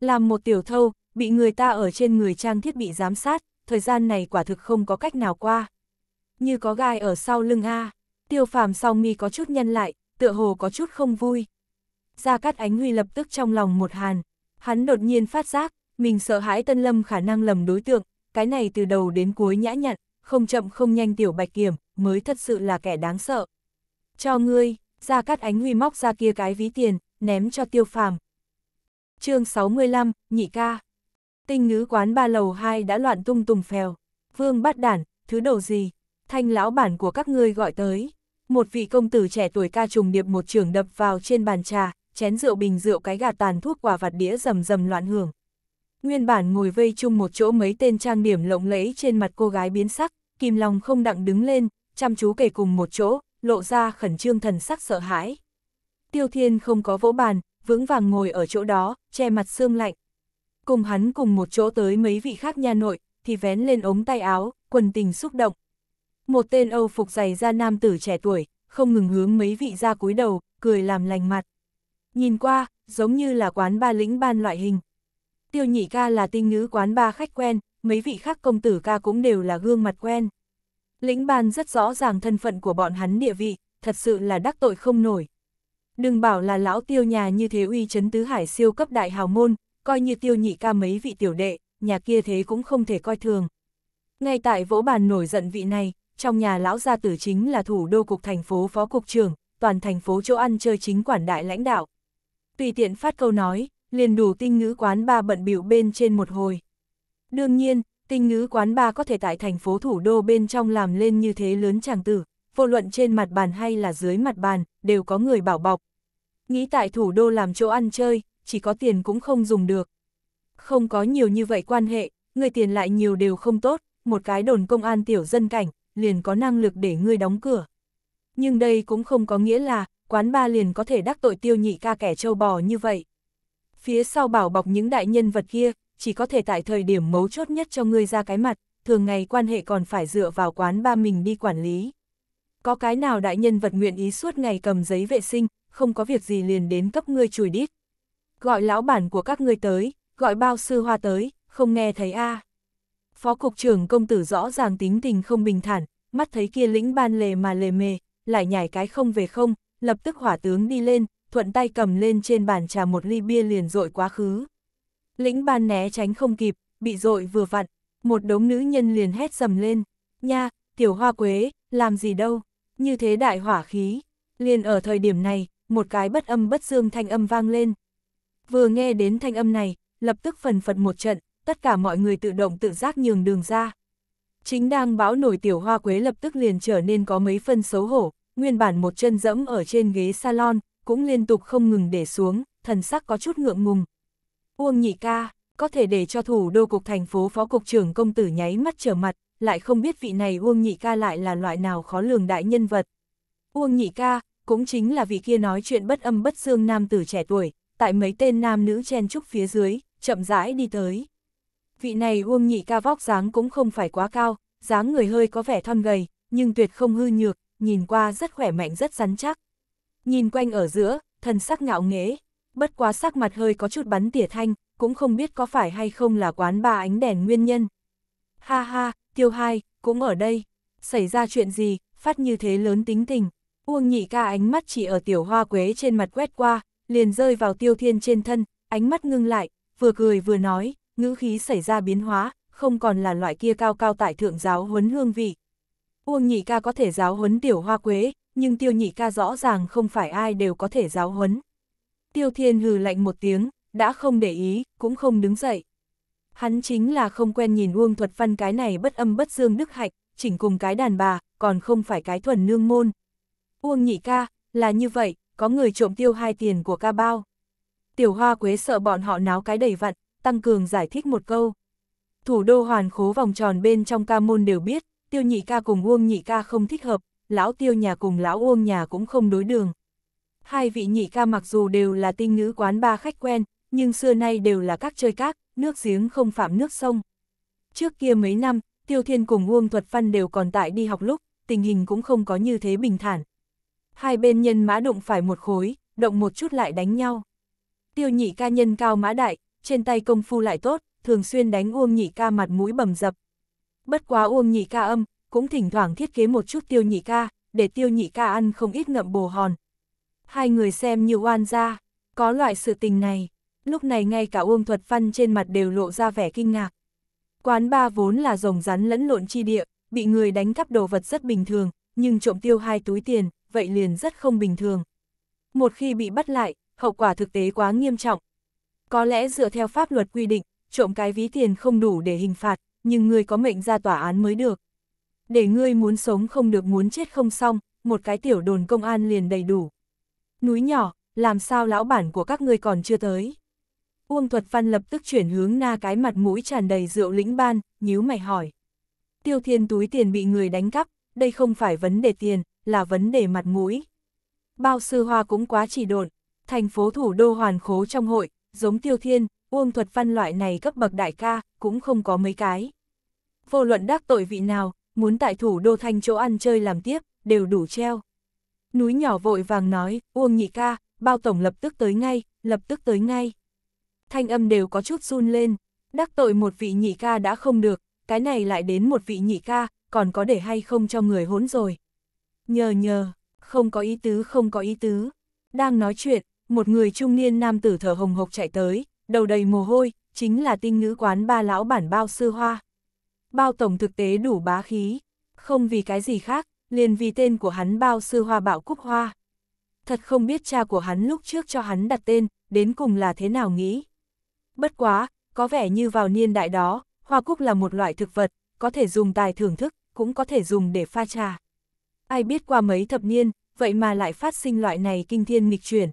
Làm một tiểu thâu, bị người ta ở trên người trang thiết bị giám sát, thời gian này quả thực không có cách nào qua. Như có gai ở sau lưng A, tiêu phàm sau mi có chút nhân lại, tựa hồ có chút không vui. Gia Cát Ánh Huy lập tức trong lòng một hàn, hắn đột nhiên phát giác, mình sợ hãi Tân Lâm khả năng lầm đối tượng, cái này từ đầu đến cuối nhã nhặn, không chậm không nhanh tiểu bạch kiểm, mới thật sự là kẻ đáng sợ. Cho ngươi, ra cắt ánh huy móc ra kia cái ví tiền, ném cho tiêu phàm. chương 65, nhị ca. Tinh ngữ quán ba lầu hai đã loạn tung tùng phèo. Vương bắt đản, thứ đầu gì? Thanh lão bản của các ngươi gọi tới. Một vị công tử trẻ tuổi ca trùng điệp một trường đập vào trên bàn trà, chén rượu bình rượu cái gà tàn thuốc quả vặt đĩa rầm rầm loạn hưởng. Nguyên bản ngồi vây chung một chỗ mấy tên trang điểm lộng lẫy trên mặt cô gái biến sắc, Kim lòng không đặng đứng lên, chăm chú kể cùng một chỗ, lộ ra khẩn trương thần sắc sợ hãi. Tiêu Thiên không có vỗ bàn, vững vàng ngồi ở chỗ đó, che mặt sương lạnh. Cùng hắn cùng một chỗ tới mấy vị khác nhà nội, thì vén lên ống tay áo, quần tình xúc động. Một tên Âu phục dày da nam tử trẻ tuổi, không ngừng hướng mấy vị ra cúi đầu, cười làm lành mặt. Nhìn qua, giống như là quán ba lĩnh ban loại hình. Tiêu nhị ca là tinh nữ quán ba khách quen, mấy vị khác công tử ca cũng đều là gương mặt quen. Lĩnh ban rất rõ ràng thân phận của bọn hắn địa vị, thật sự là đắc tội không nổi. Đừng bảo là lão tiêu nhà như thế uy chấn tứ hải siêu cấp đại hào môn, coi như tiêu nhị ca mấy vị tiểu đệ, nhà kia thế cũng không thể coi thường. Ngay tại vỗ bàn nổi giận vị này, trong nhà lão gia tử chính là thủ đô cục thành phố phó cục trưởng, toàn thành phố chỗ ăn chơi chính quản đại lãnh đạo. Tùy tiện phát câu nói, liền đủ tinh ngữ quán ba bận biểu bên trên một hồi. Đương nhiên, Tinh ngữ quán ba có thể tại thành phố thủ đô bên trong làm lên như thế lớn chàng tử, vô luận trên mặt bàn hay là dưới mặt bàn, đều có người bảo bọc. Nghĩ tại thủ đô làm chỗ ăn chơi, chỉ có tiền cũng không dùng được. Không có nhiều như vậy quan hệ, người tiền lại nhiều đều không tốt, một cái đồn công an tiểu dân cảnh, liền có năng lực để ngươi đóng cửa. Nhưng đây cũng không có nghĩa là, quán ba liền có thể đắc tội tiêu nhị ca kẻ châu bò như vậy. Phía sau bảo bọc những đại nhân vật kia, chỉ có thể tại thời điểm mấu chốt nhất cho ngươi ra cái mặt, thường ngày quan hệ còn phải dựa vào quán ba mình đi quản lý. Có cái nào đại nhân vật nguyện ý suốt ngày cầm giấy vệ sinh, không có việc gì liền đến cấp ngươi chùi đít. Gọi lão bản của các ngươi tới, gọi bao sư hoa tới, không nghe thấy a Phó cục trưởng công tử rõ ràng tính tình không bình thản, mắt thấy kia lĩnh ban lề mà lề mề, lại nhảy cái không về không, lập tức hỏa tướng đi lên, thuận tay cầm lên trên bàn trà một ly bia liền dội quá khứ. Lĩnh ban né tránh không kịp, bị dội vừa vặn, một đống nữ nhân liền hét sầm lên, nha, tiểu hoa quế, làm gì đâu, như thế đại hỏa khí. Liền ở thời điểm này, một cái bất âm bất dương thanh âm vang lên. Vừa nghe đến thanh âm này, lập tức phần phật một trận, tất cả mọi người tự động tự giác nhường đường ra. Chính đang bão nổi tiểu hoa quế lập tức liền trở nên có mấy phân xấu hổ, nguyên bản một chân dẫm ở trên ghế salon, cũng liên tục không ngừng để xuống, thần sắc có chút ngượng ngùng, Uông Nhị Ca, có thể để cho thủ đô cục thành phố phó cục trưởng công tử nháy mắt trở mặt, lại không biết vị này Uông Nhị Ca lại là loại nào khó lường đại nhân vật. Uông Nhị Ca, cũng chính là vị kia nói chuyện bất âm bất dương nam tử trẻ tuổi, tại mấy tên nam nữ chen trúc phía dưới, chậm rãi đi tới. Vị này Uông Nhị Ca vóc dáng cũng không phải quá cao, dáng người hơi có vẻ thon gầy, nhưng tuyệt không hư nhược, nhìn qua rất khỏe mạnh rất rắn chắc. Nhìn quanh ở giữa, thần sắc ngạo nghễ, bất quá sắc mặt hơi có chút bắn tỉa thanh, cũng không biết có phải hay không là quán bà ánh đèn nguyên nhân. Ha ha, tiêu hai, cũng ở đây. Xảy ra chuyện gì, phát như thế lớn tính tình. Uông nhị ca ánh mắt chỉ ở tiểu hoa quế trên mặt quét qua, liền rơi vào tiêu thiên trên thân, ánh mắt ngưng lại, vừa cười vừa nói, ngữ khí xảy ra biến hóa, không còn là loại kia cao cao tại thượng giáo huấn hương vị. Uông nhị ca có thể giáo huấn tiểu hoa quế, nhưng tiêu nhị ca rõ ràng không phải ai đều có thể giáo huấn. Tiêu Thiên hừ lạnh một tiếng, đã không để ý, cũng không đứng dậy. Hắn chính là không quen nhìn Uông Thuật Văn cái này bất âm bất dương đức hạnh, chỉnh cùng cái đàn bà, còn không phải cái thuần nương môn. Uông nhị ca, là như vậy, có người trộm tiêu hai tiền của ca bao. Tiểu Hoa Quế sợ bọn họ náo cái đầy vặn, tăng cường giải thích một câu. Thủ đô hoàn khố vòng tròn bên trong ca môn đều biết, tiêu nhị ca cùng Uông nhị ca không thích hợp, lão tiêu nhà cùng lão Uông nhà cũng không đối đường, hai vị nhị ca mặc dù đều là tinh ngữ quán ba khách quen, nhưng xưa nay đều là các chơi các, nước giếng không phạm nước sông. Trước kia mấy năm, Tiêu Thiên cùng Uông Thuật Văn đều còn tại đi học lúc, tình hình cũng không có như thế bình thản. Hai bên nhân mã động phải một khối, động một chút lại đánh nhau. Tiêu nhị ca nhân cao mã đại, trên tay công phu lại tốt, thường xuyên đánh Uông nhị ca mặt mũi bầm dập. Bất quá Uông nhị ca âm, cũng thỉnh thoảng thiết kế một chút tiêu nhị ca, để tiêu nhị ca ăn không ít ngậm bồ hòn, Hai người xem như oan gia có loại sự tình này. Lúc này ngay cả Uông Thuật Văn trên mặt đều lộ ra vẻ kinh ngạc. Quán ba vốn là rồng rắn lẫn lộn chi địa, bị người đánh cắp đồ vật rất bình thường, nhưng trộm tiêu hai túi tiền, vậy liền rất không bình thường. Một khi bị bắt lại, hậu quả thực tế quá nghiêm trọng. Có lẽ dựa theo pháp luật quy định, trộm cái ví tiền không đủ để hình phạt, nhưng người có mệnh ra tòa án mới được. Để ngươi muốn sống không được muốn chết không xong, một cái tiểu đồn công an liền đầy đủ núi nhỏ, làm sao lão bản của các ngươi còn chưa tới. Uông Thuật Văn lập tức chuyển hướng na cái mặt mũi tràn đầy rượu lĩnh ban, nhíu mày hỏi. Tiêu thiên túi tiền bị người đánh cắp, đây không phải vấn đề tiền, là vấn đề mặt mũi. Bao sư hoa cũng quá chỉ độn, thành phố thủ đô hoàn khố trong hội, giống tiêu thiên, Uông Thuật Văn loại này cấp bậc đại ca, cũng không có mấy cái. Vô luận đắc tội vị nào, muốn tại thủ đô thanh chỗ ăn chơi làm tiếp, đều đủ treo. Núi nhỏ vội vàng nói, Uông nhị ca, bao tổng lập tức tới ngay, lập tức tới ngay. Thanh âm đều có chút run lên, đắc tội một vị nhị ca đã không được, cái này lại đến một vị nhị ca, còn có để hay không cho người hỗn rồi. Nhờ nhờ, không có ý tứ không có ý tứ. Đang nói chuyện, một người trung niên nam tử thở hồng hộc chạy tới, đầu đầy mồ hôi, chính là tinh ngữ quán ba lão bản bao sư hoa. Bao tổng thực tế đủ bá khí, không vì cái gì khác, liền vì tên của hắn bao sư hoa bạo cúc hoa. Thật không biết cha của hắn lúc trước cho hắn đặt tên, đến cùng là thế nào nghĩ. Bất quá, có vẻ như vào niên đại đó, hoa cúc là một loại thực vật, có thể dùng tài thưởng thức, cũng có thể dùng để pha trà. Ai biết qua mấy thập niên, vậy mà lại phát sinh loại này kinh thiên nghịch chuyển.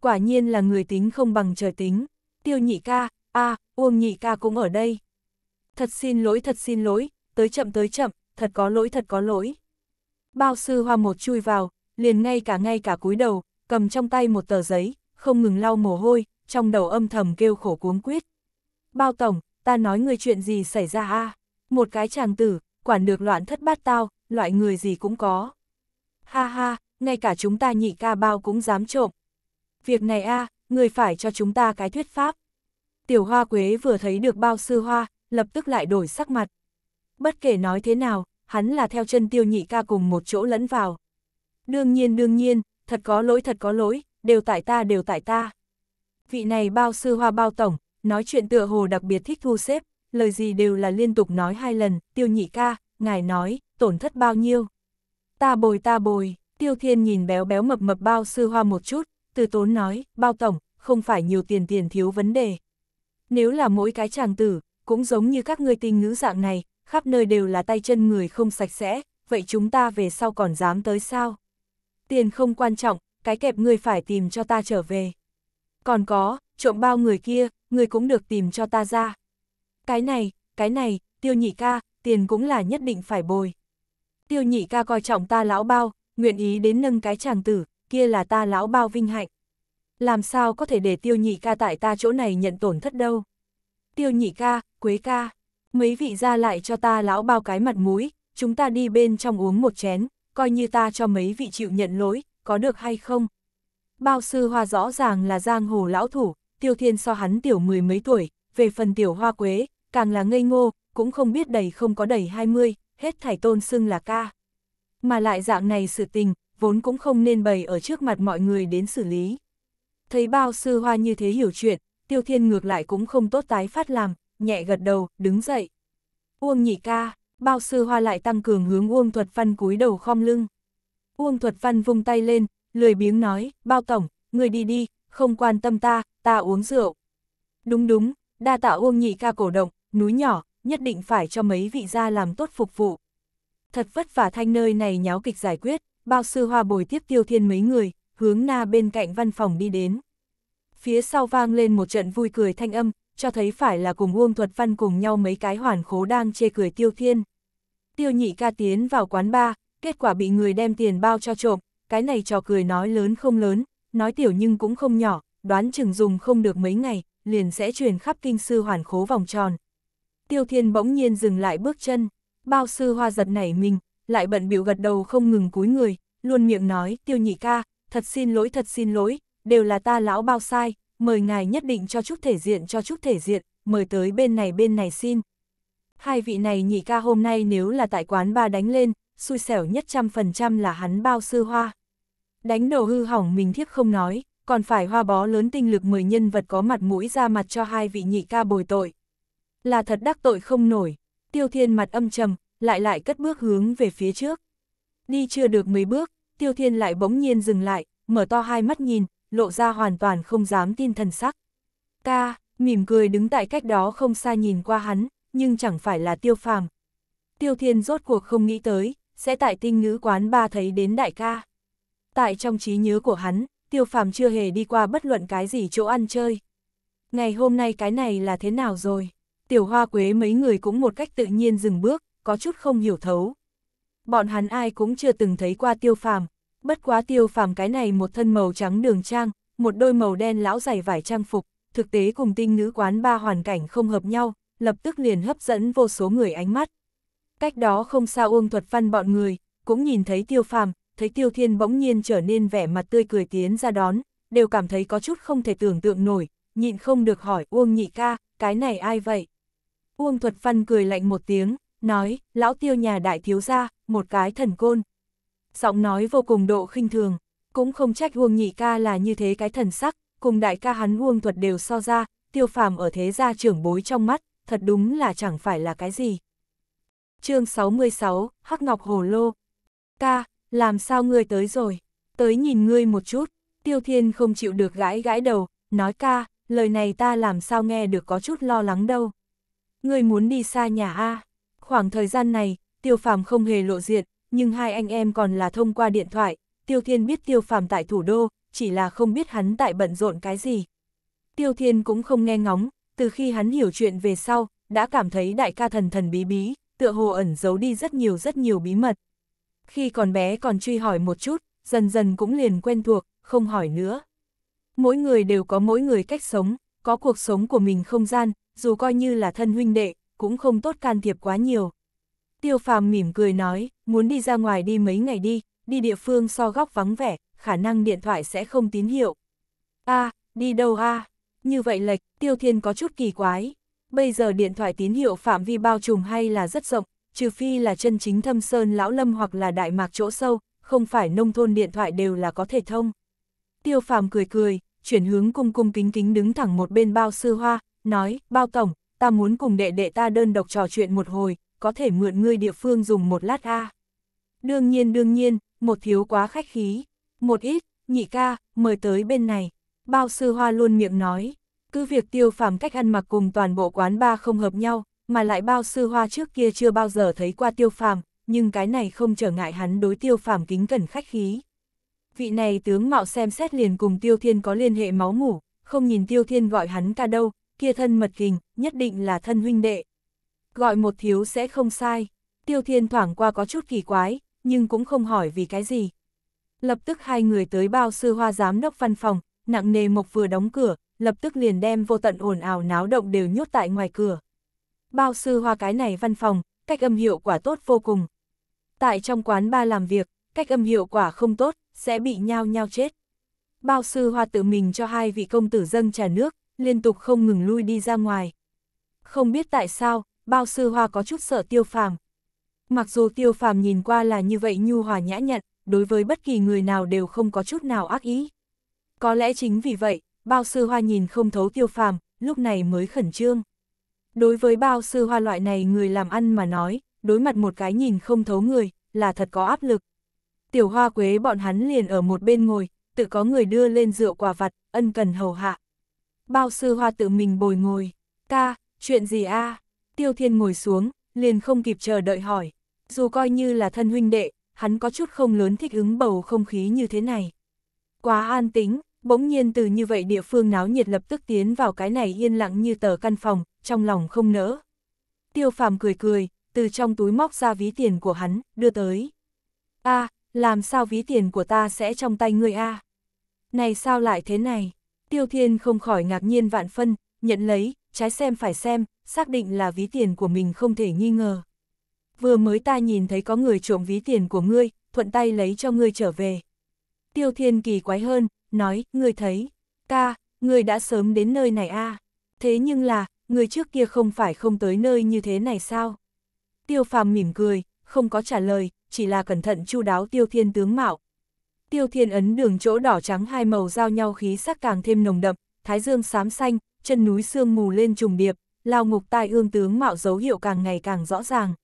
Quả nhiên là người tính không bằng trời tính. Tiêu nhị ca, a uông nhị ca cũng ở đây. Thật xin lỗi, thật xin lỗi, tới chậm tới chậm, thật có lỗi, thật có lỗi bao sư hoa một chui vào, liền ngay cả ngay cả cúi đầu, cầm trong tay một tờ giấy, không ngừng lau mồ hôi, trong đầu âm thầm kêu khổ cuống quyết. Bao tổng, ta nói người chuyện gì xảy ra a Một cái chàng tử, quản được loạn thất bát tao, loại người gì cũng có. Ha ha, ngay cả chúng ta nhị ca bao cũng dám trộm. Việc này a người phải cho chúng ta cái thuyết pháp. Tiểu hoa quế vừa thấy được bao sư hoa, lập tức lại đổi sắc mặt. Bất kể nói thế nào, hắn là theo chân tiêu nhị ca cùng một chỗ lẫn vào. Đương nhiên đương nhiên, thật có lỗi thật có lỗi, đều tại ta đều tại ta. Vị này bao sư hoa bao tổng, nói chuyện tựa hồ đặc biệt thích thu xếp, lời gì đều là liên tục nói hai lần, tiêu nhị ca, ngài nói, tổn thất bao nhiêu. Ta bồi ta bồi, tiêu thiên nhìn béo béo mập mập bao sư hoa một chút, từ tốn nói, bao tổng, không phải nhiều tiền tiền thiếu vấn đề. Nếu là mỗi cái chàng tử, cũng giống như các ngươi tình ngữ dạng này, khắp nơi đều là tay chân người không sạch sẽ, vậy chúng ta về sau còn dám tới sao? Tiền không quan trọng, cái kẹp người phải tìm cho ta trở về. Còn có, trộm bao người kia, người cũng được tìm cho ta ra. Cái này, cái này, tiêu nhị ca, tiền cũng là nhất định phải bồi. Tiêu nhị ca coi trọng ta lão bao, nguyện ý đến nâng cái chàng tử, kia là ta lão bao vinh hạnh. Làm sao có thể để tiêu nhị ca tại ta chỗ này nhận tổn thất đâu. Tiêu nhị ca, quế ca mấy vị ra lại cho ta lão bao cái mặt mũi, chúng ta đi bên trong uống một chén, coi như ta cho mấy vị chịu nhận lỗi, có được hay không? Bao sư hoa rõ ràng là giang hồ lão thủ, tiêu thiên so hắn tiểu mười mấy tuổi, về phần tiểu hoa quế, càng là ngây ngô, cũng không biết đầy không có đầy hai mươi, hết thải tôn xưng là ca. Mà lại dạng này sự tình, vốn cũng không nên bày ở trước mặt mọi người đến xử lý. Thấy bao sư hoa như thế hiểu chuyện, tiêu thiên ngược lại cũng không tốt tái phát làm, nhẹ gật đầu, đứng dậy. Uông nhị ca, bao sư hoa lại tăng cường hướng Uông thuật văn cúi đầu khom lưng. Uông thuật văn vung tay lên, lười biếng nói, bao tổng, người đi đi, không quan tâm ta, ta uống rượu. Đúng đúng, đa tạ Uông nhị ca cổ động, núi nhỏ, nhất định phải cho mấy vị gia làm tốt phục vụ. Thật vất vả thanh nơi này nháo kịch giải quyết, bao sư hoa bồi tiếp tiêu thiên mấy người, hướng na bên cạnh văn phòng đi đến. Phía sau vang lên một trận vui cười thanh âm, cho thấy phải là cùng Uông Thuật Văn cùng nhau mấy cái hoàn khố đang chê cười Tiêu Thiên. Tiêu nhị ca tiến vào quán ba, kết quả bị người đem tiền bao cho trộm, cái này trò cười nói lớn không lớn, nói tiểu nhưng cũng không nhỏ, đoán chừng dùng không được mấy ngày, liền sẽ truyền khắp kinh sư hoàn khố vòng tròn. Tiêu Thiên bỗng nhiên dừng lại bước chân, bao sư hoa giật nảy mình, lại bận biểu gật đầu không ngừng cúi người, luôn miệng nói, tiêu nhị ca, thật xin lỗi thật xin lỗi, đều là ta lão bao sai, mời ngài nhất định cho chút thể diện cho chút thể diện, mời tới bên này bên này xin. Hai vị này nhị ca hôm nay nếu là tại quán ba đánh lên, xui xẻo nhất trăm phần trăm là hắn bao sư hoa. Đánh đầu hư hỏng mình thiếp không nói, còn phải hoa bó lớn tinh lực mười nhân vật có mặt mũi ra mặt cho hai vị nhị ca bồi tội. Là thật đắc tội không nổi, tiêu thiên mặt âm trầm, lại lại cất bước hướng về phía trước. Đi chưa được mấy bước, tiêu thiên lại bỗng nhiên dừng lại, mở to hai mắt nhìn, lộ ra hoàn toàn không dám tin thần sắc. Ca, mỉm cười đứng tại cách đó không xa nhìn qua hắn, nhưng chẳng phải là tiêu phàm. Tiêu thiên rốt cuộc không nghĩ tới, sẽ tại tinh nữ quán ba thấy đến đại ca. Tại trong trí nhớ của hắn, tiêu phàm chưa hề đi qua bất luận cái gì chỗ ăn chơi. Ngày hôm nay cái này là thế nào rồi? Tiểu hoa quế mấy người cũng một cách tự nhiên dừng bước, có chút không hiểu thấu. Bọn hắn ai cũng chưa từng thấy qua tiêu phàm, bất quá tiêu phàm cái này một thân màu trắng đường trang, một đôi màu đen lão dày vải trang phục, thực tế cùng tinh nữ quán ba hoàn cảnh không hợp nhau, lập tức liền hấp dẫn vô số người ánh mắt. Cách đó không xa Uông Thuật Văn bọn người, cũng nhìn thấy tiêu phàm, thấy tiêu thiên bỗng nhiên trở nên vẻ mặt tươi cười tiến ra đón, đều cảm thấy có chút không thể tưởng tượng nổi, nhịn không được hỏi Uông nhị ca, cái này ai vậy? Uông Thuật Văn cười lạnh một tiếng, nói, lão tiêu nhà đại thiếu gia, một cái thần côn giọng nói vô cùng độ khinh thường, cũng không trách Uông Nhị ca là như thế cái thần sắc, cùng đại ca hắn Uông thuật đều so ra, tiêu phàm ở thế gia trưởng bối trong mắt, thật đúng là chẳng phải là cái gì. chương 66, Hắc Ngọc Hồ Lô Ca, làm sao ngươi tới rồi, tới nhìn ngươi một chút, tiêu thiên không chịu được gãi gãi đầu, nói ca, lời này ta làm sao nghe được có chút lo lắng đâu. Ngươi muốn đi xa nhà A, khoảng thời gian này, tiêu phàm không hề lộ diện, nhưng hai anh em còn là thông qua điện thoại, Tiêu Thiên biết Tiêu Phàm tại thủ đô, chỉ là không biết hắn tại bận rộn cái gì. Tiêu Thiên cũng không nghe ngóng, từ khi hắn hiểu chuyện về sau, đã cảm thấy đại ca thần thần bí bí, tựa hồ ẩn giấu đi rất nhiều rất nhiều bí mật. Khi còn bé còn truy hỏi một chút, dần dần cũng liền quen thuộc, không hỏi nữa. Mỗi người đều có mỗi người cách sống, có cuộc sống của mình không gian, dù coi như là thân huynh đệ, cũng không tốt can thiệp quá nhiều. Tiêu phàm mỉm cười nói, muốn đi ra ngoài đi mấy ngày đi, đi địa phương so góc vắng vẻ, khả năng điện thoại sẽ không tín hiệu. a đi đâu a Như vậy lệch, tiêu thiên có chút kỳ quái. Bây giờ điện thoại tín hiệu phạm vi bao trùm hay là rất rộng, trừ phi là chân chính thâm sơn lão lâm hoặc là đại mạc chỗ sâu, không phải nông thôn điện thoại đều là có thể thông. Tiêu phàm cười cười, chuyển hướng cung cung kính kính đứng thẳng một bên bao sư hoa, nói, bao tổng, ta muốn cùng đệ đệ ta đơn độc trò chuyện một hồi, có thể mượn ngươi địa phương dùng một lát a. Đương nhiên đương nhiên, một thiếu quá khách khí, một ít, nhị ca, mời tới bên này. Bao sư hoa luôn miệng nói, cứ việc tiêu phàm cách ăn mặc cùng toàn bộ quán ba không hợp nhau, mà lại bao sư hoa trước kia chưa bao giờ thấy qua tiêu phàm, nhưng cái này không trở ngại hắn đối tiêu phàm kính cẩn khách khí. Vị này tướng mạo xem xét liền cùng tiêu thiên có liên hệ máu mủ, không nhìn tiêu thiên gọi hắn ca đâu, kia thân mật kình, nhất định là thân huynh đệ. Gọi một thiếu sẽ không sai. Tiêu Thiên thoảng qua có chút kỳ quái, nhưng cũng không hỏi vì cái gì. Lập tức hai người tới bao sư hoa giám đốc văn phòng, nặng nề mộc vừa đóng cửa, lập tức liền đem vô tận ồn ào náo động đều nhốt tại ngoài cửa. Bao sư hoa cái này văn phòng, cách âm hiệu quả tốt vô cùng. Tại trong quán ba làm việc, cách âm hiệu quả không tốt, sẽ bị nhao nhao chết. Bao sư hoa tự mình cho hai vị công tử dâng trà nước, liên tục không ngừng lui đi ra ngoài. Không biết tại sao, bao sư hoa có chút sợ tiêu phàm. Mặc dù tiêu phàm nhìn qua là như vậy nhu hòa nhã nhận đối với bất kỳ người nào đều không có chút nào ác ý. Có lẽ chính vì vậy, bao sư hoa nhìn không thấu tiêu phàm, lúc này mới khẩn trương. Đối với bao sư hoa loại này người làm ăn mà nói, đối mặt một cái nhìn không thấu người, là thật có áp lực. Tiểu hoa quế bọn hắn liền ở một bên ngồi, tự có người đưa lên rượu quả vặt, ân cần hầu hạ. Bao sư hoa tự mình bồi ngồi, ca, chuyện gì a à? Tiêu Thiên ngồi xuống, liền không kịp chờ đợi hỏi. Dù coi như là thân huynh đệ, hắn có chút không lớn thích ứng bầu không khí như thế này. Quá an tính, bỗng nhiên từ như vậy địa phương náo nhiệt lập tức tiến vào cái này yên lặng như tờ căn phòng, trong lòng không nỡ. Tiêu phàm cười cười, từ trong túi móc ra ví tiền của hắn, đưa tới. a làm sao ví tiền của ta sẽ trong tay ngươi a Này sao lại thế này? Tiêu thiên không khỏi ngạc nhiên vạn phân, nhận lấy, trái xem phải xem, xác định là ví tiền của mình không thể nghi ngờ. Vừa mới ta nhìn thấy có người trộm ví tiền của ngươi, thuận tay lấy cho ngươi trở về. Tiêu Thiên kỳ quái hơn, nói, ngươi thấy, ta, ngươi đã sớm đến nơi này a à? Thế nhưng là, ngươi trước kia không phải không tới nơi như thế này sao? Tiêu phàm mỉm cười, không có trả lời, chỉ là cẩn thận chu đáo tiêu thiên tướng mạo. Tiêu thiên ấn đường chỗ đỏ trắng hai màu giao nhau khí sắc càng thêm nồng đậm, thái dương xám xanh, chân núi sương mù lên trùng điệp, lao ngục tai ương tướng mạo dấu hiệu càng ngày càng rõ ràng.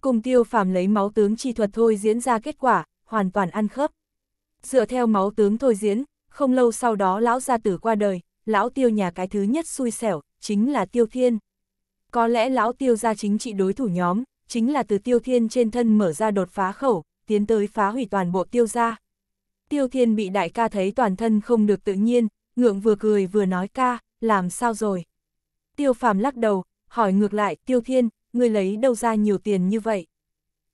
Cùng tiêu phàm lấy máu tướng chi thuật thôi diễn ra kết quả, hoàn toàn ăn khớp. Dựa theo máu tướng thôi diễn, không lâu sau đó lão gia tử qua đời, lão tiêu nhà cái thứ nhất xui xẻo, chính là tiêu thiên. Có lẽ lão tiêu gia chính trị đối thủ nhóm, chính là từ tiêu thiên trên thân mở ra đột phá khẩu, tiến tới phá hủy toàn bộ tiêu gia. Tiêu thiên bị đại ca thấy toàn thân không được tự nhiên, ngượng vừa cười vừa nói ca, làm sao rồi. Tiêu phàm lắc đầu, hỏi ngược lại, Tiêu Thiên, người lấy đâu ra nhiều tiền như vậy?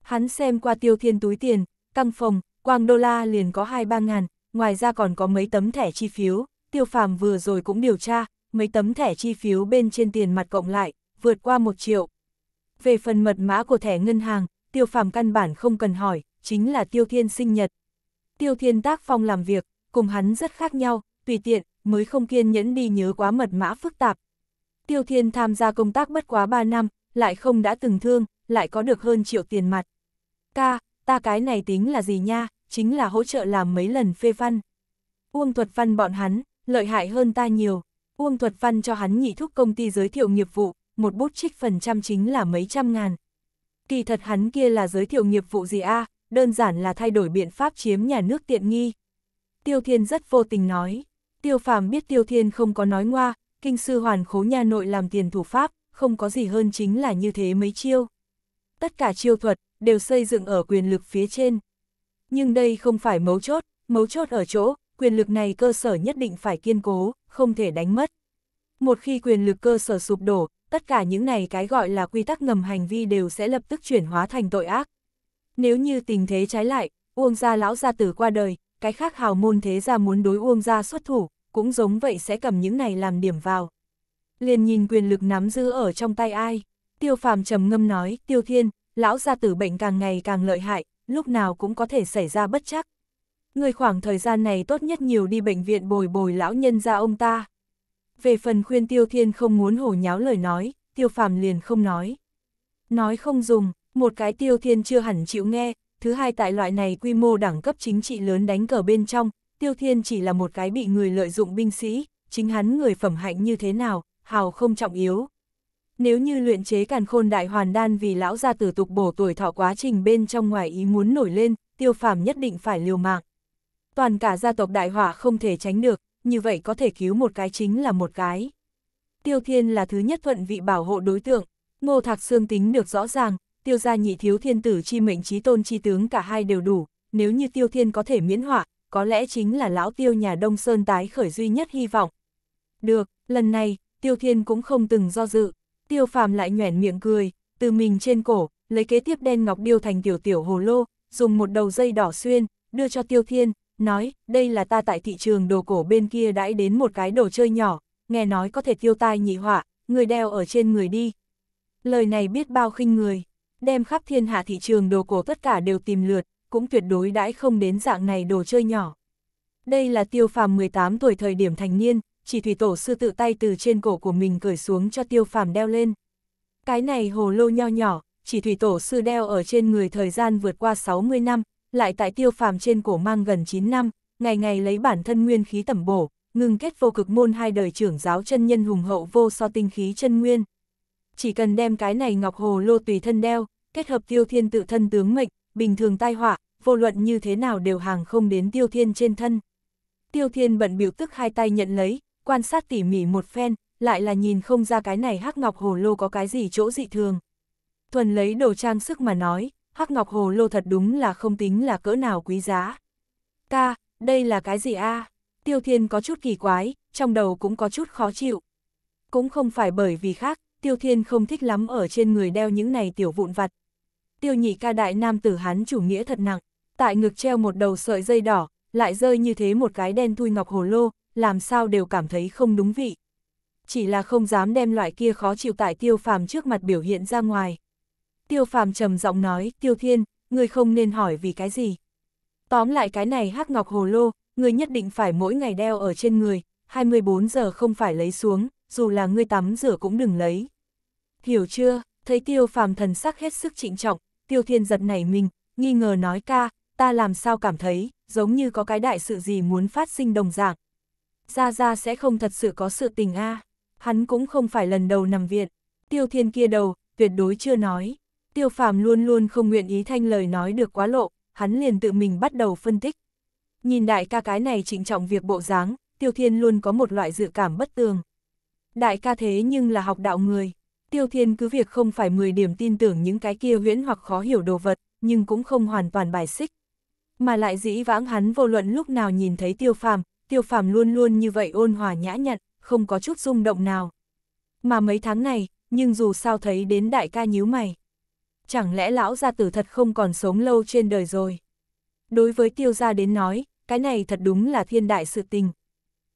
Hắn xem qua Tiêu Thiên túi tiền, căng phòng, quang đô la liền có 2-3 ngàn, ngoài ra còn có mấy tấm thẻ chi phiếu, Tiêu phàm vừa rồi cũng điều tra, mấy tấm thẻ chi phiếu bên trên tiền mặt cộng lại, vượt qua 1 triệu. Về phần mật mã của thẻ ngân hàng, Tiêu phàm căn bản không cần hỏi, chính là Tiêu Thiên sinh nhật. Tiêu Thiên tác phong làm việc, cùng hắn rất khác nhau, tùy tiện, mới không kiên nhẫn đi nhớ quá mật mã phức tạp, Tiêu Thiên tham gia công tác bất quá 3 năm, lại không đã từng thương, lại có được hơn triệu tiền mặt. Ca, ta cái này tính là gì nha, chính là hỗ trợ làm mấy lần phê văn. Uông thuật văn bọn hắn, lợi hại hơn ta nhiều. Uông thuật văn cho hắn nhị thúc công ty giới thiệu nghiệp vụ, một bút trích phần trăm chính là mấy trăm ngàn. Kỳ thật hắn kia là giới thiệu nghiệp vụ gì a đơn giản là thay đổi biện pháp chiếm nhà nước tiện nghi. Tiêu Thiên rất vô tình nói. Tiêu Phàm biết Tiêu Thiên không có nói ngoa, kinh sư hoàn khố nhà nội làm tiền thủ pháp, không có gì hơn chính là như thế mấy chiêu. Tất cả chiêu thuật đều xây dựng ở quyền lực phía trên. Nhưng đây không phải mấu chốt, mấu chốt ở chỗ, quyền lực này cơ sở nhất định phải kiên cố, không thể đánh mất. Một khi quyền lực cơ sở sụp đổ, tất cả những này cái gọi là quy tắc ngầm hành vi đều sẽ lập tức chuyển hóa thành tội ác. Nếu như tình thế trái lại, Uông gia lão gia tử qua đời, cái khác hào môn thế gia muốn đối Uông gia xuất thủ, cũng giống vậy sẽ cầm những này làm điểm vào. Liền nhìn quyền lực nắm giữ ở trong tay ai. Tiêu phàm trầm ngâm nói, tiêu thiên, lão gia tử bệnh càng ngày càng lợi hại, lúc nào cũng có thể xảy ra bất chắc. Người khoảng thời gian này tốt nhất nhiều đi bệnh viện bồi bồi lão nhân ra ông ta. Về phần khuyên tiêu thiên không muốn hổ nháo lời nói, tiêu phàm liền không nói. Nói không dùng, một cái tiêu thiên chưa hẳn chịu nghe, thứ hai tại loại này quy mô đẳng cấp chính trị lớn đánh cờ bên trong, Tiêu Thiên chỉ là một cái bị người lợi dụng binh sĩ, chính hắn người phẩm hạnh như thế nào, hào không trọng yếu. Nếu như luyện chế càn khôn đại hoàn đan vì lão gia tử tục bổ tuổi thọ quá trình bên trong ngoài ý muốn nổi lên, tiêu phàm nhất định phải liều mạng. Toàn cả gia tộc đại hỏa không thể tránh được, như vậy có thể cứu một cái chính là một cái. Tiêu Thiên là thứ nhất thuận vị bảo hộ đối tượng, Ngô Thạc xương tính được rõ ràng, tiêu gia nhị thiếu thiên tử chi mệnh trí tôn chi tướng cả hai đều đủ, nếu như tiêu thiên có thể miễn họa, có lẽ chính là lão tiêu nhà Đông Sơn tái khởi duy nhất hy vọng. Được, lần này, tiêu thiên cũng không từng do dự, tiêu phàm lại nhoẻn miệng cười, từ mình trên cổ, lấy kế tiếp đen ngọc điêu thành tiểu tiểu hồ lô, dùng một đầu dây đỏ xuyên, đưa cho tiêu thiên, nói, đây là ta tại thị trường đồ cổ bên kia đãi đến một cái đồ chơi nhỏ, nghe nói có thể tiêu tai nhị họa, người đeo ở trên người đi. Lời này biết bao khinh người, đem khắp thiên hạ thị trường đồ cổ tất cả đều tìm lượt, cũng tuyệt đối đãi không đến dạng này đồ chơi nhỏ. Đây là tiêu phàm 18 tuổi thời điểm thành niên, chỉ thủy tổ sư tự tay từ trên cổ của mình cởi xuống cho tiêu phàm đeo lên. Cái này hồ lô nho nhỏ, chỉ thủy tổ sư đeo ở trên người thời gian vượt qua 60 năm, lại tại tiêu phàm trên cổ mang gần 9 năm, ngày ngày lấy bản thân nguyên khí tẩm bổ, ngừng kết vô cực môn hai đời trưởng giáo chân nhân hùng hậu vô so tinh khí chân nguyên. Chỉ cần đem cái này ngọc hồ lô tùy thân đeo, kết hợp tiêu thiên tự thân tướng mệnh, bình thường tai họa, vô luận như thế nào đều hàng không đến Tiêu Thiên trên thân. Tiêu Thiên bận biểu tức hai tay nhận lấy, quan sát tỉ mỉ một phen, lại là nhìn không ra cái này hắc ngọc hồ lô có cái gì chỗ dị thường. Thuần lấy đồ trang sức mà nói, hắc ngọc hồ lô thật đúng là không tính là cỡ nào quý giá. Ca, đây là cái gì a? Tiêu Thiên có chút kỳ quái, trong đầu cũng có chút khó chịu. Cũng không phải bởi vì khác, Tiêu Thiên không thích lắm ở trên người đeo những này tiểu vụn vặt. Tiêu nhị ca đại nam tử hắn chủ nghĩa thật nặng tại ngực treo một đầu sợi dây đỏ, lại rơi như thế một cái đen thui ngọc hồ lô, làm sao đều cảm thấy không đúng vị. Chỉ là không dám đem loại kia khó chịu tại tiêu phàm trước mặt biểu hiện ra ngoài. Tiêu phàm trầm giọng nói, tiêu thiên, ngươi không nên hỏi vì cái gì. Tóm lại cái này hắc ngọc hồ lô, ngươi nhất định phải mỗi ngày đeo ở trên người, 24 giờ không phải lấy xuống, dù là ngươi tắm rửa cũng đừng lấy. Hiểu chưa, thấy tiêu phàm thần sắc hết sức trịnh trọng, tiêu thiên giật nảy mình, nghi ngờ nói ca, ta làm sao cảm thấy, giống như có cái đại sự gì muốn phát sinh đồng dạng. Gia Gia sẽ không thật sự có sự tình a hắn cũng không phải lần đầu nằm viện, tiêu thiên kia đầu, tuyệt đối chưa nói. Tiêu phàm luôn luôn không nguyện ý thanh lời nói được quá lộ, hắn liền tự mình bắt đầu phân tích. Nhìn đại ca cái này trịnh trọng việc bộ dáng, tiêu thiên luôn có một loại dự cảm bất tường. Đại ca thế nhưng là học đạo người, tiêu thiên cứ việc không phải 10 điểm tin tưởng những cái kia huyễn hoặc khó hiểu đồ vật, nhưng cũng không hoàn toàn bài xích. Mà lại dĩ vãng hắn vô luận lúc nào nhìn thấy tiêu phàm, tiêu phàm luôn luôn như vậy ôn hòa nhã nhặn, không có chút rung động nào. Mà mấy tháng này, nhưng dù sao thấy đến đại ca nhíu mày. Chẳng lẽ lão gia tử thật không còn sống lâu trên đời rồi? Đối với tiêu gia đến nói, cái này thật đúng là thiên đại sự tình.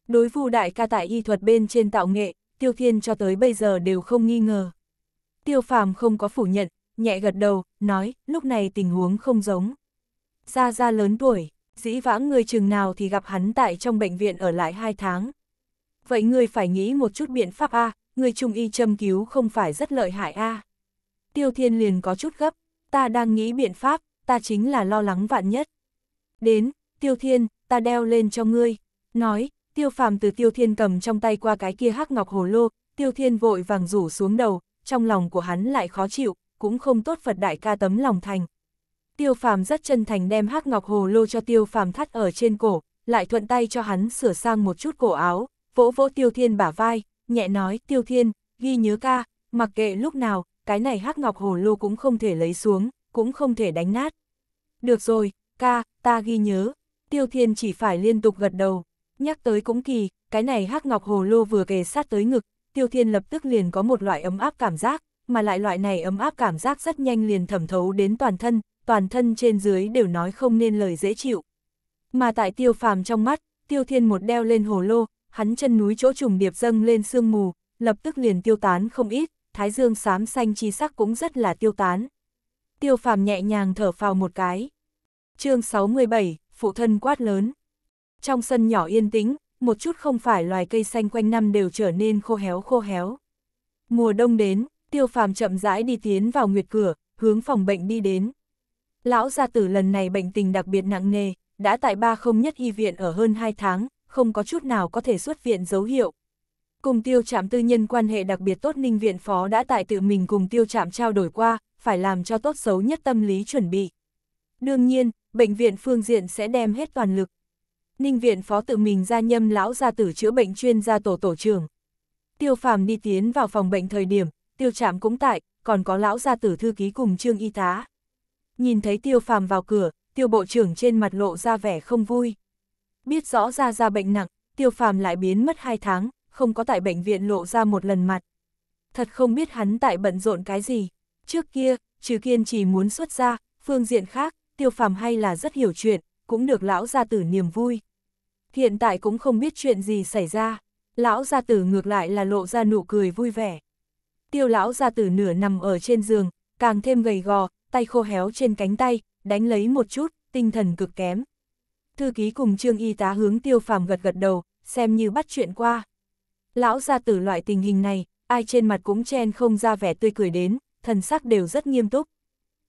Đối vu đại ca tại y thuật bên trên tạo nghệ, tiêu thiên cho tới bây giờ đều không nghi ngờ. Tiêu phàm không có phủ nhận, nhẹ gật đầu, nói, lúc này tình huống không giống. Gia Gia lớn tuổi, dĩ vãng người chừng nào thì gặp hắn tại trong bệnh viện ở lại hai tháng. Vậy người phải nghĩ một chút biện pháp A, người trung y châm cứu không phải rất lợi hại A. Tiêu Thiên liền có chút gấp, ta đang nghĩ biện pháp, ta chính là lo lắng vạn nhất. Đến, Tiêu Thiên, ta đeo lên cho ngươi. Nói, Tiêu Phàm từ Tiêu Thiên cầm trong tay qua cái kia hắc ngọc hồ lô, Tiêu Thiên vội vàng rủ xuống đầu, trong lòng của hắn lại khó chịu, cũng không tốt Phật đại ca tấm lòng thành, tiêu phàm rất chân thành đem hắc ngọc hồ lô cho tiêu phàm thắt ở trên cổ, lại thuận tay cho hắn sửa sang một chút cổ áo, vỗ vỗ tiêu thiên bả vai, nhẹ nói tiêu thiên, ghi nhớ ca, mặc kệ lúc nào, cái này hắc ngọc hồ lô cũng không thể lấy xuống, cũng không thể đánh nát. Được rồi, ca, ta ghi nhớ, tiêu thiên chỉ phải liên tục gật đầu, nhắc tới cũng kỳ, cái này hắc ngọc hồ lô vừa kề sát tới ngực, tiêu thiên lập tức liền có một loại ấm áp cảm giác, mà lại loại này ấm áp cảm giác rất nhanh liền thẩm thấu đến toàn thân, toàn thân trên dưới đều nói không nên lời dễ chịu. Mà tại tiêu phàm trong mắt, tiêu thiên một đeo lên hồ lô, hắn chân núi chỗ trùng điệp dâng lên sương mù, lập tức liền tiêu tán không ít, thái dương xám xanh chi sắc cũng rất là tiêu tán. Tiêu phàm nhẹ nhàng thở phào một cái. chương 67, phụ thân quát lớn. Trong sân nhỏ yên tĩnh, một chút không phải loài cây xanh quanh năm đều trở nên khô héo khô héo. Mùa đông đến, tiêu phàm chậm rãi đi tiến vào nguyệt cửa, hướng phòng bệnh đi đến. Lão gia tử lần này bệnh tình đặc biệt nặng nề, đã tại ba không nhất y viện ở hơn 2 tháng, không có chút nào có thể xuất viện dấu hiệu. Cùng tiêu trạm tư nhân quan hệ đặc biệt tốt ninh viện phó đã tại tự mình cùng tiêu trạm trao đổi qua, phải làm cho tốt xấu nhất tâm lý chuẩn bị. Đương nhiên, bệnh viện phương diện sẽ đem hết toàn lực. Ninh viện phó tự mình ra nhâm lão gia tử chữa bệnh chuyên gia tổ tổ trưởng. Tiêu phàm đi tiến vào phòng bệnh thời điểm, tiêu trạm cũng tại, còn có lão gia tử thư ký cùng trương y tá nhìn thấy tiêu phàm vào cửa, tiêu bộ trưởng trên mặt lộ ra vẻ không vui. Biết rõ ra ra bệnh nặng, tiêu phàm lại biến mất hai tháng, không có tại bệnh viện lộ ra một lần mặt. Thật không biết hắn tại bận rộn cái gì. Trước kia, trừ kiên chỉ muốn xuất ra, phương diện khác, tiêu phàm hay là rất hiểu chuyện, cũng được lão gia tử niềm vui. Hiện tại cũng không biết chuyện gì xảy ra, lão gia tử ngược lại là lộ ra nụ cười vui vẻ. Tiêu lão gia tử nửa nằm ở trên giường, càng thêm gầy gò, tay khô héo trên cánh tay, đánh lấy một chút, tinh thần cực kém. Thư ký cùng trương y tá hướng tiêu phàm gật gật đầu, xem như bắt chuyện qua. Lão gia tử loại tình hình này, ai trên mặt cũng chen không ra vẻ tươi cười đến, thần sắc đều rất nghiêm túc.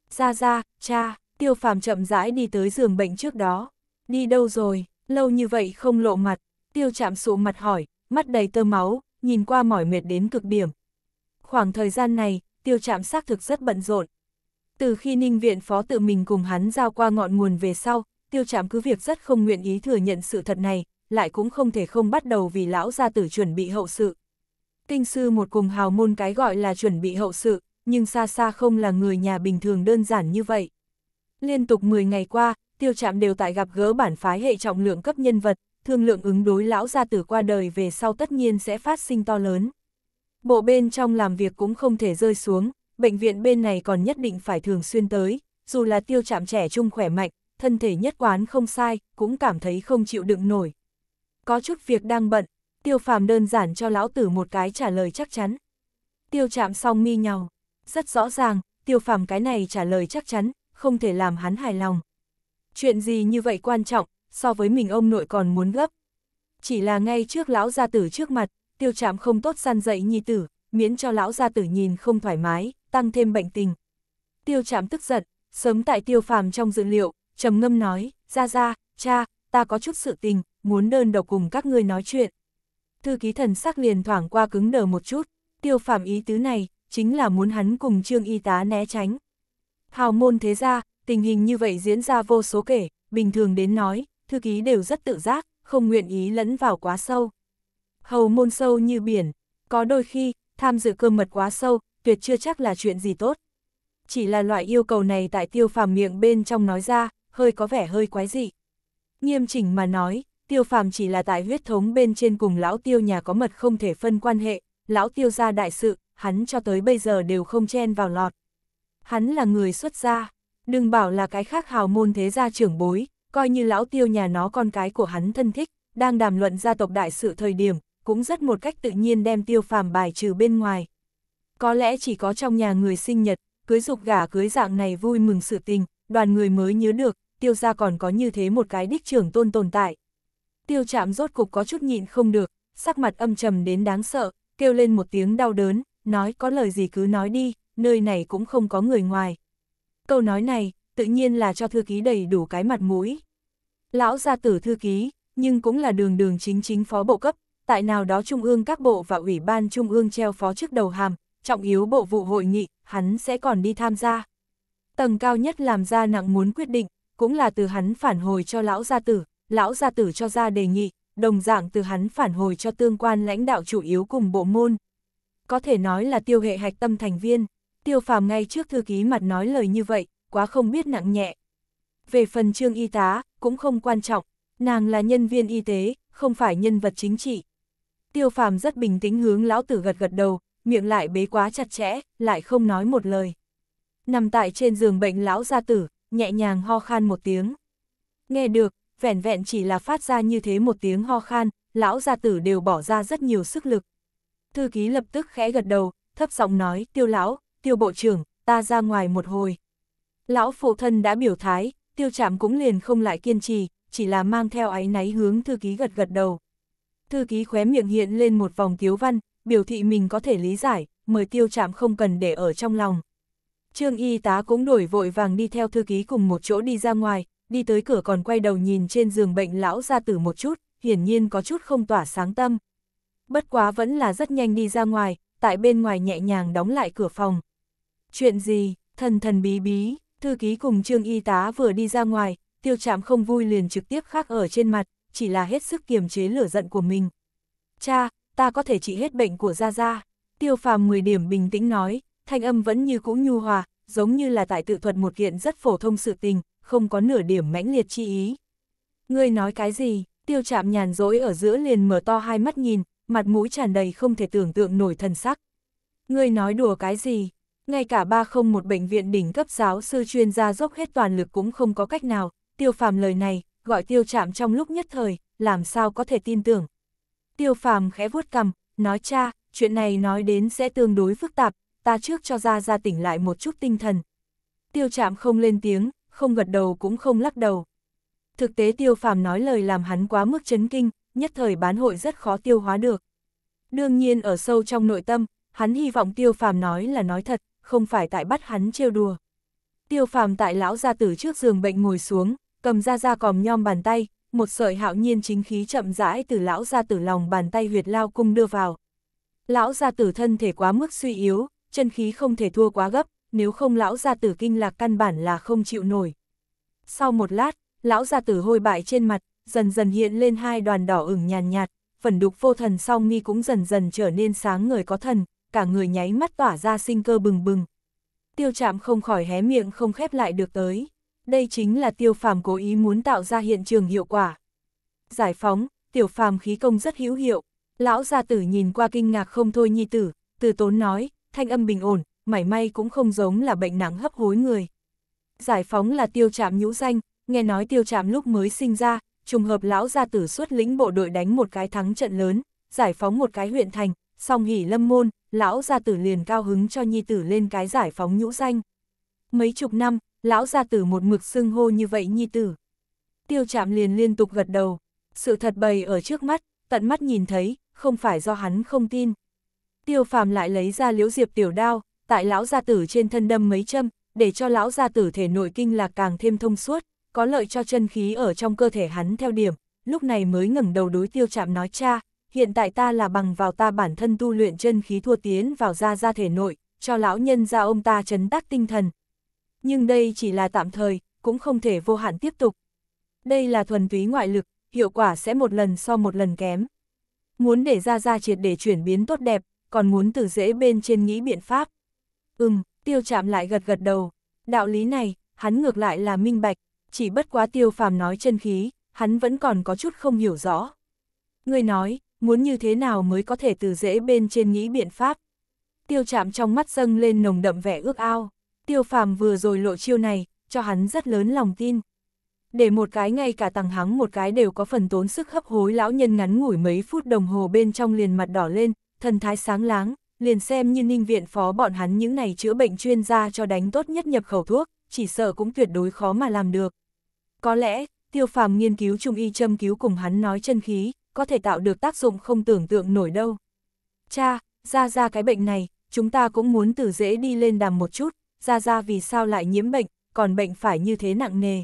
Ra ra, cha, tiêu phàm chậm rãi đi tới giường bệnh trước đó. Đi đâu rồi, lâu như vậy không lộ mặt, tiêu chạm sụ mặt hỏi, mắt đầy tơ máu, nhìn qua mỏi mệt đến cực điểm. Khoảng thời gian này, tiêu chạm xác thực rất bận rộn, từ khi Ninh Viện Phó tự mình cùng hắn giao qua ngọn nguồn về sau, tiêu trạm cứ việc rất không nguyện ý thừa nhận sự thật này, lại cũng không thể không bắt đầu vì lão gia tử chuẩn bị hậu sự. Kinh sư một cùng hào môn cái gọi là chuẩn bị hậu sự, nhưng xa xa không là người nhà bình thường đơn giản như vậy. Liên tục 10 ngày qua, tiêu trạm đều tại gặp gỡ bản phái hệ trọng lượng cấp nhân vật, thương lượng ứng đối lão gia tử qua đời về sau tất nhiên sẽ phát sinh to lớn. Bộ bên trong làm việc cũng không thể rơi xuống, bệnh viện bên này còn nhất định phải thường xuyên tới, dù là tiêu chạm trẻ trung khỏe mạnh, thân thể nhất quán không sai, cũng cảm thấy không chịu đựng nổi. Có chút việc đang bận, tiêu phàm đơn giản cho lão tử một cái trả lời chắc chắn. Tiêu chạm xong mi nhau, rất rõ ràng, tiêu phàm cái này trả lời chắc chắn, không thể làm hắn hài lòng. Chuyện gì như vậy quan trọng, so với mình ông nội còn muốn gấp. Chỉ là ngay trước lão gia tử trước mặt, tiêu chạm không tốt săn dậy nhi tử, miễn cho lão gia tử nhìn không thoải mái tăng thêm bệnh tình. Tiêu Trạm tức giận, sớm tại tiêu phàm trong dự liệu, trầm ngâm nói, ra ra, cha, ta có chút sự tình, muốn đơn độc cùng các ngươi nói chuyện. Thư ký thần sắc liền thoảng qua cứng đờ một chút, tiêu phàm ý tứ này, chính là muốn hắn cùng trương y tá né tránh. Hào môn thế gia tình hình như vậy diễn ra vô số kể, bình thường đến nói, thư ký đều rất tự giác, không nguyện ý lẫn vào quá sâu. Hầu môn sâu như biển, có đôi khi, tham dự cơ mật quá sâu, tuyệt chưa chắc là chuyện gì tốt. Chỉ là loại yêu cầu này tại tiêu phàm miệng bên trong nói ra, hơi có vẻ hơi quái dị. Nghiêm chỉnh mà nói, tiêu phàm chỉ là tại huyết thống bên trên cùng lão tiêu nhà có mật không thể phân quan hệ, lão tiêu ra đại sự, hắn cho tới bây giờ đều không chen vào lọt. Hắn là người xuất gia, đừng bảo là cái khác hào môn thế gia trưởng bối, coi như lão tiêu nhà nó con cái của hắn thân thích, đang đàm luận gia tộc đại sự thời điểm, cũng rất một cách tự nhiên đem tiêu phàm bài trừ bên ngoài, có lẽ chỉ có trong nhà người sinh nhật, cưới dục gả cưới dạng này vui mừng sự tình, đoàn người mới nhớ được, tiêu gia còn có như thế một cái đích trưởng tôn tồn tại. Tiêu chạm rốt cục có chút nhịn không được, sắc mặt âm trầm đến đáng sợ, kêu lên một tiếng đau đớn, nói có lời gì cứ nói đi, nơi này cũng không có người ngoài. Câu nói này, tự nhiên là cho thư ký đầy đủ cái mặt mũi. Lão gia tử thư ký, nhưng cũng là đường đường chính chính phó bộ cấp, tại nào đó trung ương các bộ và ủy ban trung ương treo phó trước đầu hàm, trọng yếu bộ vụ hội nghị, hắn sẽ còn đi tham gia. Tầng cao nhất làm ra nặng muốn quyết định, cũng là từ hắn phản hồi cho lão gia tử, lão gia tử cho ra đề nghị, đồng dạng từ hắn phản hồi cho tương quan lãnh đạo chủ yếu cùng bộ môn. Có thể nói là tiêu hệ hạch tâm thành viên, tiêu phàm ngay trước thư ký mặt nói lời như vậy, quá không biết nặng nhẹ. Về phần trương y tá, cũng không quan trọng, nàng là nhân viên y tế, không phải nhân vật chính trị. Tiêu phàm rất bình tĩnh hướng lão tử gật gật đầu, miệng lại bế quá chặt chẽ, lại không nói một lời. Nằm tại trên giường bệnh lão gia tử, nhẹ nhàng ho khan một tiếng. Nghe được, vẻn vẹn chỉ là phát ra như thế một tiếng ho khan, lão gia tử đều bỏ ra rất nhiều sức lực. Thư ký lập tức khẽ gật đầu, thấp giọng nói, tiêu lão, tiêu bộ trưởng, ta ra ngoài một hồi. Lão phụ thân đã biểu thái, tiêu chạm cũng liền không lại kiên trì, chỉ là mang theo áy náy hướng thư ký gật gật đầu. Thư ký khóe miệng hiện lên một vòng tiếu văn, biểu thị mình có thể lý giải, mời tiêu chạm không cần để ở trong lòng. Trương y tá cũng đổi vội vàng đi theo thư ký cùng một chỗ đi ra ngoài, đi tới cửa còn quay đầu nhìn trên giường bệnh lão ra tử một chút, hiển nhiên có chút không tỏa sáng tâm. Bất quá vẫn là rất nhanh đi ra ngoài, tại bên ngoài nhẹ nhàng đóng lại cửa phòng. Chuyện gì, thần thần bí bí, thư ký cùng trương y tá vừa đi ra ngoài, tiêu chạm không vui liền trực tiếp khắc ở trên mặt, chỉ là hết sức kiềm chế lửa giận của mình. Cha, ta có thể trị hết bệnh của Gia Gia. Tiêu phàm 10 điểm bình tĩnh nói, thanh âm vẫn như cũ nhu hòa, giống như là tại tự thuật một kiện rất phổ thông sự tình, không có nửa điểm mãnh liệt chi ý. Ngươi nói cái gì, tiêu chạm nhàn rỗi ở giữa liền mở to hai mắt nhìn, mặt mũi tràn đầy không thể tưởng tượng nổi thần sắc. Ngươi nói đùa cái gì, ngay cả ba không một bệnh viện đỉnh cấp giáo sư chuyên gia dốc hết toàn lực cũng không có cách nào, tiêu phàm lời này, gọi tiêu chạm trong lúc nhất thời, làm sao có thể tin tưởng, Tiêu phàm khẽ vuốt cằm, nói cha, chuyện này nói đến sẽ tương đối phức tạp, ta trước cho ra ra tỉnh lại một chút tinh thần. Tiêu chạm không lên tiếng, không gật đầu cũng không lắc đầu. Thực tế tiêu phàm nói lời làm hắn quá mức chấn kinh, nhất thời bán hội rất khó tiêu hóa được. Đương nhiên ở sâu trong nội tâm, hắn hy vọng tiêu phàm nói là nói thật, không phải tại bắt hắn trêu đùa. Tiêu phàm tại lão gia tử trước giường bệnh ngồi xuống, cầm ra ra còm nhom bàn tay, một sợi hạo nhiên chính khí chậm rãi từ lão gia tử lòng bàn tay huyệt lao cung đưa vào. Lão gia tử thân thể quá mức suy yếu, chân khí không thể thua quá gấp, nếu không lão gia tử kinh lạc căn bản là không chịu nổi. Sau một lát, lão gia tử hôi bại trên mặt, dần dần hiện lên hai đoàn đỏ ửng nhàn nhạt, phần đục vô thần song mi cũng dần dần trở nên sáng người có thần, cả người nháy mắt tỏa ra sinh cơ bừng bừng. Tiêu chạm không khỏi hé miệng không khép lại được tới. Đây chính là tiêu phàm cố ý muốn tạo ra hiện trường hiệu quả. Giải phóng, tiểu phàm khí công rất hữu hiệu. Lão gia tử nhìn qua kinh ngạc không thôi nhi tử, từ tốn nói, thanh âm bình ổn, mảy may cũng không giống là bệnh nặng hấp hối người. Giải phóng là tiêu trạm nhũ danh, nghe nói tiêu trạm lúc mới sinh ra, trùng hợp lão gia tử xuất lĩnh bộ đội đánh một cái thắng trận lớn, giải phóng một cái huyện thành, song hỉ lâm môn, lão gia tử liền cao hứng cho nhi tử lên cái giải phóng nhũ danh. Mấy chục năm, lão gia tử một mực xưng hô như vậy nhi tử. Tiêu chạm liền liên tục gật đầu, sự thật bày ở trước mắt, tận mắt nhìn thấy, không phải do hắn không tin. Tiêu phàm lại lấy ra liễu diệp tiểu đao, tại lão gia tử trên thân đâm mấy châm, để cho lão gia tử thể nội kinh là càng thêm thông suốt, có lợi cho chân khí ở trong cơ thể hắn theo điểm, lúc này mới ngẩng đầu đối tiêu chạm nói cha, hiện tại ta là bằng vào ta bản thân tu luyện chân khí thua tiến vào ra ra thể nội, cho lão nhân ra ông ta chấn tác tinh thần, nhưng đây chỉ là tạm thời, cũng không thể vô hạn tiếp tục. Đây là thuần túy ngoại lực, hiệu quả sẽ một lần so một lần kém. Muốn để ra ra triệt để chuyển biến tốt đẹp, còn muốn từ dễ bên trên nghĩ biện pháp. Ừm, tiêu chạm lại gật gật đầu. Đạo lý này, hắn ngược lại là minh bạch, chỉ bất quá tiêu phàm nói chân khí, hắn vẫn còn có chút không hiểu rõ. Người nói, muốn như thế nào mới có thể từ dễ bên trên nghĩ biện pháp. Tiêu chạm trong mắt dâng lên nồng đậm vẻ ước ao tiêu phàm vừa rồi lộ chiêu này, cho hắn rất lớn lòng tin. Để một cái ngay cả tàng hắng một cái đều có phần tốn sức hấp hối lão nhân ngắn ngủi mấy phút đồng hồ bên trong liền mặt đỏ lên, thần thái sáng láng, liền xem như ninh viện phó bọn hắn những này chữa bệnh chuyên gia cho đánh tốt nhất nhập khẩu thuốc, chỉ sợ cũng tuyệt đối khó mà làm được. Có lẽ, tiêu phàm nghiên cứu trung y châm cứu cùng hắn nói chân khí, có thể tạo được tác dụng không tưởng tượng nổi đâu. Cha, ra ra cái bệnh này, chúng ta cũng muốn từ dễ đi lên đàm một chút, ra ra vì sao lại nhiễm bệnh, còn bệnh phải như thế nặng nề.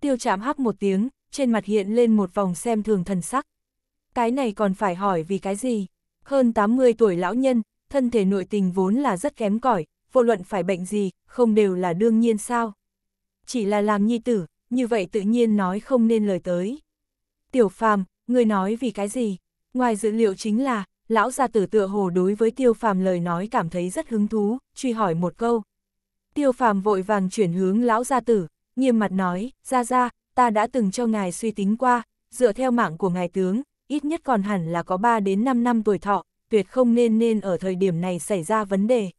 Tiêu chạm hắc một tiếng, trên mặt hiện lên một vòng xem thường thần sắc. Cái này còn phải hỏi vì cái gì? Hơn 80 tuổi lão nhân, thân thể nội tình vốn là rất kém cỏi, vô luận phải bệnh gì, không đều là đương nhiên sao. Chỉ là làm nhi tử, như vậy tự nhiên nói không nên lời tới. Tiểu phàm, người nói vì cái gì? Ngoài dữ liệu chính là, lão gia tử tựa hồ đối với tiêu phàm lời nói cảm thấy rất hứng thú, truy hỏi một câu. Tiêu phàm vội vàng chuyển hướng lão gia tử, nghiêm mặt nói, ra ra, ta đã từng cho ngài suy tính qua, dựa theo mạng của ngài tướng, ít nhất còn hẳn là có 3 đến 5 năm tuổi thọ, tuyệt không nên nên ở thời điểm này xảy ra vấn đề.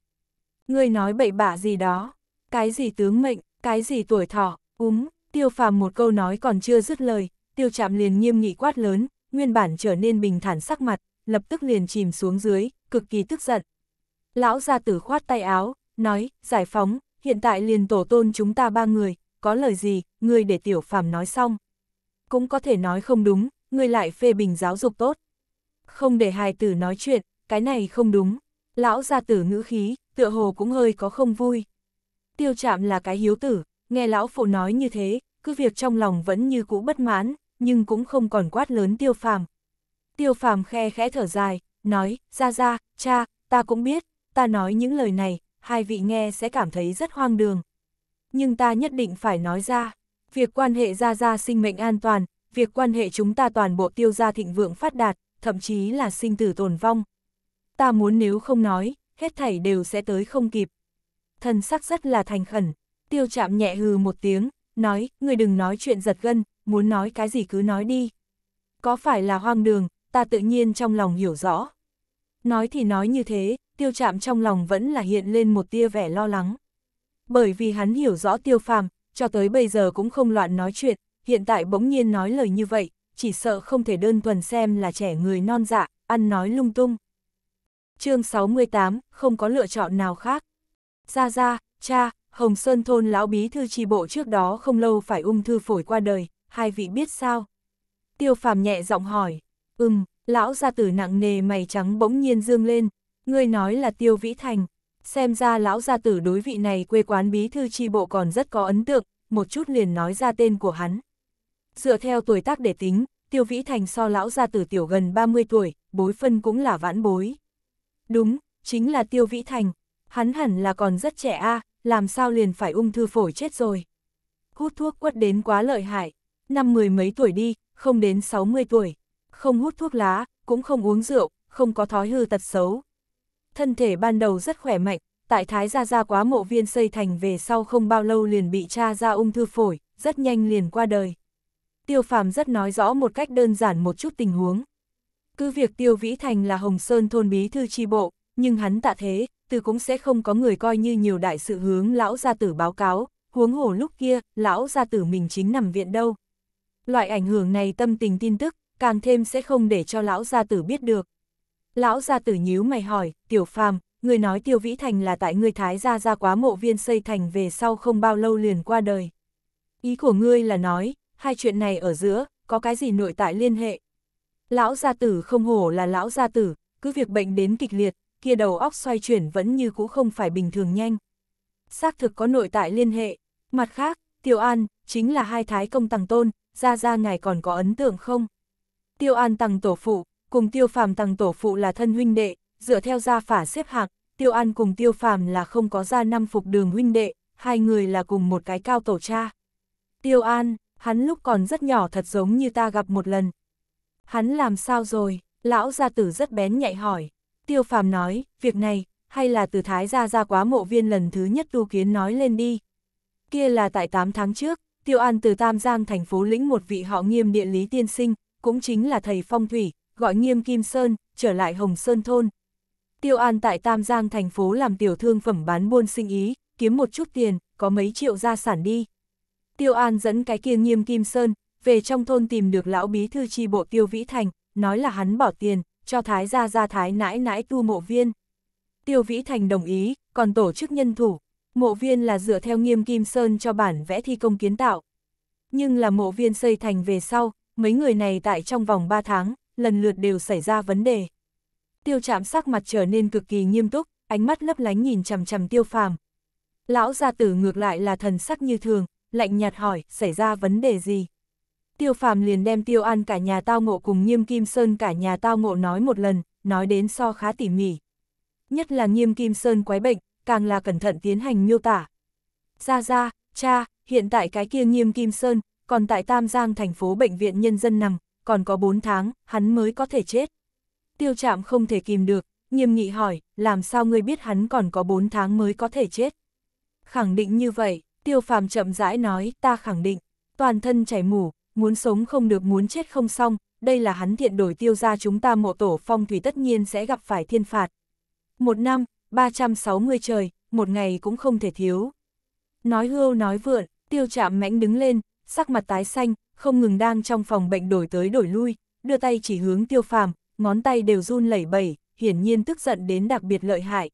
Ngươi nói bậy bạ gì đó, cái gì tướng mệnh, cái gì tuổi thọ, úng, tiêu phàm một câu nói còn chưa dứt lời, tiêu chạm liền nghiêm nghị quát lớn, nguyên bản trở nên bình thản sắc mặt, lập tức liền chìm xuống dưới, cực kỳ tức giận. Lão gia tử khoát tay áo, nói, giải phóng, hiện tại liền tổ tôn chúng ta ba người, có lời gì, ngươi để tiểu phàm nói xong. Cũng có thể nói không đúng, ngươi lại phê bình giáo dục tốt. Không để hài tử nói chuyện, cái này không đúng. Lão gia tử ngữ khí, tựa hồ cũng hơi có không vui. Tiêu trạm là cái hiếu tử, nghe lão phụ nói như thế, cứ việc trong lòng vẫn như cũ bất mãn, nhưng cũng không còn quát lớn tiêu phàm. Tiêu phàm khe khẽ thở dài, nói, ra ra, cha, ta cũng biết, ta nói những lời này, hai vị nghe sẽ cảm thấy rất hoang đường. Nhưng ta nhất định phải nói ra, việc quan hệ gia gia sinh mệnh an toàn, việc quan hệ chúng ta toàn bộ tiêu gia thịnh vượng phát đạt, thậm chí là sinh tử tồn vong. Ta muốn nếu không nói, hết thảy đều sẽ tới không kịp. Thần sắc rất là thành khẩn, tiêu chạm nhẹ hừ một tiếng, nói, người đừng nói chuyện giật gân, muốn nói cái gì cứ nói đi. Có phải là hoang đường, ta tự nhiên trong lòng hiểu rõ. Nói thì nói như thế, tiêu chạm trong lòng vẫn là hiện lên một tia vẻ lo lắng. Bởi vì hắn hiểu rõ tiêu phàm, cho tới bây giờ cũng không loạn nói chuyện, hiện tại bỗng nhiên nói lời như vậy, chỉ sợ không thể đơn thuần xem là trẻ người non dạ, ăn nói lung tung. chương 68, không có lựa chọn nào khác. Ra ra, cha, Hồng Sơn Thôn Lão Bí Thư tri Bộ trước đó không lâu phải ung thư phổi qua đời, hai vị biết sao? Tiêu phàm nhẹ giọng hỏi, ừm, lão gia tử nặng nề mày trắng bỗng nhiên dương lên, Ngươi nói là Tiêu Vĩ Thành, xem ra lão gia tử đối vị này quê quán bí thư tri bộ còn rất có ấn tượng, một chút liền nói ra tên của hắn. Dựa theo tuổi tác để tính, Tiêu Vĩ Thành so lão gia tử tiểu gần 30 tuổi, bối phân cũng là vãn bối. Đúng, chính là Tiêu Vĩ Thành, hắn hẳn là còn rất trẻ a, làm sao liền phải ung thư phổi chết rồi. Hút thuốc quất đến quá lợi hại, năm mười mấy tuổi đi, không đến 60 tuổi, không hút thuốc lá, cũng không uống rượu, không có thói hư tật xấu, thân thể ban đầu rất khỏe mạnh, tại Thái Gia Gia quá mộ viên xây thành về sau không bao lâu liền bị cha ra ung thư phổi, rất nhanh liền qua đời. Tiêu phàm rất nói rõ một cách đơn giản một chút tình huống. Cứ việc Tiêu Vĩ Thành là Hồng Sơn thôn bí thư tri bộ, nhưng hắn tạ thế, từ cũng sẽ không có người coi như nhiều đại sự hướng lão gia tử báo cáo, huống hồ lúc kia, lão gia tử mình chính nằm viện đâu. Loại ảnh hưởng này tâm tình tin tức, càng thêm sẽ không để cho lão gia tử biết được, Lão gia tử nhíu mày hỏi, tiểu phàm, người nói tiêu vĩ thành là tại người thái gia gia quá mộ viên xây thành về sau không bao lâu liền qua đời. Ý của ngươi là nói, hai chuyện này ở giữa, có cái gì nội tại liên hệ? Lão gia tử không hổ là lão gia tử, cứ việc bệnh đến kịch liệt, kia đầu óc xoay chuyển vẫn như cũ không phải bình thường nhanh. Xác thực có nội tại liên hệ. Mặt khác, Tiêu An, chính là hai thái công tăng tôn, gia gia ngài còn có ấn tượng không? Tiêu An tăng tổ phụ, cùng tiêu phàm tăng tổ phụ là thân huynh đệ, dựa theo gia phả xếp hạng, tiêu an cùng tiêu phàm là không có gia năm phục đường huynh đệ, hai người là cùng một cái cao tổ cha. Tiêu an, hắn lúc còn rất nhỏ thật giống như ta gặp một lần. Hắn làm sao rồi, lão gia tử rất bén nhạy hỏi. Tiêu phàm nói, việc này, hay là từ thái gia ra quá mộ viên lần thứ nhất tu kiến nói lên đi. Kia là tại 8 tháng trước, tiêu an từ Tam Giang thành phố lĩnh một vị họ nghiêm địa lý tiên sinh, cũng chính là thầy phong thủy, gọi nghiêm Kim Sơn, trở lại Hồng Sơn Thôn. Tiêu An tại Tam Giang thành phố làm tiểu thương phẩm bán buôn sinh ý, kiếm một chút tiền, có mấy triệu gia sản đi. Tiêu An dẫn cái kia nghiêm Kim Sơn, về trong thôn tìm được lão bí thư tri bộ Tiêu Vĩ Thành, nói là hắn bỏ tiền, cho Thái gia gia Thái nãi nãi tu mộ viên. Tiêu Vĩ Thành đồng ý, còn tổ chức nhân thủ. Mộ viên là dựa theo nghiêm Kim Sơn cho bản vẽ thi công kiến tạo. Nhưng là mộ viên xây thành về sau, mấy người này tại trong vòng 3 tháng, lần lượt đều xảy ra vấn đề. Tiêu Trạm sắc mặt trở nên cực kỳ nghiêm túc, ánh mắt lấp lánh nhìn chằm chằm tiêu phàm. Lão gia tử ngược lại là thần sắc như thường, lạnh nhạt hỏi, xảy ra vấn đề gì? Tiêu phàm liền đem tiêu an cả nhà tao ngộ cùng nghiêm kim sơn cả nhà tao ngộ nói một lần, nói đến so khá tỉ mỉ. Nhất là nghiêm kim sơn quái bệnh, càng là cẩn thận tiến hành miêu tả. Ra ra, cha, hiện tại cái kia nghiêm kim sơn, còn tại Tam Giang thành phố bệnh viện nhân dân nằm, còn có 4 tháng, hắn mới có thể chết. Tiêu Trạm không thể kìm được, nghiêm nghị hỏi, làm sao ngươi biết hắn còn có 4 tháng mới có thể chết? Khẳng định như vậy, tiêu phàm chậm rãi nói, ta khẳng định, toàn thân chảy mù, muốn sống không được muốn chết không xong, đây là hắn thiện đổi tiêu ra chúng ta mộ tổ phong thủy tất nhiên sẽ gặp phải thiên phạt. Một năm, 360 trời, một ngày cũng không thể thiếu. Nói hưu nói vượn, tiêu Trạm mãnh đứng lên, sắc mặt tái xanh, không ngừng đang trong phòng bệnh đổi tới đổi lui, đưa tay chỉ hướng tiêu phàm, ngón tay đều run lẩy bẩy, hiển nhiên tức giận đến đặc biệt lợi hại.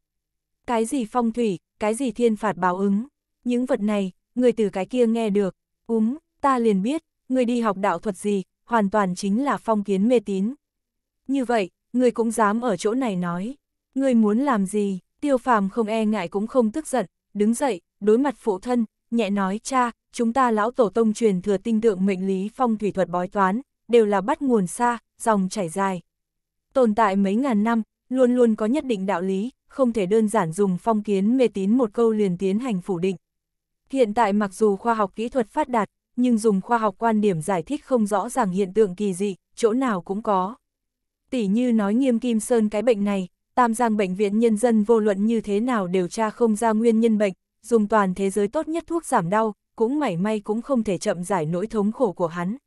Cái gì phong thủy, cái gì thiên phạt báo ứng, những vật này, người từ cái kia nghe được, úm, ta liền biết, người đi học đạo thuật gì, hoàn toàn chính là phong kiến mê tín. Như vậy, người cũng dám ở chỗ này nói, người muốn làm gì, tiêu phàm không e ngại cũng không tức giận, đứng dậy, đối mặt phụ thân, nhẹ nói cha, chúng ta lão tổ tông truyền thừa tinh tượng mệnh lý phong thủy thuật bói toán, đều là bắt nguồn xa, dòng chảy dài. Tồn tại mấy ngàn năm, luôn luôn có nhất định đạo lý, không thể đơn giản dùng phong kiến mê tín một câu liền tiến hành phủ định. Hiện tại mặc dù khoa học kỹ thuật phát đạt, nhưng dùng khoa học quan điểm giải thích không rõ ràng hiện tượng kỳ dị, chỗ nào cũng có. Tỷ như nói nghiêm kim sơn cái bệnh này, Tam Giang Bệnh viện Nhân dân vô luận như thế nào điều tra không ra nguyên nhân bệnh, dùng toàn thế giới tốt nhất thuốc giảm đau, cũng mảy may cũng không thể chậm giải nỗi thống khổ của hắn.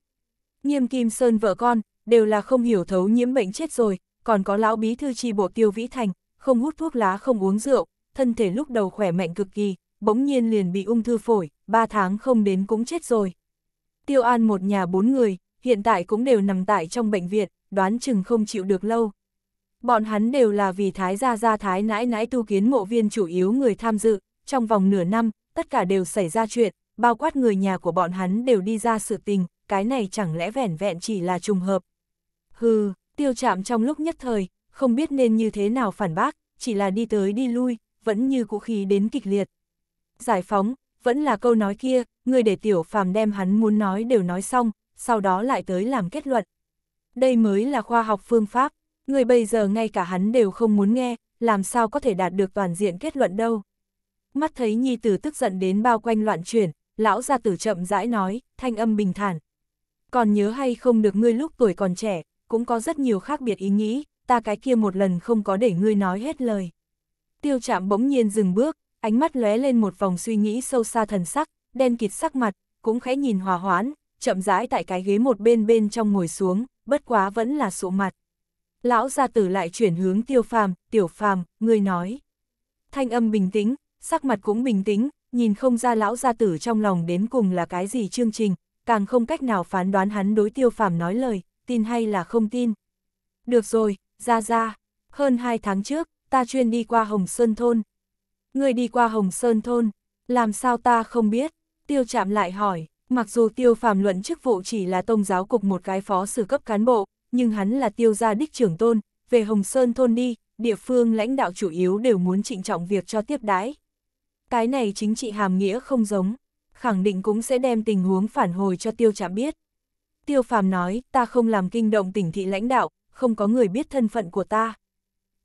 Nghiêm Kim Sơn vợ con, đều là không hiểu thấu nhiễm bệnh chết rồi, còn có lão bí thư tri bộ tiêu vĩ thành, không hút thuốc lá không uống rượu, thân thể lúc đầu khỏe mạnh cực kỳ, bỗng nhiên liền bị ung thư phổi, 3 tháng không đến cũng chết rồi. Tiêu An một nhà bốn người, hiện tại cũng đều nằm tại trong bệnh viện, đoán chừng không chịu được lâu. Bọn hắn đều là vì thái gia gia thái nãi nãi tu kiến mộ viên chủ yếu người tham dự, trong vòng nửa năm, tất cả đều xảy ra chuyện, bao quát người nhà của bọn hắn đều đi ra sự tình, cái này chẳng lẽ vẻn vẹn chỉ là trùng hợp. Hừ, tiêu chạm trong lúc nhất thời, không biết nên như thế nào phản bác, chỉ là đi tới đi lui, vẫn như cũ khí đến kịch liệt. Giải phóng, vẫn là câu nói kia, người để tiểu phàm đem hắn muốn nói đều nói xong, sau đó lại tới làm kết luận. Đây mới là khoa học phương pháp, người bây giờ ngay cả hắn đều không muốn nghe, làm sao có thể đạt được toàn diện kết luận đâu mắt thấy nhi tử tức giận đến bao quanh loạn chuyển, lão gia tử chậm rãi nói, thanh âm bình thản. Còn nhớ hay không được ngươi lúc tuổi còn trẻ, cũng có rất nhiều khác biệt ý nghĩ, ta cái kia một lần không có để ngươi nói hết lời. Tiêu trạm bỗng nhiên dừng bước, ánh mắt lóe lên một vòng suy nghĩ sâu xa thần sắc, đen kịt sắc mặt, cũng khẽ nhìn hòa hoãn, chậm rãi tại cái ghế một bên bên trong ngồi xuống, bất quá vẫn là sụ mặt. Lão gia tử lại chuyển hướng tiêu phàm, tiểu phàm, ngươi nói. Thanh âm bình tĩnh, sắc mặt cũng bình tĩnh, nhìn không ra lão gia tử trong lòng đến cùng là cái gì chương trình, càng không cách nào phán đoán hắn đối tiêu phàm nói lời, tin hay là không tin. Được rồi, ra ra, hơn hai tháng trước, ta chuyên đi qua Hồng Sơn Thôn. Người đi qua Hồng Sơn Thôn, làm sao ta không biết, tiêu chạm lại hỏi, mặc dù tiêu phàm luận chức vụ chỉ là tông giáo cục một cái phó sử cấp cán bộ, nhưng hắn là tiêu gia đích trưởng tôn, về Hồng Sơn Thôn đi, địa phương lãnh đạo chủ yếu đều muốn trịnh trọng việc cho tiếp đái. Cái này chính trị hàm nghĩa không giống, khẳng định cũng sẽ đem tình huống phản hồi cho tiêu chạm biết. Tiêu phàm nói, ta không làm kinh động tỉnh thị lãnh đạo, không có người biết thân phận của ta.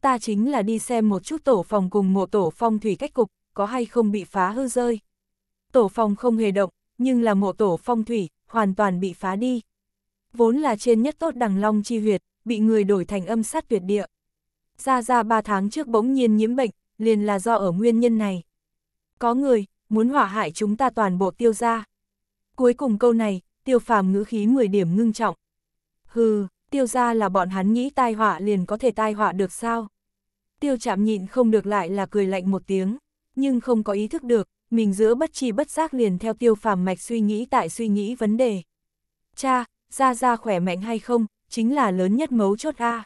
Ta chính là đi xem một chút tổ phòng cùng mộ tổ phong thủy cách cục, có hay không bị phá hư rơi. Tổ phòng không hề động, nhưng là mộ tổ phong thủy, hoàn toàn bị phá đi. Vốn là trên nhất tốt đằng long chi huyệt, bị người đổi thành âm sát tuyệt địa. Ra ra ba tháng trước bỗng nhiên nhiễm bệnh, liền là do ở nguyên nhân này có người, muốn hỏa hại chúng ta toàn bộ tiêu ra. Cuối cùng câu này, tiêu phàm ngữ khí 10 điểm ngưng trọng. Hừ, tiêu ra là bọn hắn nghĩ tai họa liền có thể tai họa được sao? Tiêu chạm nhịn không được lại là cười lạnh một tiếng, nhưng không có ý thức được, mình giữa bất chi bất giác liền theo tiêu phàm mạch suy nghĩ tại suy nghĩ vấn đề. Cha, ra ra khỏe mạnh hay không, chính là lớn nhất mấu chốt A.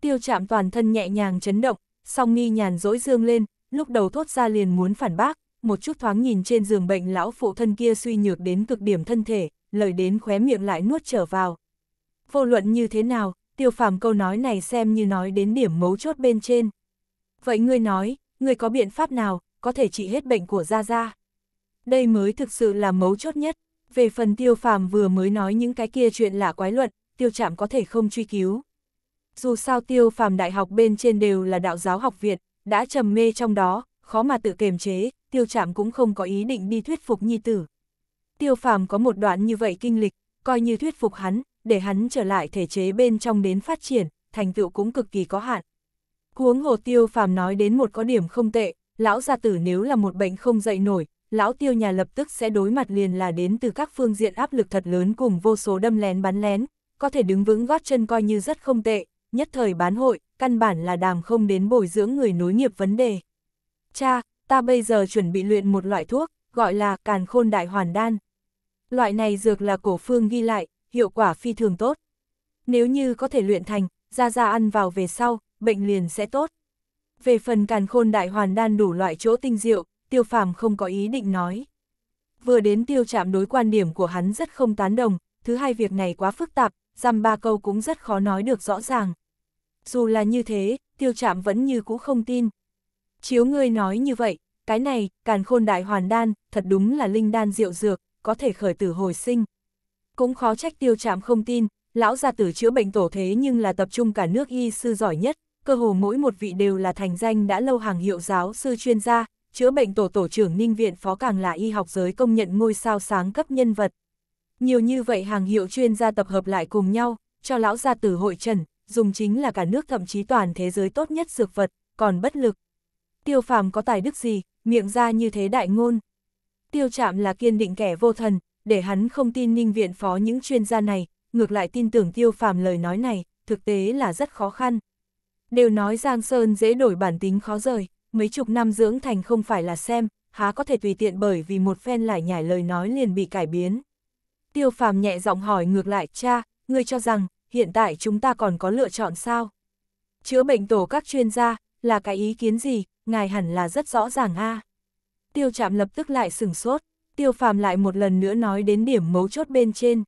Tiêu chạm toàn thân nhẹ nhàng chấn động, song nghi nhàn dỗi dương lên, lúc đầu thốt ra liền muốn phản bác, một chút thoáng nhìn trên giường bệnh lão phụ thân kia suy nhược đến cực điểm thân thể, lời đến khóe miệng lại nuốt trở vào. Vô luận như thế nào, tiêu phàm câu nói này xem như nói đến điểm mấu chốt bên trên. Vậy ngươi nói, ngươi có biện pháp nào, có thể trị hết bệnh của Gia Gia? Đây mới thực sự là mấu chốt nhất. Về phần tiêu phàm vừa mới nói những cái kia chuyện lạ quái luận, tiêu chạm có thể không truy cứu. Dù sao tiêu phàm đại học bên trên đều là đạo giáo học viện đã trầm mê trong đó, khó mà tự kềm chế, tiêu Trạm cũng không có ý định đi thuyết phục nhi tử. Tiêu phàm có một đoạn như vậy kinh lịch, coi như thuyết phục hắn, để hắn trở lại thể chế bên trong đến phát triển, thành tựu cũng cực kỳ có hạn. Huống hồ tiêu phàm nói đến một có điểm không tệ, lão gia tử nếu là một bệnh không dậy nổi, lão tiêu nhà lập tức sẽ đối mặt liền là đến từ các phương diện áp lực thật lớn cùng vô số đâm lén bắn lén, có thể đứng vững gót chân coi như rất không tệ, nhất thời bán hội, căn bản là đàm không đến bồi dưỡng người nối nghiệp vấn đề. Cha, ta bây giờ chuẩn bị luyện một loại thuốc, gọi là càn khôn đại hoàn đan. Loại này dược là cổ phương ghi lại, hiệu quả phi thường tốt. Nếu như có thể luyện thành, ra ra ăn vào về sau, bệnh liền sẽ tốt. Về phần càn khôn đại hoàn đan đủ loại chỗ tinh diệu, tiêu phàm không có ý định nói. Vừa đến tiêu chạm đối quan điểm của hắn rất không tán đồng, thứ hai việc này quá phức tạp, dăm ba câu cũng rất khó nói được rõ ràng. Dù là như thế, tiêu trạm vẫn như cũ không tin. Chiếu ngươi nói như vậy, cái này, càn khôn đại hoàn đan, thật đúng là linh đan diệu dược, có thể khởi tử hồi sinh. Cũng khó trách tiêu trạm không tin, lão gia tử chữa bệnh tổ thế nhưng là tập trung cả nước y sư giỏi nhất, cơ hồ mỗi một vị đều là thành danh đã lâu hàng hiệu giáo sư chuyên gia, chữa bệnh tổ tổ trưởng ninh viện phó càng là y học giới công nhận ngôi sao sáng cấp nhân vật. Nhiều như vậy hàng hiệu chuyên gia tập hợp lại cùng nhau, cho lão gia tử hội trần, dùng chính là cả nước thậm chí toàn thế giới tốt nhất dược vật, còn bất lực. Tiêu phàm có tài đức gì, miệng ra như thế đại ngôn. Tiêu Trạm là kiên định kẻ vô thần, để hắn không tin ninh viện phó những chuyên gia này, ngược lại tin tưởng tiêu phàm lời nói này, thực tế là rất khó khăn. Đều nói Giang Sơn dễ đổi bản tính khó rời, mấy chục năm dưỡng thành không phải là xem, há có thể tùy tiện bởi vì một phen lại nhải lời nói liền bị cải biến. Tiêu phàm nhẹ giọng hỏi ngược lại, cha, ngươi cho rằng, hiện tại chúng ta còn có lựa chọn sao? Chữa bệnh tổ các chuyên gia, là cái ý kiến gì, ngài hẳn là rất rõ ràng a. Tiêu chạm lập tức lại sừng sốt, tiêu phàm lại một lần nữa nói đến điểm mấu chốt bên trên.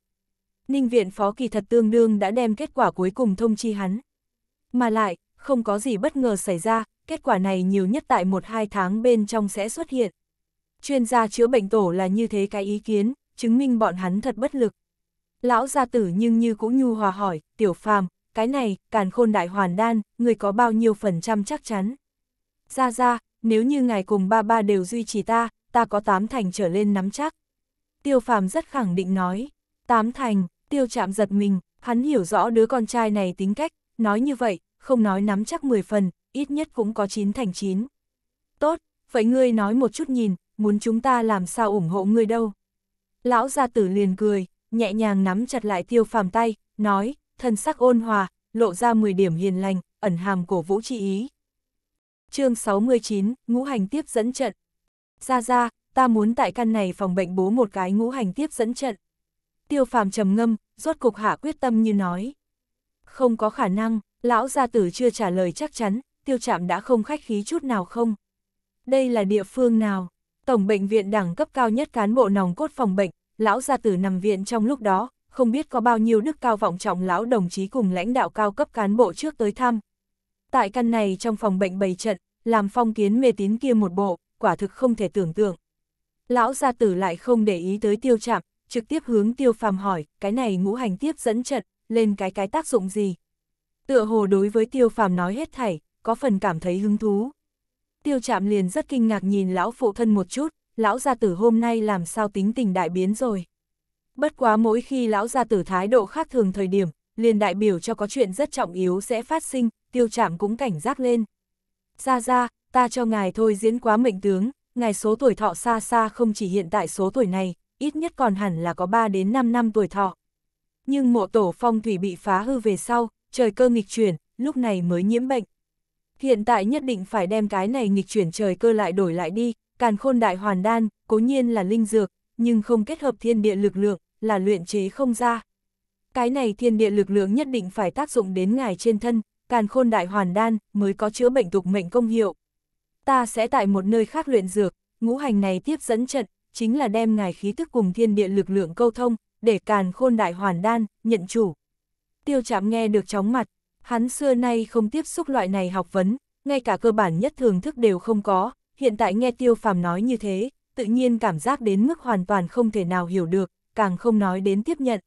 Ninh viện phó kỳ thật tương đương đã đem kết quả cuối cùng thông chi hắn. Mà lại, không có gì bất ngờ xảy ra, kết quả này nhiều nhất tại một hai tháng bên trong sẽ xuất hiện. Chuyên gia chữa bệnh tổ là như thế cái ý kiến, chứng minh bọn hắn thật bất lực. Lão gia tử nhưng như cũng nhu hòa hỏi, tiểu phàm, cái này, càn khôn đại hoàn đan, người có bao nhiêu phần trăm chắc chắn? Ra ra, nếu như ngài cùng ba ba đều duy trì ta, ta có tám thành trở lên nắm chắc. Tiêu phàm rất khẳng định nói, tám thành, tiêu chạm giật mình, hắn hiểu rõ đứa con trai này tính cách, nói như vậy, không nói nắm chắc 10 phần, ít nhất cũng có 9 thành 9. Tốt, vậy ngươi nói một chút nhìn, muốn chúng ta làm sao ủng hộ ngươi đâu. Lão gia tử liền cười, nhẹ nhàng nắm chặt lại tiêu phàm tay, nói, thân sắc ôn hòa, lộ ra 10 điểm hiền lành, ẩn hàm cổ vũ chi ý. chương 69, ngũ hành tiếp dẫn trận. Ra ra, ta muốn tại căn này phòng bệnh bố một cái ngũ hành tiếp dẫn trận. Tiêu phàm trầm ngâm, rốt cục hạ quyết tâm như nói. Không có khả năng, lão gia tử chưa trả lời chắc chắn, tiêu trạm đã không khách khí chút nào không. Đây là địa phương nào? Tổng bệnh viện đẳng cấp cao nhất cán bộ nòng cốt phòng bệnh, lão gia tử nằm viện trong lúc đó, không biết có bao nhiêu đức cao vọng trọng lão đồng chí cùng lãnh đạo cao cấp cán bộ trước tới thăm. Tại căn này trong phòng bệnh bày trận, làm phong kiến mê tín kia một bộ, quả thực không thể tưởng tượng. Lão gia tử lại không để ý tới tiêu chạm, trực tiếp hướng tiêu phàm hỏi, cái này ngũ hành tiếp dẫn trận, lên cái cái tác dụng gì. Tựa hồ đối với tiêu phàm nói hết thảy, có phần cảm thấy hứng thú. Tiêu chạm liền rất kinh ngạc nhìn lão phụ thân một chút, lão gia tử hôm nay làm sao tính tình đại biến rồi. Bất quá mỗi khi lão gia tử thái độ khác thường thời điểm, liền đại biểu cho có chuyện rất trọng yếu sẽ phát sinh, tiêu trạm cũng cảnh giác lên. gia gia, ta cho ngài thôi diễn quá mệnh tướng, ngài số tuổi thọ xa xa không chỉ hiện tại số tuổi này, ít nhất còn hẳn là có 3 đến 5 năm tuổi thọ. Nhưng mộ tổ phong thủy bị phá hư về sau, trời cơ nghịch chuyển, lúc này mới nhiễm bệnh. Hiện tại nhất định phải đem cái này nghịch chuyển trời cơ lại đổi lại đi, Càn khôn đại hoàn đan, cố nhiên là linh dược, nhưng không kết hợp thiên địa lực lượng, là luyện chế không ra. Cái này thiên địa lực lượng nhất định phải tác dụng đến ngài trên thân, càn khôn đại hoàn đan mới có chữa bệnh tục mệnh công hiệu. Ta sẽ tại một nơi khác luyện dược, ngũ hành này tiếp dẫn trận, chính là đem ngài khí tức cùng thiên địa lực lượng câu thông, để càn khôn đại hoàn đan, nhận chủ. Tiêu chạm nghe được chóng mặt, hắn xưa nay không tiếp xúc loại này học vấn, ngay cả cơ bản nhất thường thức đều không có, hiện tại nghe tiêu phàm nói như thế, tự nhiên cảm giác đến mức hoàn toàn không thể nào hiểu được, càng không nói đến tiếp nhận.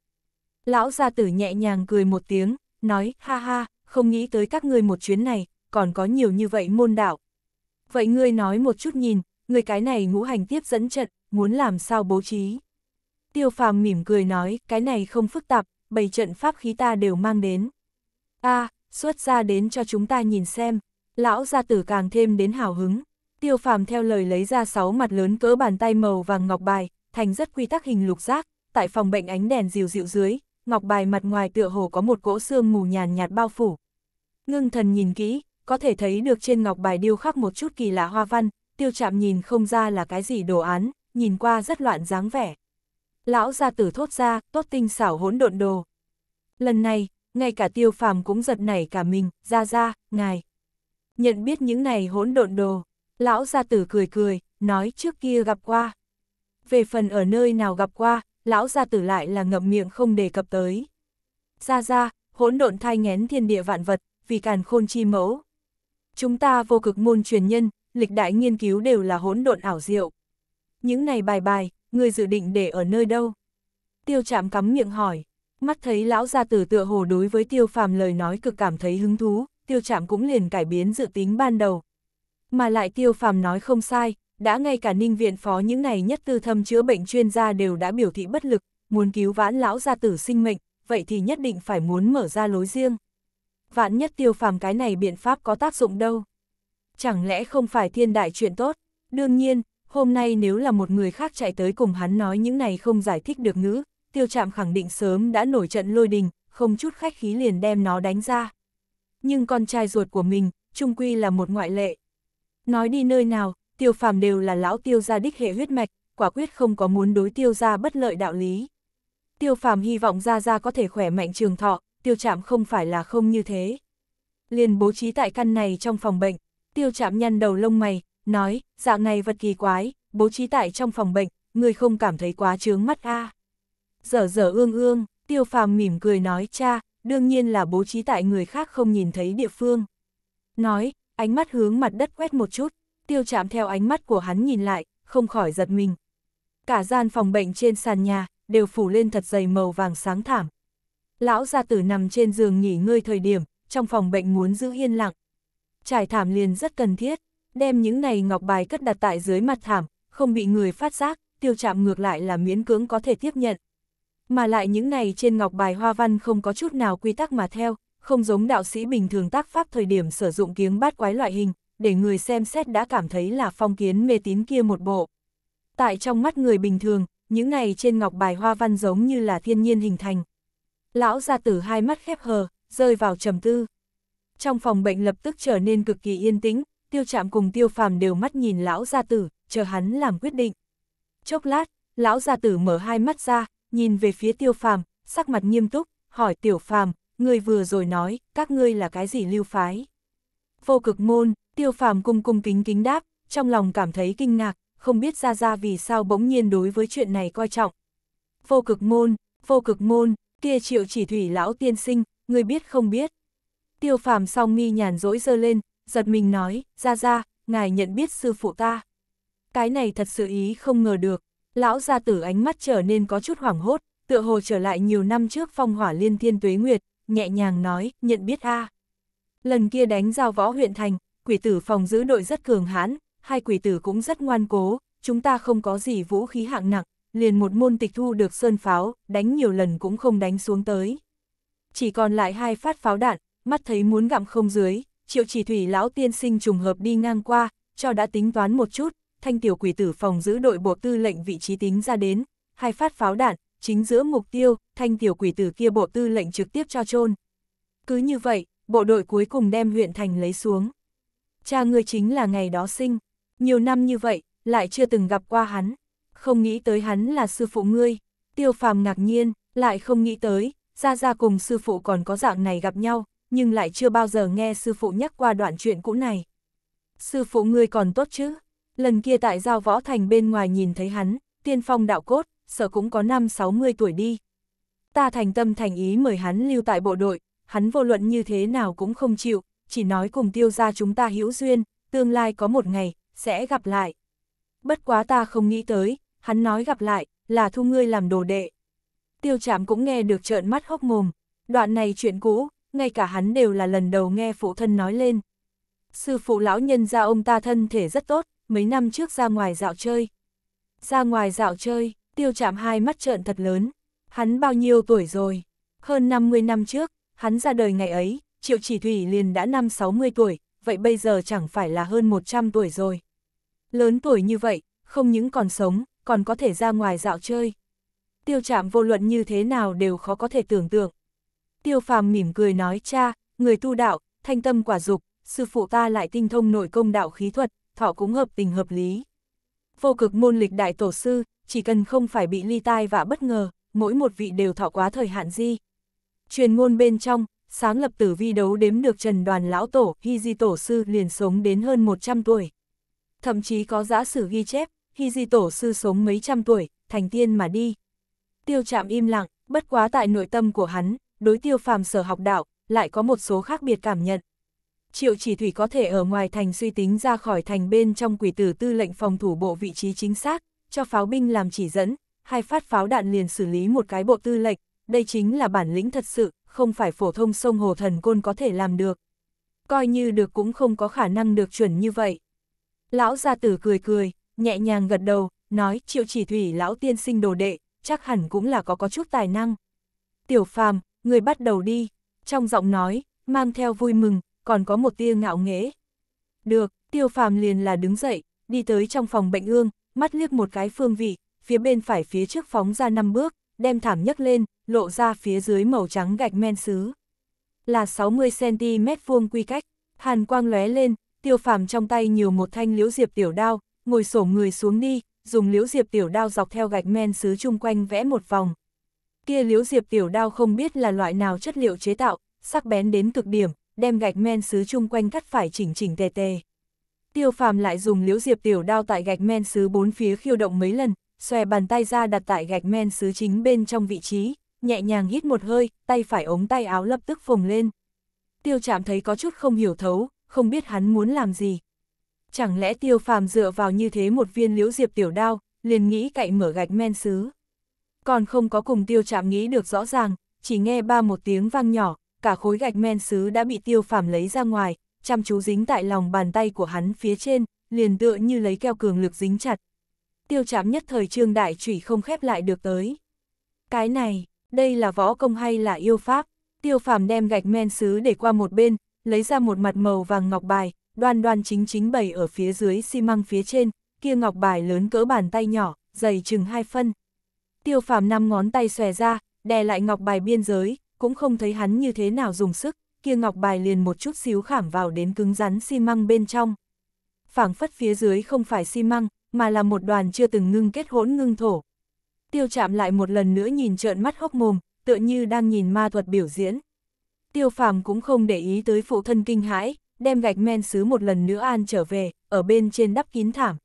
Lão gia tử nhẹ nhàng cười một tiếng, nói, ha ha, không nghĩ tới các ngươi một chuyến này, còn có nhiều như vậy môn đạo. Vậy ngươi nói một chút nhìn, người cái này ngũ hành tiếp dẫn trận, muốn làm sao bố trí. Tiêu phàm mỉm cười nói, cái này không phức tạp, bảy trận pháp khí ta đều mang đến. a xuất ra đến cho chúng ta nhìn xem, lão gia tử càng thêm đến hào hứng tiêu phàm theo lời lấy ra sáu mặt lớn cỡ bàn tay màu vàng ngọc bài, thành rất quy tắc hình lục giác, tại phòng bệnh ánh đèn dịu dịu dưới, ngọc bài mặt ngoài tựa hồ có một cỗ xương mù nhàn nhạt bao phủ. Ngưng thần nhìn kỹ, có thể thấy được trên ngọc bài điêu khắc một chút kỳ lạ hoa văn, tiêu chạm nhìn không ra là cái gì đồ án, nhìn qua rất loạn dáng vẻ. Lão gia tử thốt ra, tốt tinh xảo hỗn độn đồ. Lần này, ngay cả tiêu phàm cũng giật nảy cả mình, ra ra, ngài. Nhận biết những này hỗn độn đồ, Lão gia tử cười cười, nói trước kia gặp qua. Về phần ở nơi nào gặp qua, lão gia tử lại là ngậm miệng không đề cập tới. Ra ra, hỗn độn thai ngén thiên địa vạn vật, vì càn khôn chi mẫu. Chúng ta vô cực môn truyền nhân, lịch đại nghiên cứu đều là hỗn độn ảo diệu. Những này bài bài, người dự định để ở nơi đâu? Tiêu chạm cắm miệng hỏi, mắt thấy lão gia tử tựa hồ đối với tiêu phàm lời nói cực cảm thấy hứng thú, tiêu chạm cũng liền cải biến dự tính ban đầu, mà lại tiêu phàm nói không sai, đã ngay cả ninh viện phó những này nhất tư thâm chữa bệnh chuyên gia đều đã biểu thị bất lực, muốn cứu vãn lão gia tử sinh mệnh, vậy thì nhất định phải muốn mở ra lối riêng. Vãn nhất tiêu phàm cái này biện pháp có tác dụng đâu. Chẳng lẽ không phải thiên đại chuyện tốt? Đương nhiên, hôm nay nếu là một người khác chạy tới cùng hắn nói những này không giải thích được ngữ, tiêu trạm khẳng định sớm đã nổi trận lôi đình, không chút khách khí liền đem nó đánh ra. Nhưng con trai ruột của mình, trung quy là một ngoại lệ. Nói đi nơi nào, tiêu phàm đều là lão tiêu gia đích hệ huyết mạch, quả quyết không có muốn đối tiêu gia bất lợi đạo lý. Tiêu phàm hy vọng gia gia có thể khỏe mạnh trường thọ, tiêu trạm không phải là không như thế. Liền bố trí tại căn này trong phòng bệnh, tiêu trạm nhăn đầu lông mày, nói, dạng này vật kỳ quái, bố trí tại trong phòng bệnh, người không cảm thấy quá trướng mắt a à. Dở dở ương ương, tiêu phàm mỉm cười nói cha, đương nhiên là bố trí tại người khác không nhìn thấy địa phương. Nói, ánh mắt hướng mặt đất quét một chút, tiêu chạm theo ánh mắt của hắn nhìn lại, không khỏi giật mình. Cả gian phòng bệnh trên sàn nhà, đều phủ lên thật dày màu vàng sáng thảm. Lão gia tử nằm trên giường nghỉ ngơi thời điểm, trong phòng bệnh muốn giữ yên lặng. Trải thảm liền rất cần thiết, đem những này ngọc bài cất đặt tại dưới mặt thảm, không bị người phát giác, tiêu chạm ngược lại là miễn cưỡng có thể tiếp nhận. Mà lại những này trên ngọc bài hoa văn không có chút nào quy tắc mà theo, không giống đạo sĩ bình thường tác pháp thời điểm sử dụng kiếng bát quái loại hình, để người xem xét đã cảm thấy là phong kiến mê tín kia một bộ. Tại trong mắt người bình thường, những này trên ngọc bài hoa văn giống như là thiên nhiên hình thành. Lão gia tử hai mắt khép hờ, rơi vào trầm tư. Trong phòng bệnh lập tức trở nên cực kỳ yên tĩnh, tiêu chạm cùng tiêu phàm đều mắt nhìn lão gia tử, chờ hắn làm quyết định. Chốc lát, lão gia tử mở hai mắt ra, nhìn về phía tiêu phàm, sắc mặt nghiêm túc, hỏi tiểu phàm, người vừa rồi nói, các ngươi là cái gì lưu phái. Vô cực môn, tiêu phàm cung cung kính kính đáp, trong lòng cảm thấy kinh ngạc, không biết ra ra vì sao bỗng nhiên đối với chuyện này coi trọng. Vô cực môn, vô cực môn, kia triệu chỉ thủy lão tiên sinh, người biết không biết. Tiêu phàm song mi nhàn rỗi dơ lên, giật mình nói, ra ra, ngài nhận biết sư phụ ta. Cái này thật sự ý không ngờ được, lão gia tử ánh mắt trở nên có chút hoảng hốt, tựa hồ trở lại nhiều năm trước phong hỏa liên thiên tuế nguyệt, nhẹ nhàng nói, nhận biết a. Lần kia đánh giao võ huyện thành, quỷ tử phòng giữ đội rất cường hãn, hai quỷ tử cũng rất ngoan cố, chúng ta không có gì vũ khí hạng nặng, liền một môn tịch thu được sơn pháo, đánh nhiều lần cũng không đánh xuống tới. Chỉ còn lại hai phát pháo đạn, mắt thấy muốn gặm không dưới, triệu chỉ thủy lão tiên sinh trùng hợp đi ngang qua, cho đã tính toán một chút, thanh tiểu quỷ tử phòng giữ đội bộ tư lệnh vị trí tính ra đến, hai phát pháo đạn, chính giữa mục tiêu, thanh tiểu quỷ tử kia bộ tư lệnh trực tiếp cho chôn Cứ như vậy, bộ đội cuối cùng đem huyện thành lấy xuống. Cha ngươi chính là ngày đó sinh, nhiều năm như vậy, lại chưa từng gặp qua hắn, không nghĩ tới hắn là sư phụ ngươi. Tiêu phàm ngạc nhiên, lại không nghĩ tới, ra ra cùng sư phụ còn có dạng này gặp nhau, nhưng lại chưa bao giờ nghe sư phụ nhắc qua đoạn chuyện cũ này. Sư phụ ngươi còn tốt chứ? Lần kia tại giao võ thành bên ngoài nhìn thấy hắn, tiên phong đạo cốt, sợ cũng có năm 60 tuổi đi. Ta thành tâm thành ý mời hắn lưu tại bộ đội, hắn vô luận như thế nào cũng không chịu, chỉ nói cùng tiêu ra chúng ta hữu duyên, tương lai có một ngày, sẽ gặp lại. Bất quá ta không nghĩ tới, hắn nói gặp lại, là thu ngươi làm đồ đệ. Tiêu chạm cũng nghe được trợn mắt hốc mồm, đoạn này chuyện cũ, ngay cả hắn đều là lần đầu nghe phụ thân nói lên. Sư phụ lão nhân ra ông ta thân thể rất tốt, mấy năm trước ra ngoài dạo chơi. Ra ngoài dạo chơi, tiêu chạm hai mắt trợn thật lớn. Hắn bao nhiêu tuổi rồi? Hơn 50 năm trước, hắn ra đời ngày ấy, Triệu Chỉ Thủy liền đã năm 60 tuổi, vậy bây giờ chẳng phải là hơn 100 tuổi rồi. Lớn tuổi như vậy, không những còn sống, còn có thể ra ngoài dạo chơi. Tiêu chạm vô luận như thế nào đều khó có thể tưởng tượng. Tiêu phàm mỉm cười nói cha, người tu đạo, thanh tâm quả dục, sư phụ ta lại tinh thông nội công đạo khí thuật, thọ cũng hợp tình hợp lý. Vô cực môn lịch đại tổ sư, chỉ cần không phải bị ly tai và bất ngờ, mỗi một vị đều thọ quá thời hạn di. Truyền ngôn bên trong, sáng lập tử vi đấu đếm được trần đoàn lão tổ, hy di tổ sư liền sống đến hơn 100 tuổi. Thậm chí có giả sử ghi chép, hy di tổ sư sống mấy trăm tuổi, thành tiên mà đi. Tiêu chạm im lặng, bất quá tại nội tâm của hắn, đối tiêu phàm sở học đạo, lại có một số khác biệt cảm nhận. Triệu chỉ thủy có thể ở ngoài thành suy tính ra khỏi thành bên trong quỷ tử tư lệnh phòng thủ bộ vị trí chính xác, cho pháo binh làm chỉ dẫn, hai phát pháo đạn liền xử lý một cái bộ tư lệch. đây chính là bản lĩnh thật sự, không phải phổ thông sông Hồ Thần Côn có thể làm được. Coi như được cũng không có khả năng được chuẩn như vậy. Lão gia tử cười cười, nhẹ nhàng gật đầu, nói triệu chỉ thủy lão tiên sinh đồ đệ, chắc hẳn cũng là có có chút tài năng. Tiểu phàm, người bắt đầu đi, trong giọng nói, mang theo vui mừng, còn có một tia ngạo nghễ. Được, tiêu phàm liền là đứng dậy, đi tới trong phòng bệnh ương, mắt liếc một cái phương vị, phía bên phải phía trước phóng ra 5 bước, đem thảm nhấc lên, lộ ra phía dưới màu trắng gạch men xứ. Là 60cm vuông quy cách, hàn quang lóe lên, tiêu phàm trong tay nhiều một thanh liễu diệp tiểu đao, ngồi sổ người xuống đi, dùng liễu diệp tiểu đao dọc theo gạch men xứ chung quanh vẽ một vòng. Kia liễu diệp tiểu đao không biết là loại nào chất liệu chế tạo, sắc bén đến cực điểm, đem gạch men xứ chung quanh cắt phải chỉnh chỉnh tề tề. Tiêu phàm lại dùng liễu diệp tiểu đao tại gạch men sứ bốn phía khiêu động mấy lần, xòe bàn tay ra đặt tại gạch men sứ chính bên trong vị trí, nhẹ nhàng hít một hơi, tay phải ống tay áo lập tức phồng lên. Tiêu chạm thấy có chút không hiểu thấu, không biết hắn muốn làm gì. Chẳng lẽ tiêu phàm dựa vào như thế một viên liễu diệp tiểu đao, liền nghĩ cậy mở gạch men sứ. Còn không có cùng tiêu chạm nghĩ được rõ ràng, chỉ nghe ba một tiếng vang nhỏ, cả khối gạch men sứ đã bị tiêu phàm lấy ra ngoài, chăm chú dính tại lòng bàn tay của hắn phía trên, liền tựa như lấy keo cường lực dính chặt. Tiêu chạm nhất thời trương đại trụy không khép lại được tới. Cái này, đây là võ công hay là yêu pháp? Tiêu phàm đem gạch men sứ để qua một bên, lấy ra một mặt màu vàng ngọc bài, đoan đoan chính chính bày ở phía dưới xi măng phía trên, kia ngọc bài lớn cỡ bàn tay nhỏ, dày chừng hai phân. Tiêu phàm năm ngón tay xòe ra, đè lại ngọc bài biên giới, cũng không thấy hắn như thế nào dùng sức, kia ngọc bài liền một chút xíu khảm vào đến cứng rắn xi măng bên trong. phảng phất phía dưới không phải xi măng, mà là một đoàn chưa từng ngưng kết hỗn ngưng thổ. Tiêu chạm lại một lần nữa nhìn trợn mắt hốc mồm, tựa như đang nhìn ma thuật biểu diễn. Tiêu phàm cũng không để ý tới phụ thân kinh hãi, đem gạch men sứ một lần nữa an trở về, ở bên trên đắp kín thảm.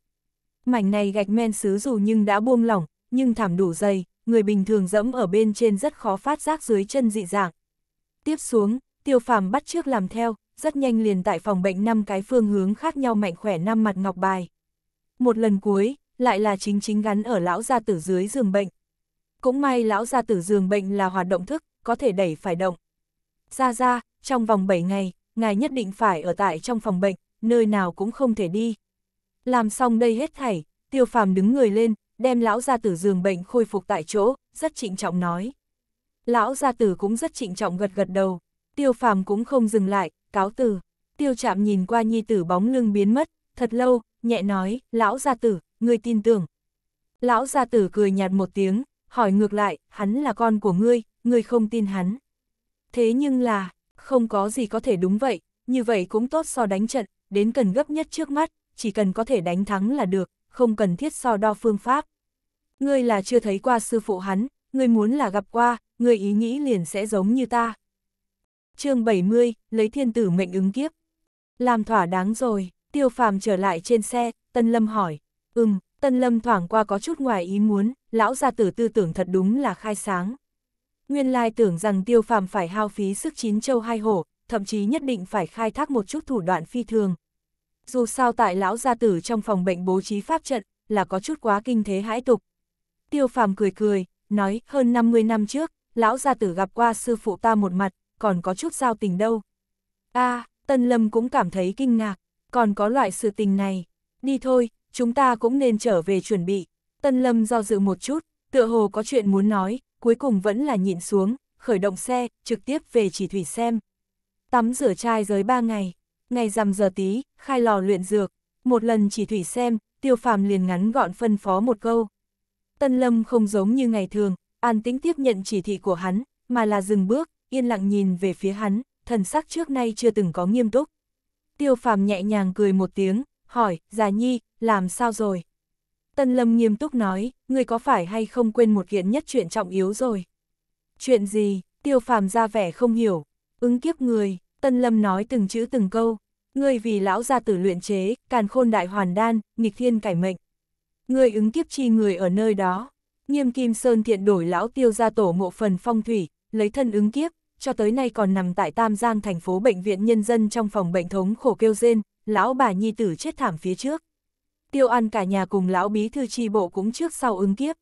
Mảnh này gạch men sứ dù nhưng đã buông lỏng, nhưng thảm đủ dày, người bình thường dẫm ở bên trên rất khó phát giác dưới chân dị dạng. Tiếp xuống, tiêu phàm bắt trước làm theo, rất nhanh liền tại phòng bệnh năm cái phương hướng khác nhau mạnh khỏe năm mặt ngọc bài. Một lần cuối, lại là chính chính gắn ở lão gia tử dưới giường bệnh. Cũng may lão gia tử giường bệnh là hoạt động thức, có thể đẩy phải động. Ra ra, trong vòng 7 ngày, ngài nhất định phải ở tại trong phòng bệnh, nơi nào cũng không thể đi. Làm xong đây hết thảy, tiêu phàm đứng người lên, đem lão gia tử giường bệnh khôi phục tại chỗ, rất trịnh trọng nói. Lão gia tử cũng rất trịnh trọng gật gật đầu. Tiêu phàm cũng không dừng lại, cáo từ. Tiêu chạm nhìn qua nhi tử bóng lưng biến mất, thật lâu, nhẹ nói, lão gia tử, người tin tưởng. Lão gia tử cười nhạt một tiếng, hỏi ngược lại, hắn là con của ngươi, ngươi không tin hắn. Thế nhưng là, không có gì có thể đúng vậy, như vậy cũng tốt so đánh trận, đến cần gấp nhất trước mắt, chỉ cần có thể đánh thắng là được, không cần thiết so đo phương pháp. Ngươi là chưa thấy qua sư phụ hắn, ngươi muốn là gặp qua, ngươi ý nghĩ liền sẽ giống như ta chương 70, lấy thiên tử mệnh ứng kiếp. Làm thỏa đáng rồi, tiêu phàm trở lại trên xe, Tân Lâm hỏi. Ừm, Tân Lâm thoảng qua có chút ngoài ý muốn, lão gia tử tư tưởng thật đúng là khai sáng. Nguyên lai tưởng rằng tiêu phàm phải hao phí sức chín châu hai hổ, thậm chí nhất định phải khai thác một chút thủ đoạn phi thường. Dù sao tại lão gia tử trong phòng bệnh bố trí pháp trận, là có chút quá kinh thế hãi tục. Tiêu phàm cười cười, nói hơn 50 năm trước, lão gia tử gặp qua sư phụ ta một mặt, còn có chút giao tình đâu. a Tân Lâm cũng cảm thấy kinh ngạc, còn có loại sự tình này. Đi thôi, chúng ta cũng nên trở về chuẩn bị. Tân Lâm do dự một chút, tựa hồ có chuyện muốn nói, cuối cùng vẫn là nhịn xuống, khởi động xe, trực tiếp về chỉ thủy xem. Tắm rửa chai giới 3 ngày, ngày rằm giờ tí, khai lò luyện dược, một lần chỉ thủy xem, tiêu phàm liền ngắn gọn phân phó một câu. Tân Lâm không giống như ngày thường, an tĩnh tiếp nhận chỉ thị của hắn, mà là dừng bước, yên lặng nhìn về phía hắn, thần sắc trước nay chưa từng có nghiêm túc. Tiêu phàm nhẹ nhàng cười một tiếng, hỏi, già nhi, làm sao rồi? Tân lâm nghiêm túc nói, "Ngươi có phải hay không quên một kiện nhất chuyện trọng yếu rồi? Chuyện gì? Tiêu phàm ra vẻ không hiểu, ứng kiếp người, tân lâm nói từng chữ từng câu. Ngươi vì lão gia tử luyện chế, càn khôn đại hoàn đan, nghịch thiên cải mệnh. Ngươi ứng kiếp chi người ở nơi đó. Nghiêm Kim Sơn thiện đổi lão tiêu ra tổ mộ phần phong thủy, lấy thân ứng kiếp, cho tới nay còn nằm tại Tam Giang thành phố Bệnh viện Nhân dân trong phòng bệnh thống khổ kêu rên, lão bà nhi tử chết thảm phía trước. Tiêu ăn cả nhà cùng lão bí thư tri bộ cũng trước sau ứng kiếp.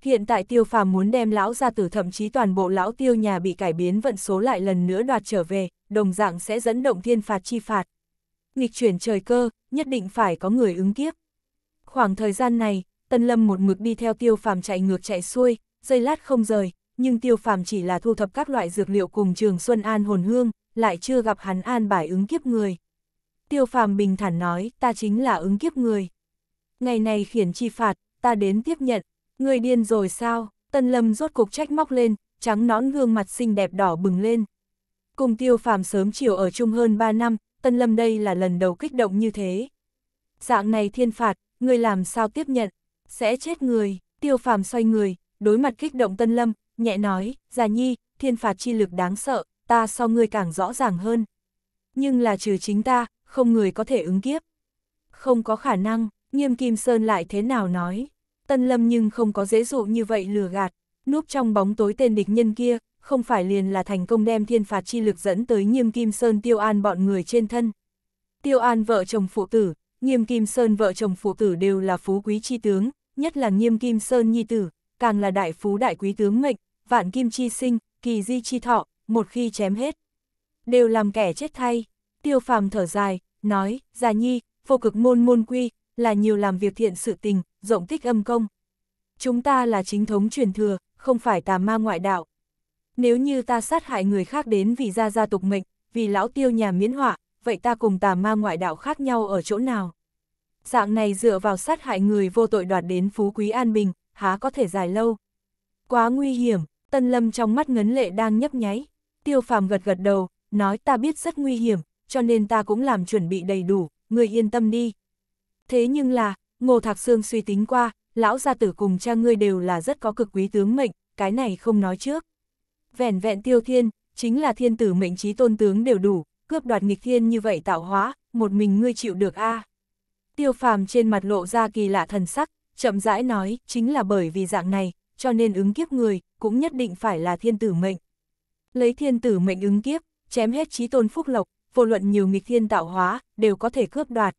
Hiện tại tiêu phàm muốn đem lão ra tử thậm chí toàn bộ lão tiêu nhà bị cải biến vận số lại lần nữa đoạt trở về, đồng dạng sẽ dẫn động thiên phạt chi phạt. Nghịch chuyển trời cơ, nhất định phải có người ứng kiếp. Khoảng thời gian này, Tân Lâm một mực đi theo tiêu phàm chạy ngược chạy xuôi, dây lát không rời, nhưng tiêu phàm chỉ là thu thập các loại dược liệu cùng trường Xuân An hồn hương, lại chưa gặp hắn an bài ứng kiếp người. Tiêu phàm bình thản nói, ta chính là ứng kiếp người. Ngày này khiển chi phạt, ta đến tiếp nhận, người điên rồi sao, tân lâm rốt cục trách móc lên, trắng nõn gương mặt xinh đẹp đỏ bừng lên. Cùng tiêu phàm sớm chiều ở chung hơn 3 năm, tân lâm đây là lần đầu kích động như thế. Dạng này thiên phạt, người làm sao tiếp nhận, sẽ chết người, tiêu phàm xoay người, đối mặt kích động tân lâm, nhẹ nói, già nhi, thiên phạt chi lực đáng sợ, ta so ngươi càng rõ ràng hơn. Nhưng là trừ chính ta, không người có thể ứng kiếp. Không có khả năng, nghiêm kim sơn lại thế nào nói. Tân lâm nhưng không có dễ dụ như vậy lừa gạt, núp trong bóng tối tên địch nhân kia, không phải liền là thành công đem thiên phạt chi lực dẫn tới nghiêm kim sơn tiêu an bọn người trên thân. Tiêu an vợ chồng phụ tử, nghiêm kim sơn vợ chồng phụ tử đều là phú quý chi tướng, nhất là nghiêm kim sơn nhi tử, càng là đại phú đại quý tướng mệnh, vạn kim chi sinh, kỳ di chi thọ, một khi chém hết. Đều làm kẻ chết thay. Tiêu phàm thở dài, nói, già nhi, vô cực môn môn quy, là nhiều làm việc thiện sự tình, rộng tích âm công. Chúng ta là chính thống truyền thừa, không phải tà ma ngoại đạo. Nếu như ta sát hại người khác đến vì gia gia tục mệnh, vì lão tiêu nhà miễn họa, vậy ta cùng tà ma ngoại đạo khác nhau ở chỗ nào? Dạng này dựa vào sát hại người vô tội đoạt đến phú quý an bình, há có thể dài lâu. Quá nguy hiểm, Tân Lâm trong mắt ngấn lệ đang nhấp nháy, tiêu phàm gật gật đầu, nói ta biết rất nguy hiểm, cho nên ta cũng làm chuẩn bị đầy đủ, người yên tâm đi. Thế nhưng là, Ngô Thạc Sương suy tính qua, lão gia tử cùng cha ngươi đều là rất có cực quý tướng mệnh, cái này không nói trước. Vẻn vẹn tiêu thiên, chính là thiên tử mệnh trí tôn tướng đều đủ, cướp đoạt nghịch thiên như vậy tạo hóa, một mình ngươi chịu được a Tiêu phàm trên mặt lộ ra kỳ lạ thần sắc, chậm rãi nói, chính là bởi vì dạng này, cho nên ứng kiếp người, cũng nhất định phải là thiên tử mệnh. Lấy thiên tử mệnh ứng kiếp, chém hết trí tôn phúc lộc, vô luận nhiều nghịch thiên tạo hóa, đều có thể cướp đoạt.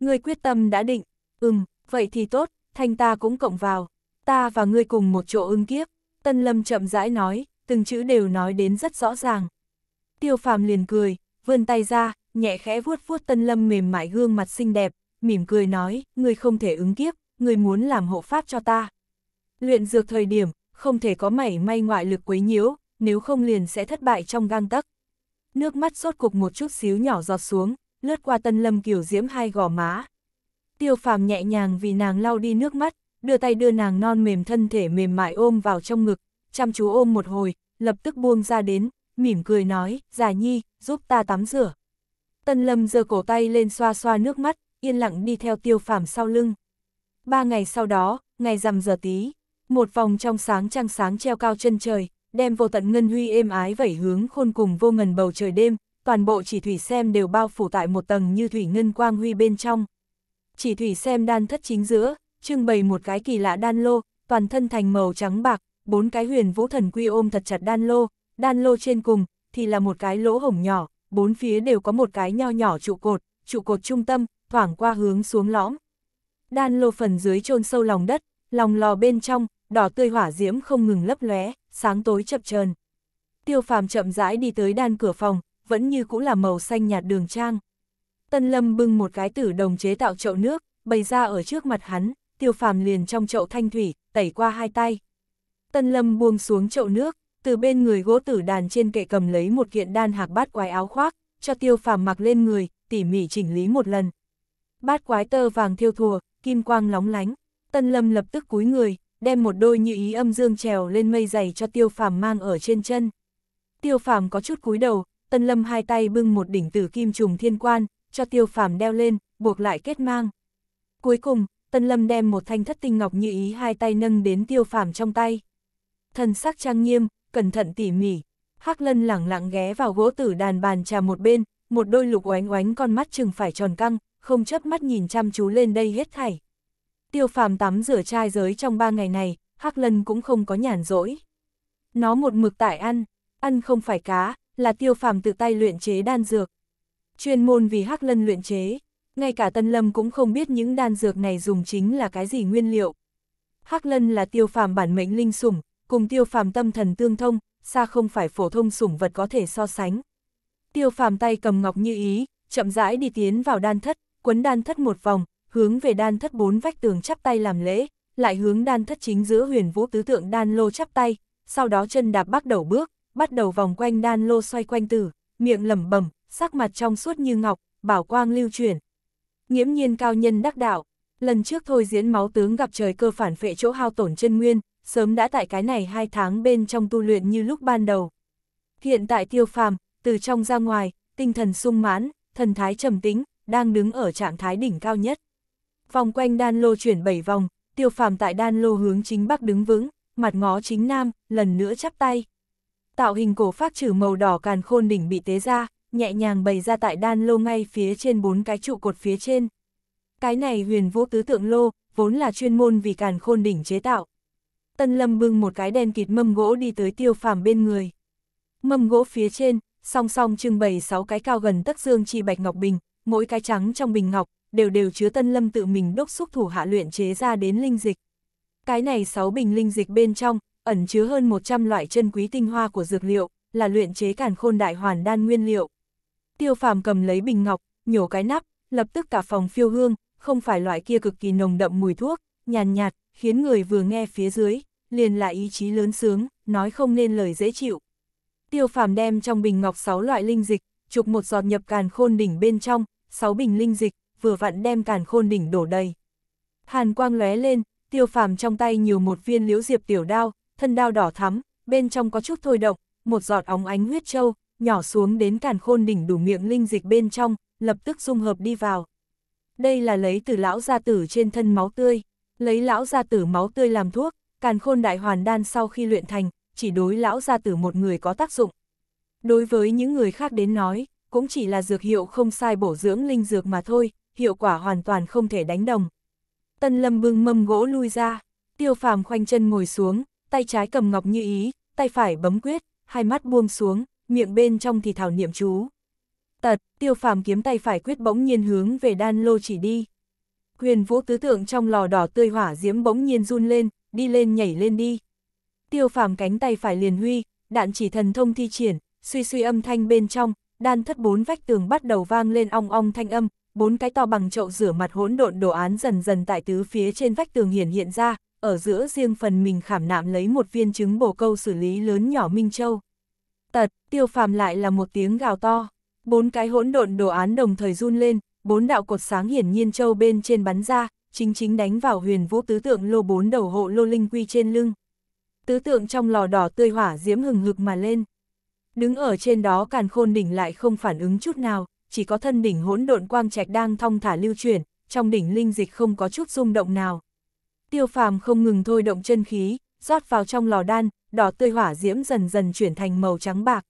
người quyết tâm đã định, ừm, vậy thì tốt, thanh ta cũng cộng vào, ta và ngươi cùng một chỗ ứng kiếp, Tân Lâm chậm rãi nói, từng chữ đều nói đến rất rõ ràng. Tiêu phàm liền cười, vươn tay ra, nhẹ khẽ vuốt vuốt Tân Lâm mềm mại gương mặt xinh đẹp, mỉm cười nói, ngươi không thể ứng kiếp, ngươi muốn làm hộ pháp cho ta. Luyện dược thời điểm, không thể có mảy may ngoại lực quấy nhiễu, nếu không liền sẽ thất bại trong gang tắc. Nước mắt rốt cục một chút xíu nhỏ giọt xuống, lướt qua tân lâm kiểu diễm hai gò má. Tiêu phàm nhẹ nhàng vì nàng lau đi nước mắt, đưa tay đưa nàng non mềm thân thể mềm mại ôm vào trong ngực, chăm chú ôm một hồi, lập tức buông ra đến, mỉm cười nói, già nhi, giúp ta tắm rửa. Tân lâm giơ cổ tay lên xoa xoa nước mắt, yên lặng đi theo tiêu phàm sau lưng. Ba ngày sau đó, ngày rằm giờ tí, một vòng trong sáng trăng sáng treo cao chân trời, đem vô tận ngân huy êm ái vẩy hướng khôn cùng vô ngần bầu trời đêm, toàn bộ chỉ thủy xem đều bao phủ tại một tầng như thủy ngân quang huy bên trong. Chỉ thủy xem đan thất chính giữa, trưng bày một cái kỳ lạ đan lô, toàn thân thành màu trắng bạc, bốn cái huyền vũ thần quy ôm thật chặt đan lô, đan lô trên cùng thì là một cái lỗ hổng nhỏ, bốn phía đều có một cái nho nhỏ trụ cột, trụ cột trung tâm, thoảng qua hướng xuống lõm. Đan lô phần dưới chôn sâu lòng đất, lòng lò bên trong, đỏ tươi hỏa diễm không ngừng lấp lóe, sáng tối chập chờn. Tiêu phàm chậm rãi đi tới đan cửa phòng, vẫn như cũ là màu xanh nhạt đường trang. Tân Lâm bưng một cái tử đồng chế tạo chậu nước, bày ra ở trước mặt hắn, tiêu phàm liền trong chậu thanh thủy, tẩy qua hai tay. Tân Lâm buông xuống chậu nước, từ bên người gỗ tử đàn trên kệ cầm lấy một kiện đan hạc bát quái áo khoác, cho tiêu phàm mặc lên người, tỉ mỉ chỉnh lý một lần. Bát quái tơ vàng thiêu thùa, kim quang lóng lánh, Tân Lâm lập tức cúi người, đem một đôi như ý âm dương trèo lên mây giày cho tiêu phàm mang ở trên chân. Tiêu phàm có chút cúi đầu, tân lâm hai tay bưng một đỉnh tử kim trùng thiên quan, cho tiêu phàm đeo lên, buộc lại kết mang. Cuối cùng, tân lâm đem một thanh thất tinh ngọc như ý hai tay nâng đến tiêu phàm trong tay. Thần sắc trang nghiêm, cẩn thận tỉ mỉ, hắc lân lẳng lặng ghé vào gỗ tử đàn bàn trà một bên, một đôi lục oánh oánh con mắt chừng phải tròn căng, không chớp mắt nhìn chăm chú lên đây hết thảy tiêu phàm tắm rửa trai giới trong ba ngày này, Hắc Lân cũng không có nhàn rỗi. Nó một mực tải ăn, ăn không phải cá, là tiêu phàm tự tay luyện chế đan dược. Chuyên môn vì Hắc Lân luyện chế, ngay cả Tân Lâm cũng không biết những đan dược này dùng chính là cái gì nguyên liệu. Hắc Lân là tiêu phàm bản mệnh linh sủng, cùng tiêu phàm tâm thần tương thông, xa không phải phổ thông sủng vật có thể so sánh. Tiêu phàm tay cầm ngọc như ý, chậm rãi đi tiến vào đan thất, quấn đan thất một vòng, hướng về đan thất bốn vách tường chắp tay làm lễ, lại hướng đan thất chính giữa huyền vũ tứ tượng đan lô chắp tay, sau đó chân đạp bắt đầu bước, bắt đầu vòng quanh đan lô xoay quanh tử, miệng lẩm bẩm, sắc mặt trong suốt như ngọc, bảo quang lưu chuyển. Nghiễm nhiên cao nhân đắc đạo, lần trước thôi diễn máu tướng gặp trời cơ phản phệ chỗ hao tổn chân nguyên, sớm đã tại cái này hai tháng bên trong tu luyện như lúc ban đầu. Hiện tại tiêu phàm, từ trong ra ngoài, tinh thần sung mãn, thần thái trầm tĩnh đang đứng ở trạng thái đỉnh cao nhất. Vòng quanh đan lô chuyển 7 vòng, tiêu phàm tại đan lô hướng chính bắc đứng vững, mặt ngó chính nam, lần nữa chắp tay. Tạo hình cổ phát trừ màu đỏ càn khôn đỉnh bị tế ra, nhẹ nhàng bày ra tại đan lô ngay phía trên bốn cái trụ cột phía trên. Cái này huyền vô tứ tượng lô, vốn là chuyên môn vì càn khôn đỉnh chế tạo. Tân Lâm bưng một cái đen kịt mâm gỗ đi tới tiêu phàm bên người. Mâm gỗ phía trên, song song trưng bày sáu cái cao gần tất dương chi bạch ngọc bình, mỗi cái trắng trong bình ngọc, đều đều chứa tân lâm tự mình đốc xúc thủ hạ luyện chế ra đến linh dịch. Cái này 6 bình linh dịch bên trong, ẩn chứa hơn 100 loại chân quý tinh hoa của dược liệu, là luyện chế càn khôn đại hoàn đan nguyên liệu. Tiêu phàm cầm lấy bình ngọc, nhổ cái nắp, lập tức cả phòng phiêu hương, không phải loại kia cực kỳ nồng đậm mùi thuốc, nhàn nhạt, nhạt, khiến người vừa nghe phía dưới, liền lại ý chí lớn sướng, nói không nên lời dễ chịu. Tiêu phàm đem trong bình ngọc 6 loại linh dịch, chụp một giọt nhập càn khôn đỉnh bên trong, 6 bình linh dịch, vừa vặn đem càn khôn đỉnh đổ đầy. Hàn quang lóe lên, tiêu phàm trong tay nhiều một viên liễu diệp tiểu đao, thân đao đỏ thắm, bên trong có chút thôi động, một giọt óng ánh huyết châu, nhỏ xuống đến càn khôn đỉnh đủ miệng linh dịch bên trong, lập tức dung hợp đi vào. Đây là lấy từ lão gia tử trên thân máu tươi, lấy lão gia tử máu tươi làm thuốc, càn khôn đại hoàn đan sau khi luyện thành, chỉ đối lão gia tử một người có tác dụng. Đối với những người khác đến nói, cũng chỉ là dược hiệu không sai bổ dưỡng linh dược mà thôi, hiệu quả hoàn toàn không thể đánh đồng. Tân Lâm bưng mâm gỗ lui ra, Tiêu Phàm khoanh chân ngồi xuống, tay trái cầm ngọc như ý, tay phải bấm quyết, hai mắt buông xuống, miệng bên trong thì thảo niệm chú. Tật, Tiêu Phàm kiếm tay phải quyết bỗng nhiên hướng về đan lô chỉ đi. Huyền Vũ tứ tượng trong lò đỏ tươi hỏa diễm bỗng nhiên run lên, đi lên nhảy lên đi. Tiêu Phàm cánh tay phải liền huy, đạn chỉ thần thông thi triển, suy suy âm thanh bên trong, đan thất bốn vách tường bắt đầu vang lên ong ong thanh âm, bốn cái to bằng chậu rửa mặt hỗn độn đồ án dần dần tại tứ phía trên vách tường hiển hiện ra, ở giữa riêng phần mình khảm nạm lấy một viên trứng bồ câu xử lý lớn nhỏ Minh Châu. Tật, tiêu phàm lại là một tiếng gào to, bốn cái hỗn độn đồ án đồng thời run lên, bốn đạo cột sáng hiển nhiên châu bên trên bắn ra, chính chính đánh vào huyền vũ tứ tượng lô bốn đầu hộ lô linh quy trên lưng. Tứ tượng trong lò đỏ tươi hỏa diễm hừng hực mà lên. Đứng ở trên đó càn khôn đỉnh lại không phản ứng chút nào, chỉ có thân đỉnh hỗn độn quang trạch đang thong thả lưu chuyển, trong đỉnh linh dịch không có chút rung động nào. Tiêu phàm không ngừng thôi động chân khí, rót vào trong lò đan, đỏ tươi hỏa diễm dần dần chuyển thành màu trắng bạc.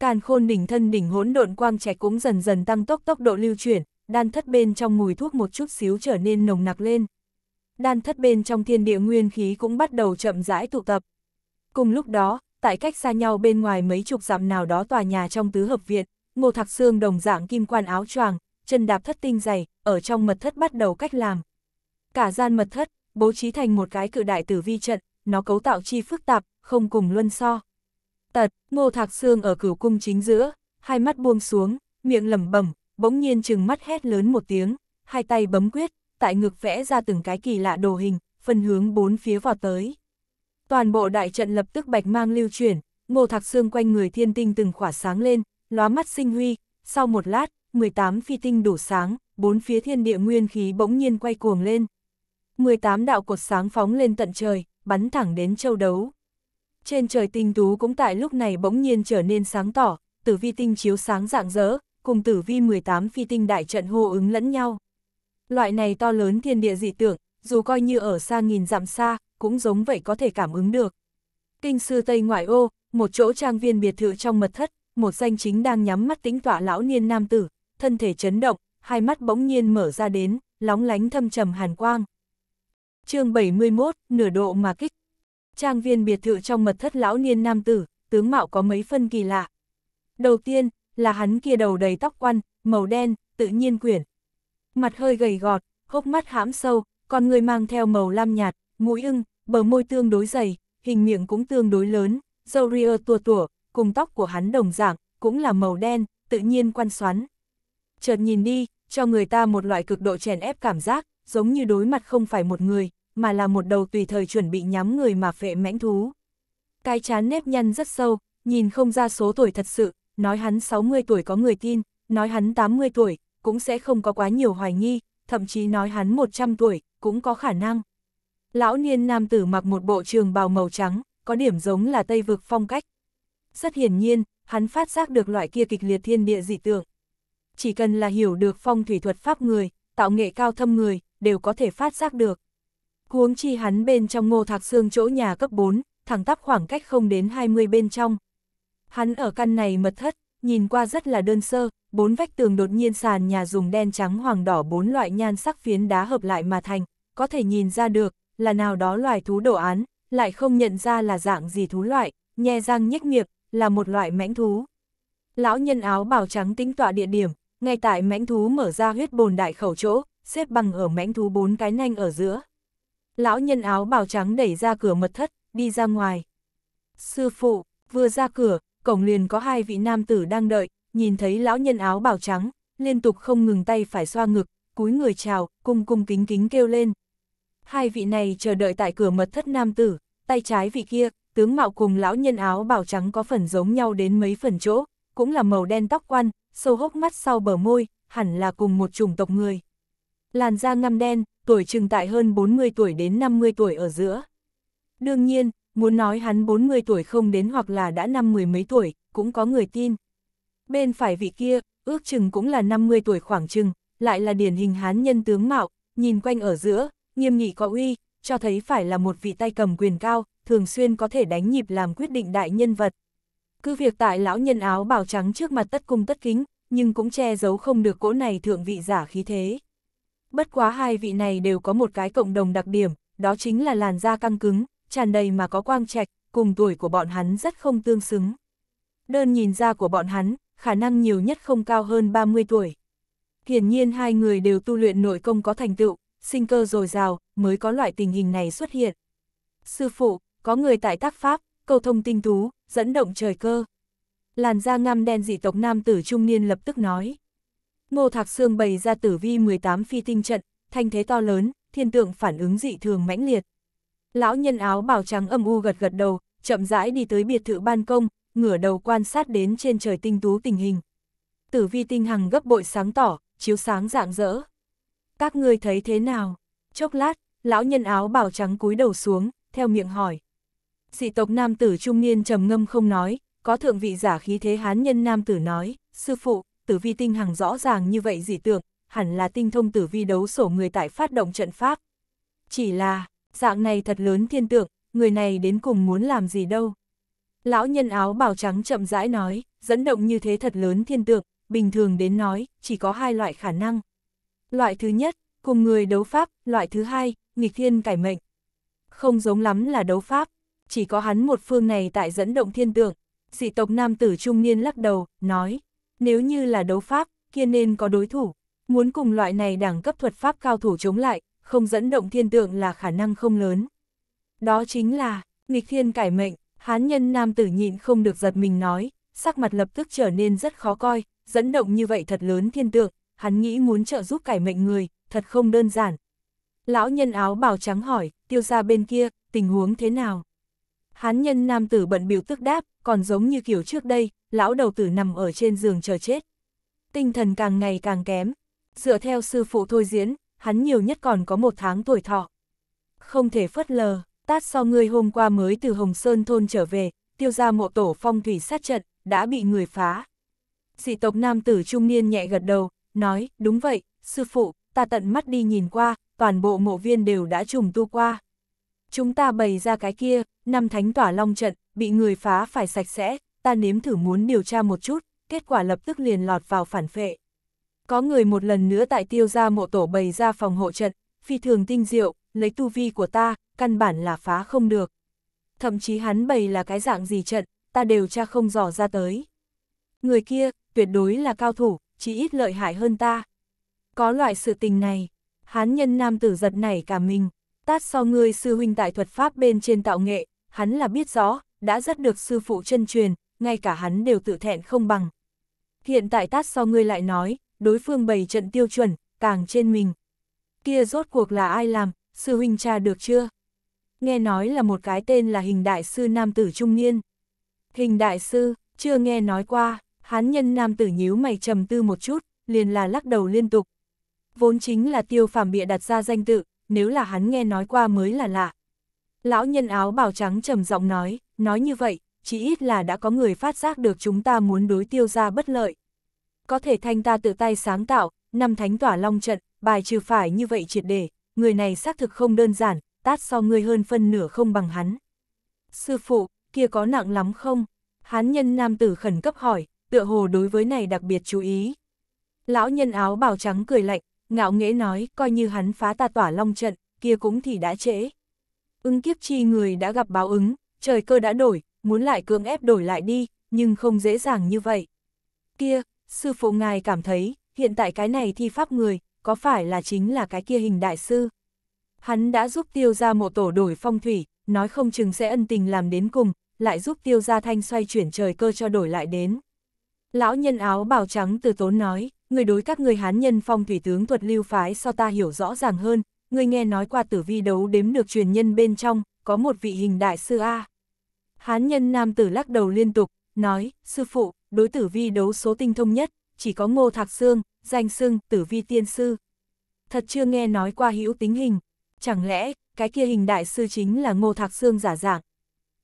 Càn khôn đỉnh thân đỉnh hỗn độn quang trạch cũng dần dần tăng tốc tốc độ lưu chuyển, đan thất bên trong mùi thuốc một chút xíu trở nên nồng nặc lên. Đan thất bên trong thiên địa nguyên khí cũng bắt đầu chậm rãi tụ tập. Cùng lúc đó, tại cách xa nhau bên ngoài mấy chục dặm nào đó tòa nhà trong tứ hợp viện, Ngô Thạc Sương đồng dạng kim quan áo choàng, chân đạp thất tinh dày, ở trong mật thất bắt đầu cách làm. Cả gian mật thất, bố trí thành một cái cự đại tử vi trận, nó cấu tạo chi phức tạp, không cùng luân so. Tật, Ngô Thạc Sương ở cửu cung chính giữa, hai mắt buông xuống, miệng lẩm bẩm, bỗng nhiên chừng mắt hét lớn một tiếng, hai tay bấm quyết, tại ngực vẽ ra từng cái kỳ lạ đồ hình, phân hướng bốn phía vào tới. Toàn bộ đại trận lập tức bạch mang lưu chuyển, Ngô Thạc Sương quanh người thiên tinh từng khỏa sáng lên, lóa mắt sinh huy, sau một lát, 18 phi tinh đổ sáng, bốn phía thiên địa nguyên khí bỗng nhiên quay cuồng lên. 18 đạo cột sáng phóng lên tận trời, bắn thẳng đến châu đấu. Trên trời tinh tú cũng tại lúc này bỗng nhiên trở nên sáng tỏ, tử vi tinh chiếu sáng rạng rỡ, cùng tử vi 18 phi tinh đại trận hô ứng lẫn nhau. Loại này to lớn thiên địa dị tưởng, dù coi như ở xa nghìn dặm xa, cũng giống vậy có thể cảm ứng được. Kinh sư Tây Ngoại Ô, một chỗ trang viên biệt thự trong mật thất, một danh chính đang nhắm mắt tĩnh tọa lão niên nam tử, thân thể chấn động, hai mắt bỗng nhiên mở ra đến, lóng lánh thâm trầm hàn quang. chương 71, nửa độ mà kích. Trang viên biệt thự trong mật thất lão niên nam tử, tướng mạo có mấy phân kỳ lạ. Đầu tiên, là hắn kia đầu đầy tóc quăn, màu đen, tự nhiên quyển. Mặt hơi gầy gọt, hốc mắt hãm sâu, còn người mang theo màu lam nhạt, mũi ưng, bờ môi tương đối dày, hình miệng cũng tương đối lớn, dầu ria tua tủa, cùng tóc của hắn đồng dạng, cũng là màu đen, tự nhiên quan xoắn. Chợt nhìn đi, cho người ta một loại cực độ chèn ép cảm giác, giống như đối mặt không phải một người, mà là một đầu tùy thời chuẩn bị nhắm người mà phệ mãnh thú. Cái chán nếp nhăn rất sâu, nhìn không ra số tuổi thật sự, nói hắn 60 tuổi có người tin, nói hắn 80 tuổi, cũng sẽ không có quá nhiều hoài nghi, thậm chí nói hắn 100 tuổi, cũng có khả năng. Lão niên nam tử mặc một bộ trường bào màu trắng, có điểm giống là Tây vực phong cách, rất hiển nhiên, hắn phát giác được loại kia kịch liệt thiên địa dị tượng. Chỉ cần là hiểu được phong thủy thuật pháp người, tạo nghệ cao thâm người, đều có thể phát giác được. Huống chi hắn bên trong ngô thạc xương chỗ nhà cấp 4, thẳng tắp khoảng cách không đến 20 bên trong. Hắn ở căn này mật thất, nhìn qua rất là đơn sơ, bốn vách tường đột nhiên sàn nhà dùng đen trắng hoàng đỏ bốn loại nhan sắc phiến đá hợp lại mà thành, có thể nhìn ra được, là nào đó loài thú đồ án, lại không nhận ra là dạng gì thú loại, nhe răng nhếch miệng, là một loại mãnh thú. Lão nhân áo bào trắng tính tọa địa điểm, ngay tại mãnh thú mở ra huyết bồn đại khẩu chỗ, xếp bằng ở mãnh thú bốn cái nanh ở giữa. Lão nhân áo bào trắng đẩy ra cửa mật thất, đi ra ngoài. Sư phụ, vừa ra cửa, cổng liền có hai vị nam tử đang đợi, nhìn thấy lão nhân áo bào trắng, liên tục không ngừng tay phải xoa ngực, cúi người chào, cung cung kính kính kêu lên. Hai vị này chờ đợi tại cửa mật thất nam tử, tay trái vị kia, tướng mạo cùng lão nhân áo bảo trắng có phần giống nhau đến mấy phần chỗ, cũng là màu đen tóc quăn, sâu hốc mắt sau bờ môi, hẳn là cùng một chủng tộc người. Làn da ngăm đen, tuổi chừng tại hơn 40 tuổi đến 50 tuổi ở giữa. Đương nhiên, muốn nói hắn 40 tuổi không đến hoặc là đã năm mười mấy tuổi, cũng có người tin. Bên phải vị kia, ước chừng cũng là 50 tuổi khoảng chừng, lại là điển hình hán nhân tướng mạo, nhìn quanh ở giữa, nghiêm nghị có uy, cho thấy phải là một vị tay cầm quyền cao, thường xuyên có thể đánh nhịp làm quyết định đại nhân vật. Cứ việc tại lão nhân áo bào trắng trước mặt tất cung tất kính, nhưng cũng che giấu không được cỗ này thượng vị giả khí thế. Bất quá hai vị này đều có một cái cộng đồng đặc điểm, đó chính là làn da căng cứng, tràn đầy mà có quang trạch, cùng tuổi của bọn hắn rất không tương xứng. Đơn nhìn ra của bọn hắn, khả năng nhiều nhất không cao hơn 30 tuổi. Hiển nhiên hai người đều tu luyện nội công có thành tựu, sinh cơ dồi dào, mới có loại tình hình này xuất hiện. Sư phụ, có người tại tác pháp, cầu thông tinh tú, dẫn động trời cơ. Làn da ngăm đen dị tộc nam tử trung niên lập tức nói. Ngô Thạc Sương bày ra tử vi 18 phi tinh trận, thanh thế to lớn, thiên tượng phản ứng dị thường mãnh liệt. Lão nhân áo bảo trắng âm u gật gật đầu, chậm rãi đi tới biệt thự ban công, ngửa đầu quan sát đến trên trời tinh tú tình hình. Tử vi tinh hằng gấp bội sáng tỏ, chiếu sáng rạng rỡ. Các ngươi thấy thế nào? Chốc lát, lão nhân áo bảo trắng cúi đầu xuống, theo miệng hỏi sĩ tộc nam tử trung niên trầm ngâm không nói, có thượng vị giả khí thế hán nhân nam tử nói, sư phụ, tử vi tinh hằng rõ ràng như vậy dị tượng, hẳn là tinh thông tử vi đấu sổ người tại phát động trận pháp. Chỉ là, dạng này thật lớn thiên tượng, người này đến cùng muốn làm gì đâu. Lão nhân áo bào trắng chậm rãi nói, dẫn động như thế thật lớn thiên tượng, bình thường đến nói, chỉ có hai loại khả năng. Loại thứ nhất, cùng người đấu pháp, loại thứ hai, nghịch thiên cải mệnh. Không giống lắm là đấu pháp, chỉ có hắn một phương này tại dẫn động thiên tượng. Dị tộc nam tử trung niên lắc đầu, nói, nếu như là đấu pháp, kia nên có đối thủ. Muốn cùng loại này đẳng cấp thuật pháp cao thủ chống lại, không dẫn động thiên tượng là khả năng không lớn. Đó chính là, nghịch thiên cải mệnh, hán nhân nam tử nhịn không được giật mình nói, sắc mặt lập tức trở nên rất khó coi, dẫn động như vậy thật lớn thiên tượng, hắn nghĩ muốn trợ giúp cải mệnh người, thật không đơn giản. Lão nhân áo bào trắng hỏi, tiêu ra bên kia, tình huống thế nào? Hán nhân nam tử bận biểu tức đáp, còn giống như kiểu trước đây, lão đầu tử nằm ở trên giường chờ chết. Tinh thần càng ngày càng kém. Dựa theo sư phụ thôi diễn, hắn nhiều nhất còn có một tháng tuổi thọ. Không thể phớt lờ, tát so ngươi hôm qua mới từ Hồng Sơn thôn trở về, tiêu ra mộ tổ phong thủy sát trận, đã bị người phá. Dị tộc nam tử trung niên nhẹ gật đầu, nói, đúng vậy, sư phụ, ta tận mắt đi nhìn qua, toàn bộ mộ viên đều đã trùng tu qua. Chúng ta bày ra cái kia, năm thánh tỏa long trận, bị người phá phải sạch sẽ, ta nếm thử muốn điều tra một chút, kết quả lập tức liền lọt vào phản phệ. Có người một lần nữa tại tiêu gia mộ tổ bày ra phòng hộ trận, phi thường tinh diệu, lấy tu vi của ta, căn bản là phá không được. Thậm chí hắn bày là cái dạng gì trận, ta đều tra không dò ra tới. Người kia, tuyệt đối là cao thủ, chỉ ít lợi hại hơn ta. Có loại sự tình này, hán nhân nam tử giật nảy cả mình, tát so ngươi sư huynh tại thuật pháp bên trên tạo nghệ, hắn là biết rõ, đã rất được sư phụ chân truyền, ngay cả hắn đều tự thẹn không bằng. Hiện tại tát so ngươi lại nói, đối phương bày trận tiêu chuẩn, càng trên mình. Kia rốt cuộc là ai làm, sư huynh cha được chưa? Nghe nói là một cái tên là hình đại sư nam tử trung niên. Hình đại sư, chưa nghe nói qua, hán nhân nam tử nhíu mày trầm tư một chút, liền là lắc đầu liên tục. Vốn chính là tiêu phàm bịa đặt ra danh tự, nếu là hắn nghe nói qua mới là lạ. Lão nhân áo bào trắng trầm giọng nói, nói như vậy, chỉ ít là đã có người phát giác được chúng ta muốn đối tiêu ra bất lợi. Có thể thanh ta tự tay sáng tạo, năm thánh tỏa long trận, bài trừ phải như vậy triệt để, người này xác thực không đơn giản, tát so người hơn phân nửa không bằng hắn. Sư phụ, kia có nặng lắm không? Hán nhân nam tử khẩn cấp hỏi, tựa hồ đối với này đặc biệt chú ý. Lão nhân áo bào trắng cười lạnh, ngạo nghễ nói, coi như hắn phá ta tỏa long trận, kia cũng thì đã trễ. Ứng kiếp chi người đã gặp báo ứng, trời cơ đã đổi, muốn lại cưỡng ép đổi lại đi, nhưng không dễ dàng như vậy. Kia, sư phụ ngài cảm thấy, hiện tại cái này thi pháp người, có phải là chính là cái kia hình đại sư? Hắn đã giúp tiêu ra mộ tổ đổi phong thủy, nói không chừng sẽ ân tình làm đến cùng, lại giúp tiêu ra thanh xoay chuyển trời cơ cho đổi lại đến. Lão nhân áo bào trắng từ tốn nói, người đối các người hán nhân phong thủy tướng thuật lưu phái so ta hiểu rõ ràng hơn, người nghe nói qua tử vi đấu đếm được truyền nhân bên trong, có một vị hình đại sư A. Hán nhân nam tử lắc đầu liên tục, nói, sư phụ, đối tử vi đấu số tinh thông nhất, chỉ có ngô thạc xương, danh xưng tử vi tiên sư. Thật chưa nghe nói qua hữu tính hình, chẳng lẽ, cái kia hình đại sư chính là ngô thạc xương giả dạng.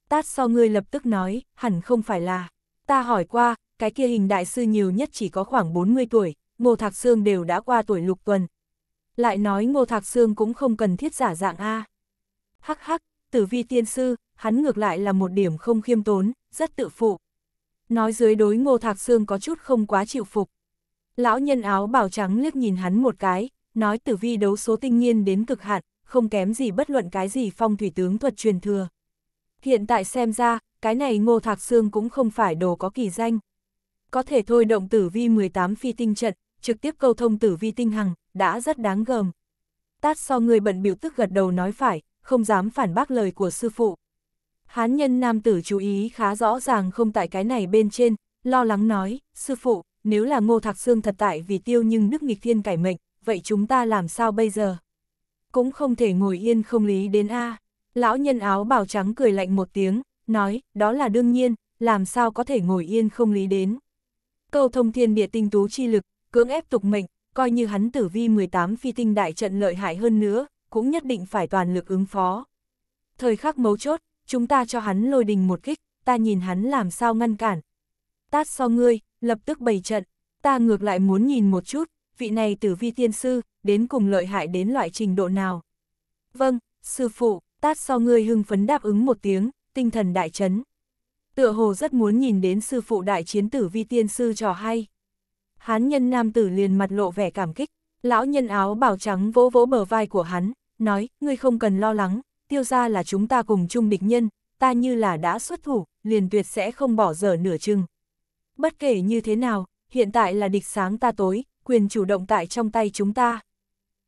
Tát so ngươi lập tức nói, hẳn không phải là, ta hỏi qua, cái kia hình đại sư nhiều nhất chỉ có khoảng 40 tuổi, Ngô Thạc Sương đều đã qua tuổi lục tuần. Lại nói Ngô Thạc Sương cũng không cần thiết giả dạng A. Hắc hắc, tử vi tiên sư, hắn ngược lại là một điểm không khiêm tốn, rất tự phụ. Nói dưới đối Ngô Thạc Sương có chút không quá chịu phục. Lão nhân áo bảo trắng liếc nhìn hắn một cái, nói tử vi đấu số tinh nhiên đến cực hạn, không kém gì bất luận cái gì phong thủy tướng thuật truyền thừa. Hiện tại xem ra, cái này Ngô Thạc Sương cũng không phải đồ có kỳ danh có thể thôi động tử vi 18 phi tinh trận, trực tiếp câu thông tử vi tinh hằng, đã rất đáng gờm. Tát so người bận biểu tức gật đầu nói phải, không dám phản bác lời của sư phụ. Hán nhân nam tử chú ý khá rõ ràng không tại cái này bên trên, lo lắng nói, sư phụ, nếu là ngô thạc xương thật tại vì tiêu nhưng nước nghịch thiên cải mệnh, vậy chúng ta làm sao bây giờ? Cũng không thể ngồi yên không lý đến a Lão nhân áo bào trắng cười lạnh một tiếng, nói, đó là đương nhiên, làm sao có thể ngồi yên không lý đến câu thông thiên địa tinh tú chi lực, cưỡng ép tục mệnh, coi như hắn tử vi 18 phi tinh đại trận lợi hại hơn nữa, cũng nhất định phải toàn lực ứng phó. Thời khắc mấu chốt, chúng ta cho hắn lôi đình một kích, ta nhìn hắn làm sao ngăn cản. Tát so ngươi, lập tức bày trận, ta ngược lại muốn nhìn một chút, vị này tử vi tiên sư, đến cùng lợi hại đến loại trình độ nào. Vâng, sư phụ, tát so ngươi hưng phấn đáp ứng một tiếng, tinh thần đại chấn tựa hồ rất muốn nhìn đến sư phụ đại chiến tử vi tiên sư trò hay. Hán nhân nam tử liền mặt lộ vẻ cảm kích, lão nhân áo bảo trắng vỗ vỗ bờ vai của hắn, nói, ngươi không cần lo lắng, tiêu ra là chúng ta cùng chung địch nhân, ta như là đã xuất thủ, liền tuyệt sẽ không bỏ dở nửa chừng. Bất kể như thế nào, hiện tại là địch sáng ta tối, quyền chủ động tại trong tay chúng ta.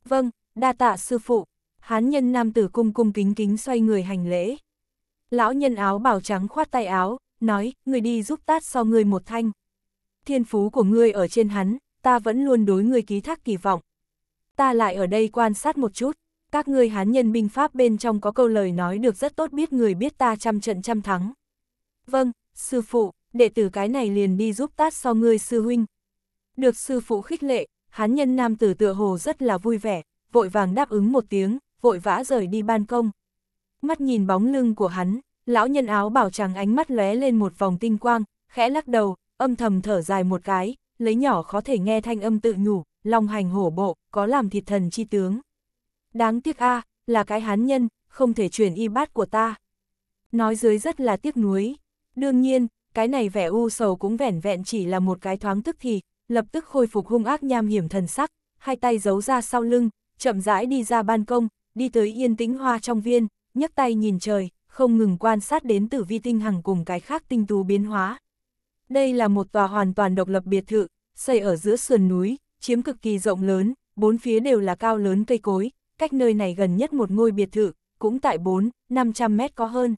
Vâng, đa tạ sư phụ, hán nhân nam tử cung cung kính kính xoay người hành lễ. Lão nhân áo bảo trắng khoát tay áo, nói, người đi giúp tát so người một thanh. Thiên phú của ngươi ở trên hắn, ta vẫn luôn đối người ký thác kỳ vọng. Ta lại ở đây quan sát một chút, các ngươi hán nhân binh pháp bên trong có câu lời nói được rất tốt biết người biết ta trăm trận trăm thắng. Vâng, sư phụ, đệ tử cái này liền đi giúp tát so ngươi sư huynh. Được sư phụ khích lệ, hán nhân nam tử tựa hồ rất là vui vẻ, vội vàng đáp ứng một tiếng, vội vã rời đi ban công mắt nhìn bóng lưng của hắn, lão nhân áo bảo trắng ánh mắt lóe lên một vòng tinh quang, khẽ lắc đầu, âm thầm thở dài một cái, lấy nhỏ có thể nghe thanh âm tự nhủ, long hành hổ bộ, có làm thịt thần chi tướng. Đáng tiếc a là cái hán nhân, không thể chuyển y bát của ta. Nói dưới rất là tiếc nuối. Đương nhiên, cái này vẻ u sầu cũng vẻn vẹn chỉ là một cái thoáng tức thì, lập tức khôi phục hung ác nham hiểm thần sắc, hai tay giấu ra sau lưng, chậm rãi đi ra ban công, đi tới yên tĩnh hoa trong viên, nhấc tay nhìn trời, không ngừng quan sát đến tử vi tinh hằng cùng cái khác tinh tú biến hóa. Đây là một tòa hoàn toàn độc lập biệt thự, xây ở giữa sườn núi, chiếm cực kỳ rộng lớn, bốn phía đều là cao lớn cây cối, cách nơi này gần nhất một ngôi biệt thự, cũng tại 4, 500 mét có hơn.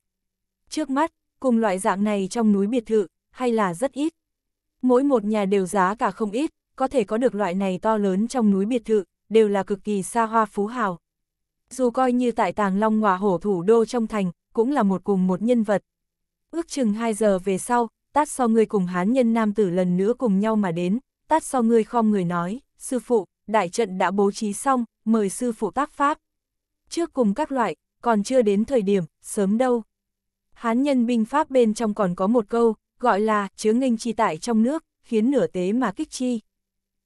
Trước mắt, cùng loại dạng này trong núi biệt thự, hay là rất ít. Mỗi một nhà đều giá cả không ít, có thể có được loại này to lớn trong núi biệt thự, đều là cực kỳ xa hoa phú hào dù coi như tại tàng long ngọa hổ thủ đô trong thành, cũng là một cùng một nhân vật. Ước chừng 2 giờ về sau, tát so người cùng hán nhân nam tử lần nữa cùng nhau mà đến, tát so người khom người nói, sư phụ, đại trận đã bố trí xong, mời sư phụ tác pháp. Trước cùng các loại, còn chưa đến thời điểm, sớm đâu. Hán nhân binh pháp bên trong còn có một câu, gọi là chứa nghênh chi tại trong nước, khiến nửa tế mà kích chi.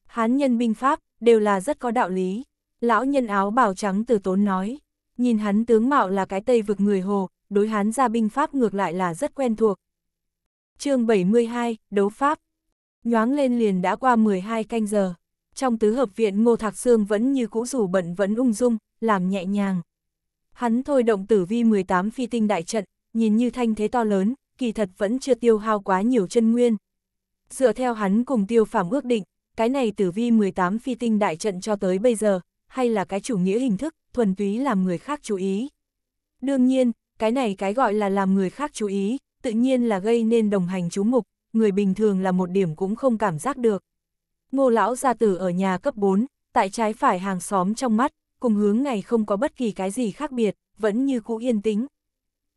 Hán nhân binh pháp, đều là rất có đạo lý. Lão nhân áo bào trắng từ tốn nói, nhìn hắn tướng mạo là cái tây vực người hồ, đối hắn ra binh pháp ngược lại là rất quen thuộc. chương 72, đấu pháp. Nhoáng lên liền đã qua 12 canh giờ. Trong tứ hợp viện Ngô Thạc Sương vẫn như cũ rủ bận vẫn ung dung, làm nhẹ nhàng. Hắn thôi động tử vi 18 phi tinh đại trận, nhìn như thanh thế to lớn, kỳ thật vẫn chưa tiêu hao quá nhiều chân nguyên. Dựa theo hắn cùng tiêu phạm ước định, cái này tử vi 18 phi tinh đại trận cho tới bây giờ, hay là cái chủ nghĩa hình thức, thuần túy làm người khác chú ý. Đương nhiên, cái này cái gọi là làm người khác chú ý, tự nhiên là gây nên đồng hành chú mục, người bình thường là một điểm cũng không cảm giác được. Ngô lão gia tử ở nhà cấp 4, tại trái phải hàng xóm trong mắt, cùng hướng ngày không có bất kỳ cái gì khác biệt, vẫn như cũ yên tĩnh.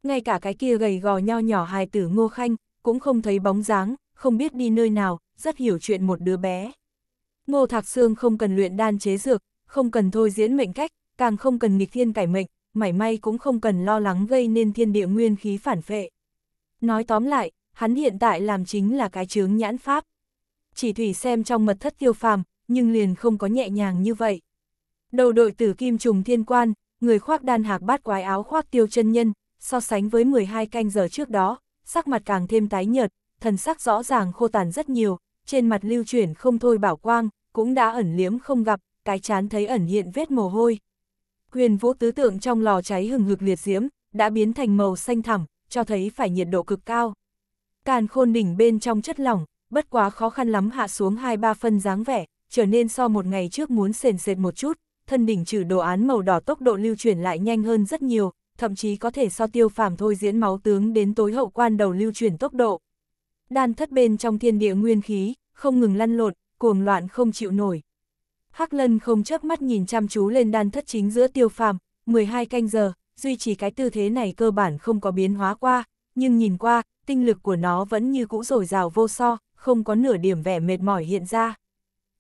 Ngay cả cái kia gầy gò nho nhỏ hài tử Ngô Khanh, cũng không thấy bóng dáng, không biết đi nơi nào, rất hiểu chuyện một đứa bé. Ngô Thạc Sương không cần luyện đan chế dược, không cần thôi diễn mệnh cách, càng không cần nghịch thiên cải mệnh, mảy may cũng không cần lo lắng gây nên thiên địa nguyên khí phản phệ. Nói tóm lại, hắn hiện tại làm chính là cái chướng nhãn pháp. Chỉ thủy xem trong mật thất tiêu phàm, nhưng liền không có nhẹ nhàng như vậy. Đầu đội tử kim trùng thiên quan, người khoác đan hạc bát quái áo khoác tiêu chân nhân, so sánh với 12 canh giờ trước đó, sắc mặt càng thêm tái nhợt, thần sắc rõ ràng khô tàn rất nhiều, trên mặt lưu chuyển không thôi bảo quang, cũng đã ẩn liếm không gặp, cái chán thấy ẩn hiện vết mồ hôi. Huyền vũ tứ tượng trong lò cháy hừng hực liệt diễm, đã biến thành màu xanh thẳm, cho thấy phải nhiệt độ cực cao. Càn khôn đỉnh bên trong chất lỏng, bất quá khó khăn lắm hạ xuống 2-3 phân dáng vẻ, trở nên so một ngày trước muốn sền sệt một chút, thân đỉnh trừ đồ án màu đỏ tốc độ lưu chuyển lại nhanh hơn rất nhiều, thậm chí có thể so tiêu phàm thôi diễn máu tướng đến tối hậu quan đầu lưu chuyển tốc độ. Đan thất bên trong thiên địa nguyên khí, không ngừng lăn lộn, cuồng loạn không chịu nổi. Hắc Lân không chớp mắt nhìn chăm chú lên đan thất chính giữa tiêu phàm, 12 canh giờ, duy trì cái tư thế này cơ bản không có biến hóa qua, nhưng nhìn qua, tinh lực của nó vẫn như cũ rổi rào vô so, không có nửa điểm vẻ mệt mỏi hiện ra.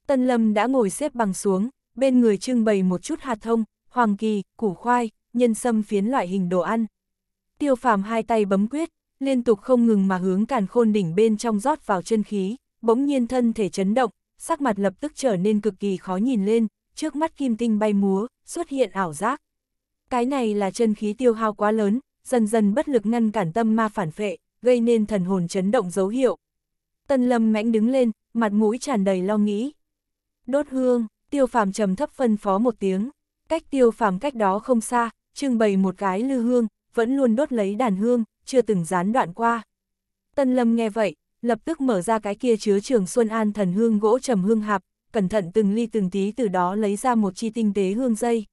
Tân Lâm đã ngồi xếp bằng xuống, bên người trưng bày một chút hạt thông, hoàng kỳ, củ khoai, nhân sâm phiến loại hình đồ ăn. Tiêu phàm hai tay bấm quyết, liên tục không ngừng mà hướng càn khôn đỉnh bên trong rót vào chân khí, bỗng nhiên thân thể chấn động, sắc mặt lập tức trở nên cực kỳ khó nhìn lên, trước mắt kim tinh bay múa, xuất hiện ảo giác. Cái này là chân khí tiêu hao quá lớn, dần dần bất lực ngăn cản tâm ma phản phệ, gây nên thần hồn chấn động dấu hiệu. Tân Lâm mãnh đứng lên, mặt mũi tràn đầy lo nghĩ. Đốt hương, Tiêu Phàm trầm thấp phân phó một tiếng, cách Tiêu Phàm cách đó không xa, trưng bày một cái lư hương, vẫn luôn đốt lấy đàn hương, chưa từng gián đoạn qua. Tân Lâm nghe vậy, lập tức mở ra cái kia chứa trường Xuân An thần hương gỗ trầm hương hạp, cẩn thận từng ly từng tí từ đó lấy ra một chi tinh tế hương dây.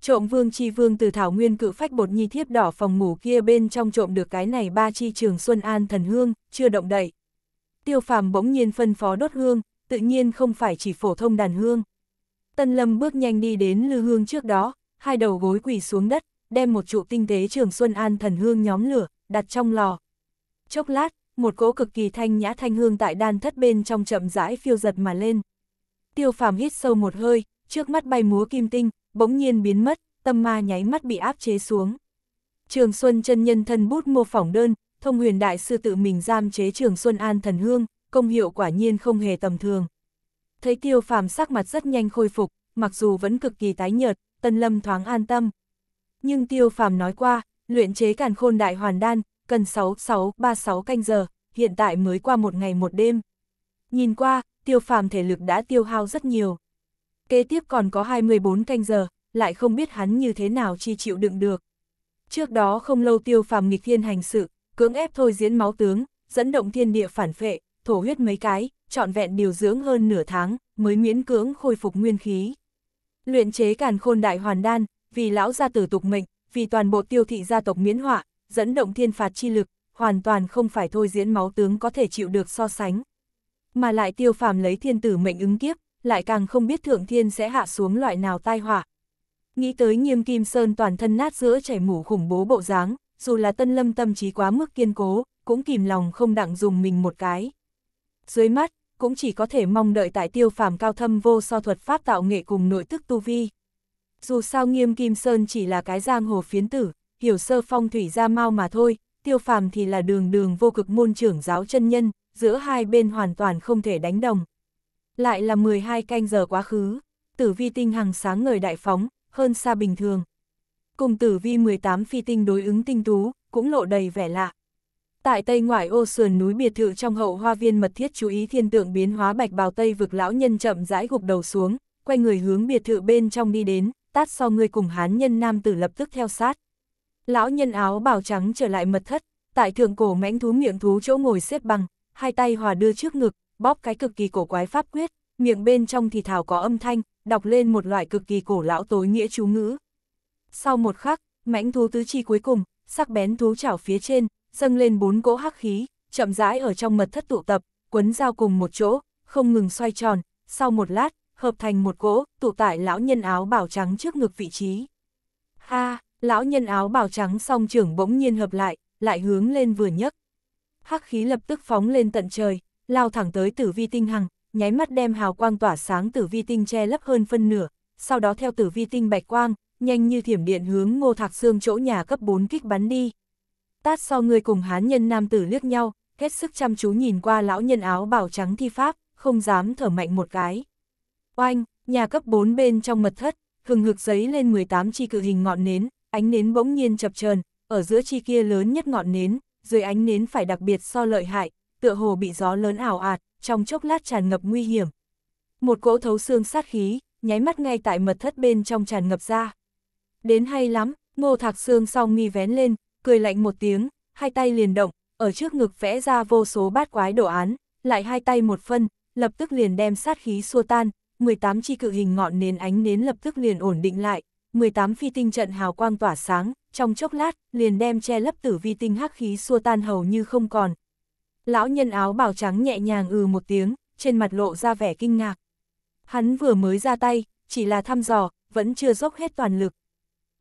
Trộm vương chi vương từ thảo nguyên cự phách bột nhi thiếp đỏ phòng ngủ kia bên trong trộm được cái này ba chi trường Xuân An thần hương, chưa động đậy. Tiêu phàm bỗng nhiên phân phó đốt hương, tự nhiên không phải chỉ phổ thông đàn hương. Tân lâm bước nhanh đi đến lư hương trước đó, hai đầu gối quỳ xuống đất, đem một trụ tinh tế trường Xuân An thần hương nhóm lửa, đặt trong lò. Chốc lát, một cỗ cực kỳ thanh nhã thanh hương tại đan thất bên trong chậm rãi phiêu giật mà lên. Tiêu phàm hít sâu một hơi, trước mắt bay múa kim tinh, bỗng nhiên biến mất, tâm ma nháy mắt bị áp chế xuống. Trường Xuân chân nhân thân bút mô phỏng đơn, thông huyền đại sư tự mình giam chế Trường Xuân An thần hương, công hiệu quả nhiên không hề tầm thường. Thấy tiêu phàm sắc mặt rất nhanh khôi phục, mặc dù vẫn cực kỳ tái nhợt, tân lâm thoáng an tâm. Nhưng tiêu phàm nói qua, luyện chế càn khôn đại hoàn đan, cần 6636 canh giờ, hiện tại mới qua một ngày một đêm. Nhìn qua, tiêu phàm thể lực đã tiêu hao rất nhiều. Kế tiếp còn có 24 canh giờ, lại không biết hắn như thế nào chi chịu đựng được. Trước đó không lâu tiêu phàm nghịch thiên hành sự, cưỡng ép thôi diễn máu tướng, dẫn động thiên địa phản phệ, thổ huyết mấy cái, trọn vẹn điều dưỡng hơn nửa tháng, mới miễn cưỡng khôi phục nguyên khí. Luyện chế càn khôn đại hoàn đan, vì lão gia tử tục mệnh, vì toàn bộ tiêu thị gia tộc miễn họa, dẫn động thiên phạt chi lực, hoàn toàn không phải thôi diễn máu tướng có thể chịu được so sánh. Mà lại tiêu phàm lấy thiên tử mệnh ứng kiếp, lại càng không biết thượng thiên sẽ hạ xuống loại nào tai họa. Nghĩ tới nghiêm kim sơn toàn thân nát giữa chảy mũ khủng bố bộ dáng, dù là tân lâm tâm trí quá mức kiên cố, cũng kìm lòng không đặng dùng mình một cái. Dưới mắt, cũng chỉ có thể mong đợi tại tiêu phàm cao thâm vô so thuật pháp tạo nghệ cùng nội tức tu vi. Dù sao nghiêm kim sơn chỉ là cái giang hồ phiến tử, hiểu sơ phong thủy ra mau mà thôi, tiêu phàm thì là đường đường vô cực môn trưởng giáo chân nhân, giữa hai bên hoàn toàn không thể đánh đồng. Lại là 12 canh giờ quá khứ, tử vi tinh hằng sáng ngời đại phóng, hơn xa bình thường. Cùng tử vi 18 phi tinh đối ứng tinh tú, cũng lộ đầy vẻ lạ. Tại tây ngoại ô sườn núi biệt thự trong hậu hoa viên mật thiết chú ý thiên tượng biến hóa bạch bào tây vực lão nhân chậm rãi gục đầu xuống, quay người hướng biệt thự bên trong đi đến, tát sau người cùng hán nhân nam tử lập tức theo sát. Lão nhân áo bào trắng trở lại mật thất, tại thượng cổ mãnh thú miệng thú chỗ ngồi xếp bằng, hai tay hòa đưa trước ngực, bóp cái cực kỳ cổ quái pháp quyết, miệng bên trong thì thảo có âm thanh, đọc lên một loại cực kỳ cổ lão tối nghĩa chú ngữ. Sau một khắc, mãnh thú tứ chi cuối cùng, sắc bén thú chảo phía trên, dâng lên bốn cỗ hắc khí, chậm rãi ở trong mật thất tụ tập, quấn giao cùng một chỗ, không ngừng xoay tròn, sau một lát, hợp thành một cỗ, tụ tại lão nhân áo bào trắng trước ngực vị trí. ha à, Lão nhân áo bào trắng song trưởng bỗng nhiên hợp lại, lại hướng lên vừa nhấc. Hắc khí lập tức phóng lên tận trời, lao thẳng tới tử vi tinh hằng, nháy mắt đem hào quang tỏa sáng tử vi tinh che lấp hơn phân nửa, sau đó theo tử vi tinh bạch quang, nhanh như thiểm điện hướng ngô thạc xương chỗ nhà cấp 4 kích bắn đi. Tát so người cùng hán nhân nam tử liếc nhau, hết sức chăm chú nhìn qua lão nhân áo bào trắng thi pháp, không dám thở mạnh một cái. Oanh, nhà cấp 4 bên trong mật thất, hừng hực giấy lên 18 chi cự hình ngọn nến, ánh nến bỗng nhiên chập chờn ở giữa chi kia lớn nhất ngọn nến, dưới ánh nến phải đặc biệt so lợi hại, tựa hồ bị gió lớn ảo ạt, trong chốc lát tràn ngập nguy hiểm. Một cỗ thấu xương sát khí, nháy mắt ngay tại mật thất bên trong tràn ngập ra. Đến hay lắm, ngô thạc xương song mi vén lên, cười lạnh một tiếng, hai tay liền động, ở trước ngực vẽ ra vô số bát quái đồ án, lại hai tay một phân, lập tức liền đem sát khí xua tan, 18 chi cự hình ngọn nến ánh nến lập tức liền ổn định lại, 18 phi tinh trận hào quang tỏa sáng, trong chốc lát, liền đem che lấp tử vi tinh hắc khí xua tan hầu như không còn. Lão nhân áo bào trắng nhẹ nhàng ừ một tiếng, trên mặt lộ ra vẻ kinh ngạc. Hắn vừa mới ra tay, chỉ là thăm dò, vẫn chưa dốc hết toàn lực.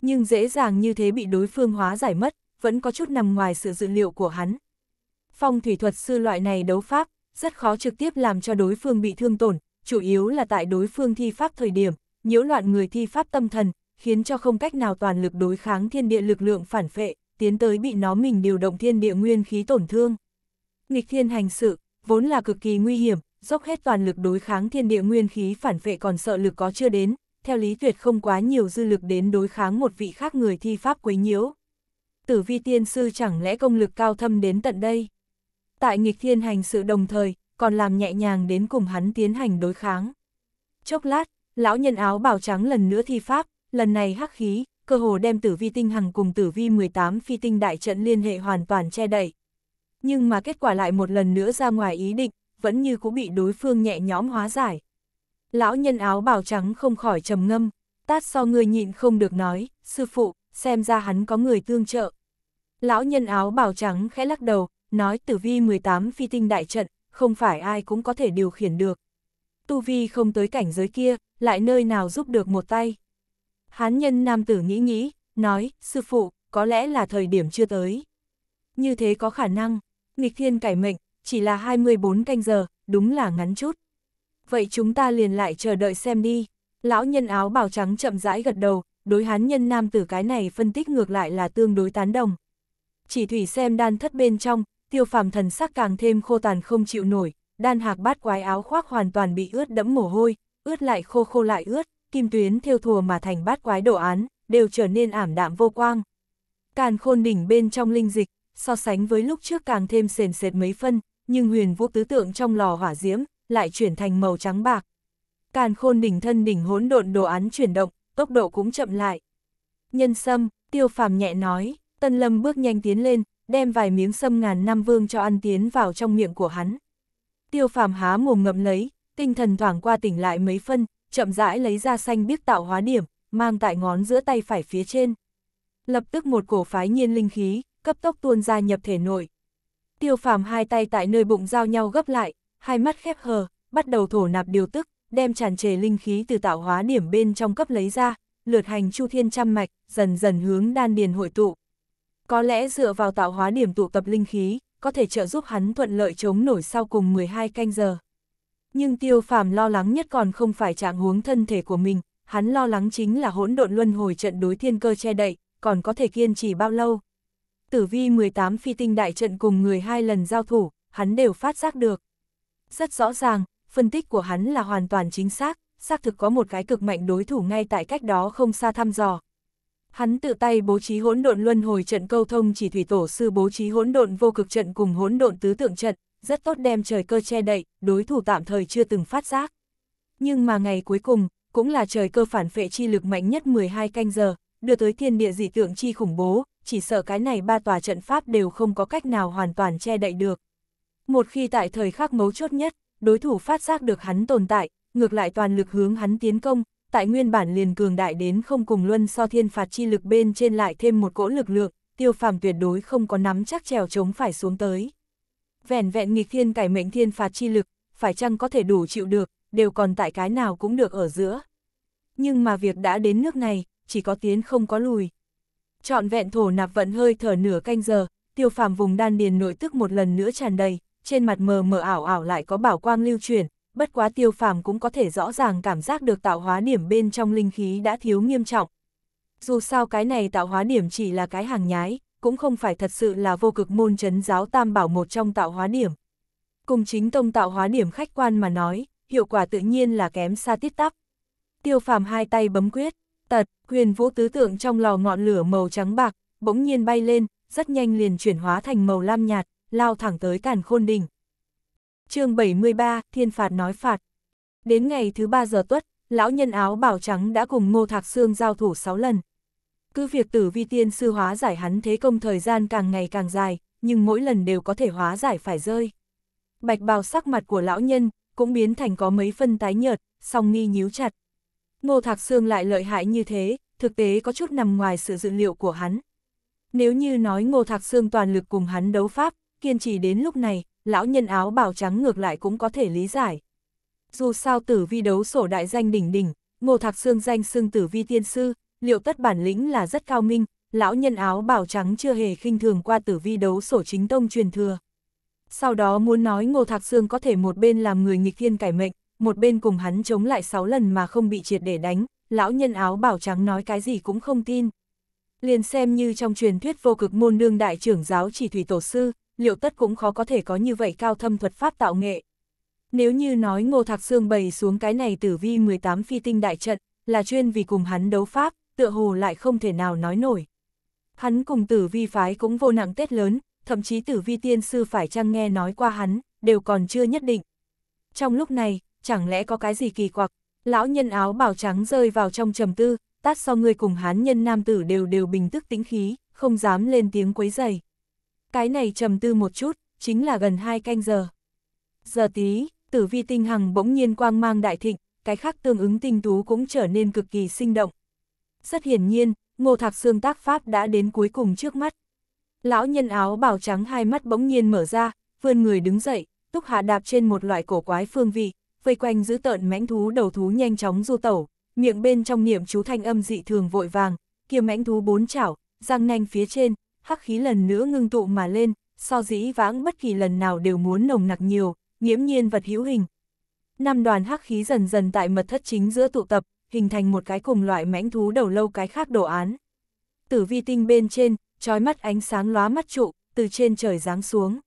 Nhưng dễ dàng như thế bị đối phương hóa giải mất, vẫn có chút nằm ngoài sự dự liệu của hắn. Phong thủy thuật sư loại này đấu pháp, rất khó trực tiếp làm cho đối phương bị thương tổn, chủ yếu là tại đối phương thi pháp thời điểm, nhiễu loạn người thi pháp tâm thần, khiến cho không cách nào toàn lực đối kháng thiên địa lực lượng phản phệ, tiến tới bị nó mình điều động thiên địa nguyên khí tổn thương. Nghịch thiên hành sự, vốn là cực kỳ nguy hiểm, dốc hết toàn lực đối kháng thiên địa nguyên khí phản phệ còn sợ lực có chưa đến, theo lý tuyệt không quá nhiều dư lực đến đối kháng một vị khác người thi pháp quấy nhiễu. Tử vi tiên sư chẳng lẽ công lực cao thâm đến tận đây? Tại nghịch thiên hành sự đồng thời, còn làm nhẹ nhàng đến cùng hắn tiến hành đối kháng. Chốc lát, lão nhân áo bào trắng lần nữa thi pháp, lần này hắc khí, cơ hồ đem tử vi tinh hằng cùng tử vi 18 phi tinh đại trận liên hệ hoàn toàn che đậy. Nhưng mà kết quả lại một lần nữa ra ngoài ý định, vẫn như cũng bị đối phương nhẹ nhõm hóa giải. Lão nhân áo bào trắng không khỏi trầm ngâm, tát so người nhịn không được nói, sư phụ, xem ra hắn có người tương trợ. Lão nhân áo bào trắng khẽ lắc đầu, nói tử vi 18 phi tinh đại trận, không phải ai cũng có thể điều khiển được. Tu vi không tới cảnh giới kia, lại nơi nào giúp được một tay. Hán nhân nam tử nghĩ nghĩ, nói, sư phụ, có lẽ là thời điểm chưa tới. Như thế có khả năng, nghịch thiên cải mệnh, chỉ là 24 canh giờ, đúng là ngắn chút. Vậy chúng ta liền lại chờ đợi xem đi. Lão nhân áo bào trắng chậm rãi gật đầu, đối hán nhân nam tử cái này phân tích ngược lại là tương đối tán đồng. Chỉ thủy xem đan thất bên trong, tiêu phàm thần sắc càng thêm khô tàn không chịu nổi, đan hạc bát quái áo khoác hoàn toàn bị ướt đẫm mồ hôi, ướt lại khô khô lại ướt kim tuyến thiêu thùa mà thành bát quái đồ án, đều trở nên ảm đạm vô quang. Càn khôn đỉnh bên trong linh dịch, so sánh với lúc trước càng thêm sền sệt mấy phân, nhưng huyền vũ tứ tượng trong lò hỏa diễm, lại chuyển thành màu trắng bạc. Càn khôn đỉnh thân đỉnh hỗn độn đồ án chuyển động, tốc độ cũng chậm lại. Nhân sâm, tiêu phàm nhẹ nói, tân lâm bước nhanh tiến lên, đem vài miếng sâm ngàn năm vương cho ăn tiến vào trong miệng của hắn. Tiêu phàm há mồm ngậm lấy, tinh thần thoảng qua tỉnh lại mấy phân, chậm rãi lấy ra xanh biếc tạo hóa điểm, mang tại ngón giữa tay phải phía trên. Lập tức một cổ phái nhiên linh khí, cấp tốc tuôn ra nhập thể nội. Tiêu phàm hai tay tại nơi bụng giao nhau gấp lại, hai mắt khép hờ, bắt đầu thổ nạp điều tức, đem tràn trề linh khí từ tạo hóa điểm bên trong cấp lấy ra, lượt hành chu thiên trăm mạch, dần dần hướng đan điền hội tụ. Có lẽ dựa vào tạo hóa điểm tụ tập linh khí, có thể trợ giúp hắn thuận lợi chống nổi sau cùng 12 canh giờ nhưng tiêu phàm lo lắng nhất còn không phải trạng huống thân thể của mình, hắn lo lắng chính là hỗn độn luân hồi trận đối thiên cơ che đậy, còn có thể kiên trì bao lâu. Tử vi 18 phi tinh đại trận cùng người hai lần giao thủ, hắn đều phát giác được. Rất rõ ràng, phân tích của hắn là hoàn toàn chính xác, xác thực có một cái cực mạnh đối thủ ngay tại cách đó không xa thăm dò. Hắn tự tay bố trí hỗn độn luân hồi trận câu thông chỉ thủy tổ sư bố trí hỗn độn vô cực trận cùng hỗn độn tứ tượng trận, rất tốt đem trời cơ che đậy, đối thủ tạm thời chưa từng phát giác. Nhưng mà ngày cuối cùng, cũng là trời cơ phản phệ chi lực mạnh nhất 12 canh giờ, đưa tới thiên địa dị tượng chi khủng bố, chỉ sợ cái này ba tòa trận pháp đều không có cách nào hoàn toàn che đậy được. Một khi tại thời khắc mấu chốt nhất, đối thủ phát giác được hắn tồn tại, ngược lại toàn lực hướng hắn tiến công, tại nguyên bản liền cường đại đến không cùng luân so thiên phạt chi lực bên trên lại thêm một cỗ lực lượng, tiêu phàm tuyệt đối không có nắm chắc trèo chống phải xuống tới vẻn vẹn nghịch thiên cải mệnh thiên phạt chi lực, phải chăng có thể đủ chịu được, đều còn tại cái nào cũng được ở giữa. Nhưng mà việc đã đến nước này, chỉ có tiến không có lùi. Chọn vẹn thổ nạp vận hơi thở nửa canh giờ, tiêu phàm vùng đan điền nội tức một lần nữa tràn đầy, trên mặt mờ mờ ảo ảo lại có bảo quang lưu chuyển, bất quá tiêu phàm cũng có thể rõ ràng cảm giác được tạo hóa điểm bên trong linh khí đã thiếu nghiêm trọng. Dù sao cái này tạo hóa điểm chỉ là cái hàng nhái, cũng không phải thật sự là vô cực môn chấn giáo tam bảo một trong tạo hóa điểm. Cùng chính tông tạo hóa điểm khách quan mà nói, hiệu quả tự nhiên là kém xa tiết tắp. Tiêu phàm hai tay bấm quyết, tật, huyền vũ tứ tượng trong lò ngọn lửa màu trắng bạc, bỗng nhiên bay lên, rất nhanh liền chuyển hóa thành màu lam nhạt, lao thẳng tới càn khôn đỉnh chương 73, thiên phạt nói phạt. Đến ngày thứ ba giờ tuất, lão nhân áo bảo trắng đã cùng ngô thạc xương giao thủ 6 lần. Cứ việc tử vi tiên sư hóa giải hắn thế công thời gian càng ngày càng dài, nhưng mỗi lần đều có thể hóa giải phải rơi. Bạch bào sắc mặt của lão nhân, cũng biến thành có mấy phân tái nhợt, song nghi nhíu chặt. Ngô Thạc Sương lại lợi hại như thế, thực tế có chút nằm ngoài sự dự liệu của hắn. Nếu như nói Ngô Thạc Sương toàn lực cùng hắn đấu pháp, kiên trì đến lúc này, lão nhân áo bào trắng ngược lại cũng có thể lý giải. Dù sao tử vi đấu sổ đại danh đỉnh đỉnh, Ngô Thạc Sương danh xưng tử vi tiên sư, liệu tất bản lĩnh là rất cao minh, lão nhân áo bảo trắng chưa hề khinh thường qua tử vi đấu sổ chính tông truyền thừa. Sau đó muốn nói Ngô Thạc Sương có thể một bên làm người nghịch thiên cải mệnh, một bên cùng hắn chống lại 6 lần mà không bị triệt để đánh, lão nhân áo bảo trắng nói cái gì cũng không tin. Liền xem như trong truyền thuyết vô cực môn đương đại trưởng giáo chỉ thủy tổ sư, liệu tất cũng khó có thể có như vậy cao thâm thuật pháp tạo nghệ. Nếu như nói Ngô Thạc Sương bày xuống cái này tử vi 18 phi tinh đại trận, là chuyên vì cùng hắn đấu pháp, tựa hồ lại không thể nào nói nổi. Hắn cùng tử vi phái cũng vô nặng tết lớn, thậm chí tử vi tiên sư phải chăng nghe nói qua hắn, đều còn chưa nhất định. Trong lúc này, chẳng lẽ có cái gì kỳ quặc, lão nhân áo bảo trắng rơi vào trong trầm tư, tát sau người cùng hán nhân nam tử đều đều bình tức tĩnh khí, không dám lên tiếng quấy dày. Cái này trầm tư một chút, chính là gần hai canh giờ. Giờ tí, tử vi tinh hằng bỗng nhiên quang mang đại thịnh, cái khác tương ứng tinh tú cũng trở nên cực kỳ sinh động rất hiển nhiên, Ngô Thạc Sương tác pháp đã đến cuối cùng trước mắt. Lão nhân áo bảo trắng hai mắt bỗng nhiên mở ra, vươn người đứng dậy, Túc Hạ đạp trên một loại cổ quái phương vị, vây quanh giữ tợn mãnh thú đầu thú nhanh chóng du tẩu, miệng bên trong niệm chú thanh âm dị thường vội vàng, kia mãnh thú bốn chảo, răng nanh phía trên, hắc khí lần nữa ngưng tụ mà lên, so dĩ vãng bất kỳ lần nào đều muốn nồng nặc nhiều, nghiễm nhiên vật hữu hình. Năm đoàn hắc khí dần dần tại mật thất chính giữa tụ tập, hình thành một cái cùng loại mãnh thú đầu lâu cái khác đồ án. Tử vi tinh bên trên, trói mắt ánh sáng lóa mắt trụ, từ trên trời giáng xuống.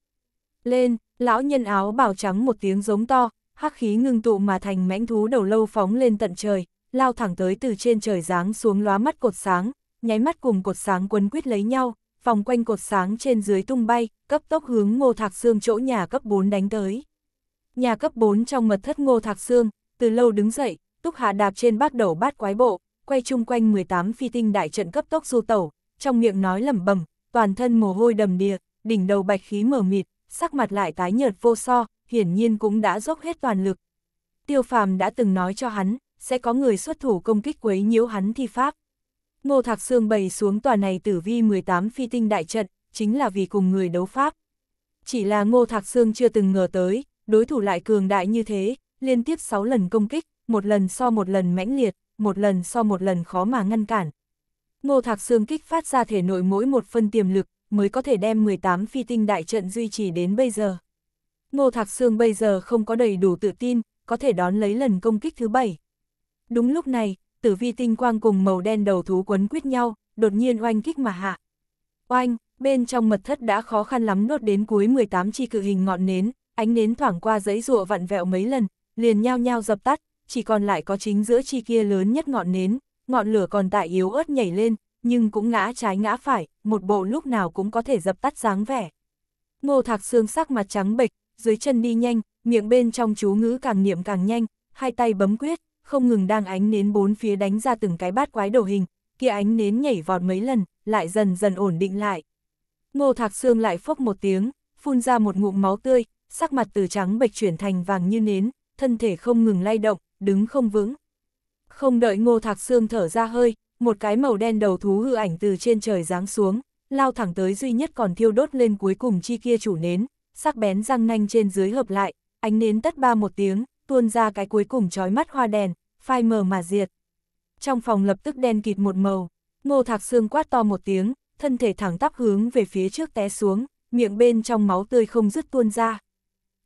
Lên, lão nhân áo bào trắng một tiếng giống to, hắc khí ngưng tụ mà thành mãnh thú đầu lâu phóng lên tận trời, lao thẳng tới từ trên trời giáng xuống lóa mắt cột sáng, nháy mắt cùng cột sáng quấn quýt lấy nhau, vòng quanh cột sáng trên dưới tung bay, cấp tốc hướng Ngô Thạc xương chỗ nhà cấp 4 đánh tới. Nhà cấp 4 trong mật thất Ngô Thạc xương từ lâu đứng dậy, Túc Hà đạp trên bát đầu bát quái bộ, quay chung quanh 18 phi tinh đại trận cấp tốc du tẩu, trong miệng nói lẩm bẩm, toàn thân mồ hôi đầm đìa, đỉnh đầu bạch khí mở mịt, sắc mặt lại tái nhợt vô so, hiển nhiên cũng đã dốc hết toàn lực. Tiêu Phàm đã từng nói cho hắn, sẽ có người xuất thủ công kích quấy nhiễu hắn thi pháp. Ngô Thạc Sương bày xuống tòa này tử vi 18 phi tinh đại trận, chính là vì cùng người đấu pháp. Chỉ là Ngô Thạc Sương chưa từng ngờ tới, đối thủ lại cường đại như thế, liên tiếp 6 lần công kích, một lần so một lần mãnh liệt, một lần so một lần khó mà ngăn cản. Ngô Thạc Sương kích phát ra thể nội mỗi một phân tiềm lực, mới có thể đem 18 phi tinh đại trận duy trì đến bây giờ. Ngô Thạc Sương bây giờ không có đầy đủ tự tin, có thể đón lấy lần công kích thứ bảy. Đúng lúc này, tử vi tinh quang cùng màu đen đầu thú quấn quýt nhau, đột nhiên oanh kích mà hạ. Oanh, bên trong mật thất đã khó khăn lắm đốt đến cuối 18 chi cự hình ngọn nến, ánh nến thoảng qua giấy rụa vặn vẹo mấy lần, liền nhao nhao dập tắt, chỉ còn lại có chính giữa chi kia lớn nhất ngọn nến, ngọn lửa còn tại yếu ớt nhảy lên, nhưng cũng ngã trái ngã phải, một bộ lúc nào cũng có thể dập tắt dáng vẻ. Ngô Thạc Sương sắc mặt trắng bệch, dưới chân đi nhanh, miệng bên trong chú ngữ càng niệm càng nhanh, hai tay bấm quyết, không ngừng đang ánh nến bốn phía đánh ra từng cái bát quái đồ hình, kia ánh nến nhảy vọt mấy lần, lại dần dần ổn định lại. Ngô Thạc Sương lại phốc một tiếng, phun ra một ngụm máu tươi, sắc mặt từ trắng bệch chuyển thành vàng như nến, thân thể không ngừng lay động, đứng không vững. Không đợi Ngô Thạc Sương thở ra hơi, một cái màu đen đầu thú hư ảnh từ trên trời giáng xuống, lao thẳng tới duy nhất còn thiêu đốt lên cuối cùng chi kia chủ nến, sắc bén răng nanh trên dưới hợp lại, ánh nến tất ba một tiếng, tuôn ra cái cuối cùng chói mắt hoa đèn, phai mờ mà diệt. Trong phòng lập tức đen kịt một màu, Ngô Thạc Sương quát to một tiếng, thân thể thẳng tắp hướng về phía trước té xuống, miệng bên trong máu tươi không dứt tuôn ra.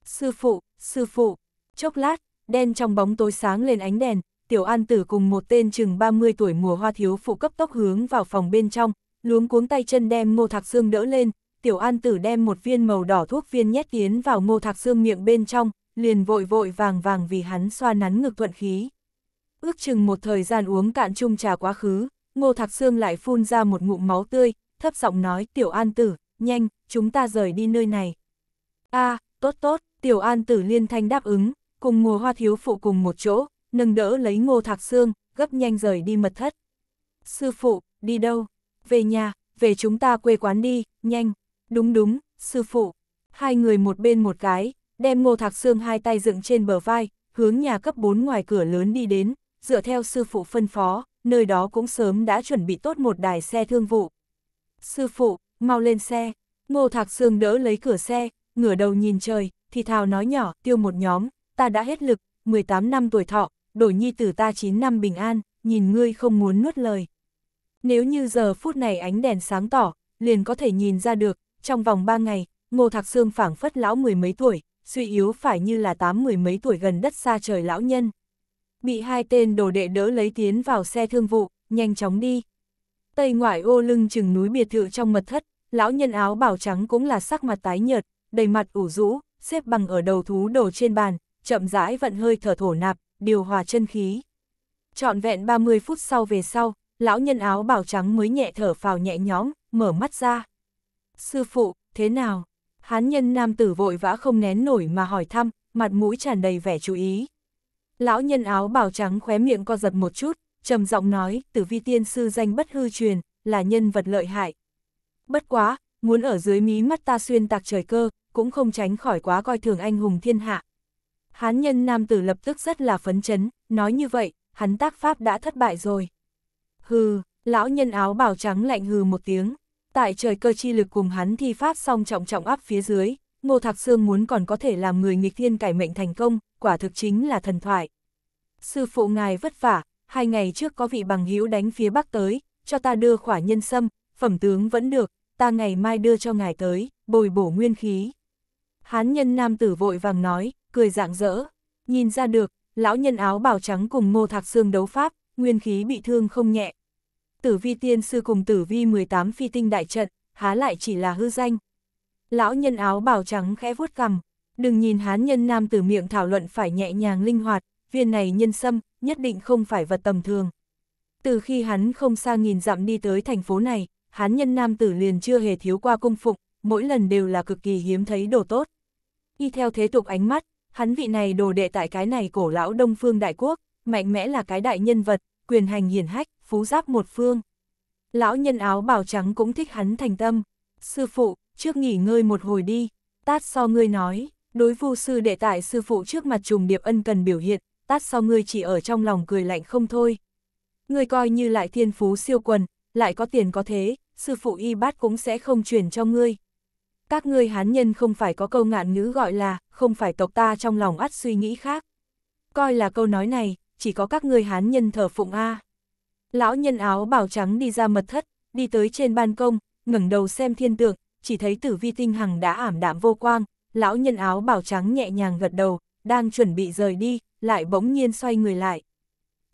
Sư phụ, sư phụ, chốc lát, đen trong bóng tối sáng lên ánh đèn, tiểu an tử cùng một tên chừng 30 tuổi mùa hoa thiếu phụ cấp tốc hướng vào phòng bên trong, luống cuống tay chân đem ngô thạc xương đỡ lên, tiểu an tử đem một viên màu đỏ thuốc viên nhét tiến vào ngô thạc xương miệng bên trong, liền vội vội vàng vàng vì hắn xoa nắn ngực thuận khí. Ước chừng một thời gian uống cạn chung trà quá khứ, ngô thạc xương lại phun ra một ngụm máu tươi, thấp giọng nói tiểu an tử, nhanh, chúng ta rời đi nơi này. a tốt tốt, tiểu an tử liên thanh đáp ứng, cùng ngùa hoa thiếu phụ cùng một chỗ, nâng đỡ lấy ngô thạc xương, gấp nhanh rời đi mật thất. Sư phụ, đi đâu? Về nhà, về chúng ta quê quán đi, nhanh. Đúng đúng, sư phụ. Hai người một bên một cái, đem ngô thạc xương hai tay dựng trên bờ vai, hướng nhà cấp 4 ngoài cửa lớn đi đến, dựa theo sư phụ phân phó, nơi đó cũng sớm đã chuẩn bị tốt một đài xe thương vụ. Sư phụ, mau lên xe. Ngô thạc xương đỡ lấy cửa xe, ngửa đầu nhìn trời, thì thào nói nhỏ, tiêu một nhóm, ta đã hết lực, 18 năm tuổi thọ, đổi nhi tử ta 9 năm bình an, nhìn ngươi không muốn nuốt lời. Nếu như giờ phút này ánh đèn sáng tỏ, liền có thể nhìn ra được, trong vòng 3 ngày, Ngô Thạc Sương phảng phất lão mười mấy tuổi, suy yếu phải như là tám mười mấy tuổi gần đất xa trời lão nhân. Bị hai tên đồ đệ đỡ lấy tiến vào xe thương vụ, nhanh chóng đi. Tây ngoại ô lưng chừng núi biệt thự trong mật thất, lão nhân áo bảo trắng cũng là sắc mặt tái nhợt, đầy mặt ủ rũ, xếp bằng ở đầu thú đồ trên bàn, chậm rãi vận hơi thở thổ nạp, điều hòa chân khí. Trọn vẹn 30 phút sau về sau, lão nhân áo bảo trắng mới nhẹ thở phào nhẹ nhõm, mở mắt ra. Sư phụ, thế nào? Hán nhân nam tử vội vã không nén nổi mà hỏi thăm, mặt mũi tràn đầy vẻ chú ý. Lão nhân áo bảo trắng khóe miệng co giật một chút, trầm giọng nói, tử vi tiên sư danh bất hư truyền, là nhân vật lợi hại. Bất quá, muốn ở dưới mí mắt ta xuyên tạc trời cơ, cũng không tránh khỏi quá coi thường anh hùng thiên hạ, Hán nhân nam tử lập tức rất là phấn chấn, nói như vậy, hắn tác pháp đã thất bại rồi. Hừ, lão nhân áo bào trắng lạnh hừ một tiếng, tại trời cơ chi lực cùng hắn thi pháp xong trọng trọng áp phía dưới, Ngô Thạc Sương muốn còn có thể làm người nghịch thiên cải mệnh thành công, quả thực chính là thần thoại. Sư phụ ngài vất vả, hai ngày trước có vị bằng hữu đánh phía bắc tới, cho ta đưa khỏa nhân sâm, phẩm tướng vẫn được, ta ngày mai đưa cho ngài tới, bồi bổ nguyên khí. Hán nhân nam tử vội vàng nói, cười rạng rỡ. Nhìn ra được, lão nhân áo bào trắng cùng ngô thạc xương đấu pháp, nguyên khí bị thương không nhẹ. Tử vi tiên sư cùng tử vi 18 phi tinh đại trận, há lại chỉ là hư danh. Lão nhân áo bào trắng khẽ vuốt cằm, đừng nhìn hán nhân nam tử miệng thảo luận phải nhẹ nhàng linh hoạt, viên này nhân sâm, nhất định không phải vật tầm thường. Từ khi hắn không xa nghìn dặm đi tới thành phố này, hán nhân nam tử liền chưa hề thiếu qua cung phụng, mỗi lần đều là cực kỳ hiếm thấy đồ tốt. Y theo thế tục ánh mắt, hắn vị này đồ đệ tại cái này cổ lão Đông Phương Đại Quốc, mạnh mẽ là cái đại nhân vật, quyền hành hiển hách, phú giáp một phương. Lão nhân áo bào trắng cũng thích hắn thành tâm. Sư phụ, trước nghỉ ngơi một hồi đi, tát so ngươi nói, đối vu sư đệ tại sư phụ trước mặt trùng điệp ân cần biểu hiện, tát so ngươi chỉ ở trong lòng cười lạnh không thôi. Ngươi coi như lại thiên phú siêu quần, lại có tiền có thế, sư phụ y bát cũng sẽ không chuyển cho ngươi các ngươi hán nhân không phải có câu ngạn ngữ gọi là, không phải tộc ta trong lòng ắt suy nghĩ khác. Coi là câu nói này, chỉ có các ngươi hán nhân thờ phụng A. Lão nhân áo bảo trắng đi ra mật thất, đi tới trên ban công, ngẩng đầu xem thiên tượng, chỉ thấy tử vi tinh hằng đã ảm đạm vô quang, lão nhân áo bảo trắng nhẹ nhàng gật đầu, đang chuẩn bị rời đi, lại bỗng nhiên xoay người lại.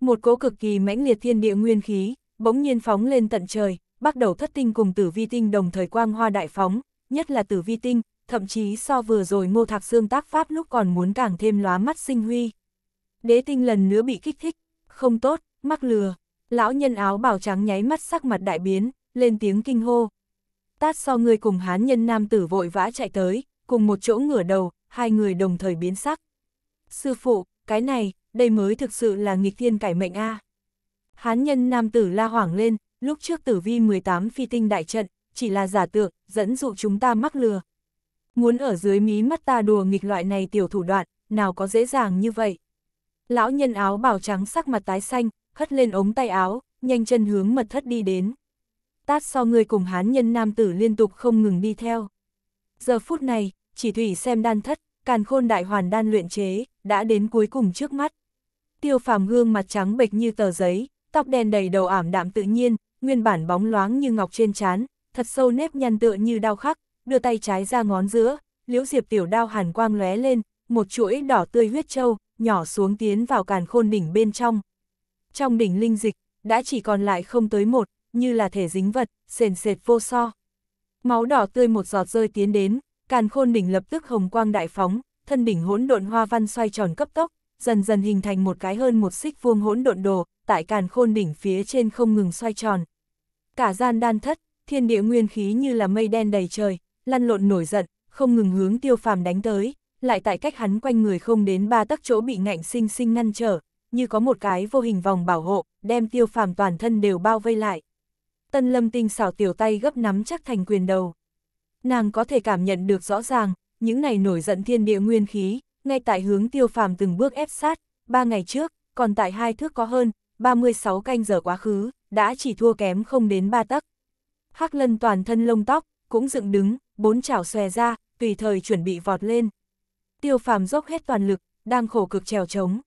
Một cỗ cực kỳ mãnh liệt thiên địa nguyên khí, bỗng nhiên phóng lên tận trời, bắt đầu thất tinh cùng tử vi tinh đồng thời quang hoa đại phóng, nhất là tử vi tinh, thậm chí so vừa rồi ngô thạc xương tác pháp lúc còn muốn càng thêm lóa mắt sinh huy. Đế tinh lần nữa bị kích thích, không tốt, mắc lừa, lão nhân áo bảo trắng nháy mắt sắc mặt đại biến, lên tiếng kinh hô. Tát so người cùng hán nhân nam tử vội vã chạy tới, cùng một chỗ ngửa đầu, hai người đồng thời biến sắc. Sư phụ, cái này, đây mới thực sự là nghịch thiên cải mệnh a. Hán nhân nam tử la hoảng lên, lúc trước tử vi 18 phi tinh đại trận, chỉ là giả tượng, dẫn dụ chúng ta mắc lừa. Muốn ở dưới mí mắt ta đùa nghịch loại này tiểu thủ đoạn, nào có dễ dàng như vậy. Lão nhân áo bảo trắng sắc mặt tái xanh, hất lên ống tay áo, nhanh chân hướng mật thất đi đến. Tát so người cùng hán nhân nam tử liên tục không ngừng đi theo. Giờ phút này, chỉ thủy xem đan thất, càn khôn đại hoàn đan luyện chế, đã đến cuối cùng trước mắt. Tiêu phàm gương mặt trắng bệch như tờ giấy, tóc đen đầy đầu ảm đạm tự nhiên, nguyên bản bóng loáng như ngọc trên trán, thật sâu nếp nhăn tựa như đau khắc, đưa tay trái ra ngón giữa, liễu diệp tiểu đao hàn quang lóe lên, một chuỗi đỏ tươi huyết châu nhỏ xuống tiến vào càn khôn đỉnh bên trong. Trong đỉnh linh dịch, đã chỉ còn lại không tới một, như là thể dính vật, sền sệt vô so. Máu đỏ tươi một giọt rơi tiến đến, càn khôn đỉnh lập tức hồng quang đại phóng, thân đỉnh hỗn độn hoa văn xoay tròn cấp tốc, dần dần hình thành một cái hơn một xích vuông hỗn độn đồ, tại càn khôn đỉnh phía trên không ngừng xoay tròn. Cả gian đan thất, thiên địa nguyên khí như là mây đen đầy trời, lăn lộn nổi giận, không ngừng hướng tiêu phàm đánh tới, lại tại cách hắn quanh người không đến ba tắc chỗ bị ngạnh sinh sinh ngăn trở, như có một cái vô hình vòng bảo hộ, đem tiêu phàm toàn thân đều bao vây lại. Tân lâm tinh xảo tiểu tay gấp nắm chắc thành quyền đầu. Nàng có thể cảm nhận được rõ ràng, những này nổi giận thiên địa nguyên khí, ngay tại hướng tiêu phàm từng bước ép sát, ba ngày trước, còn tại hai thước có hơn, 36 canh giờ quá khứ, đã chỉ thua kém không đến ba tắc. Hắc lân toàn thân lông tóc, cũng dựng đứng, bốn chảo xòe ra, tùy thời chuẩn bị vọt lên. Tiêu phàm dốc hết toàn lực, đang khổ cực trèo trống.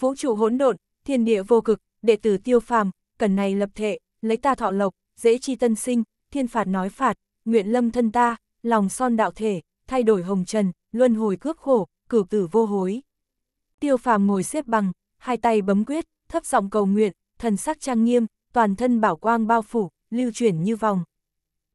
Vũ trụ hỗn độn, thiên địa vô cực, đệ tử tiêu phàm, cần này lập thể lấy ta thọ lộc, dễ chi tân sinh, thiên phạt nói phạt, nguyện lâm thân ta, lòng son đạo thể, thay đổi hồng trần, luân hồi cước khổ, cửu tử vô hối. Tiêu phàm ngồi xếp bằng, hai tay bấm quyết, thấp giọng cầu nguyện, thần sắc trang nghiêm, toàn thân bảo quang bao phủ, lưu chuyển như vòng.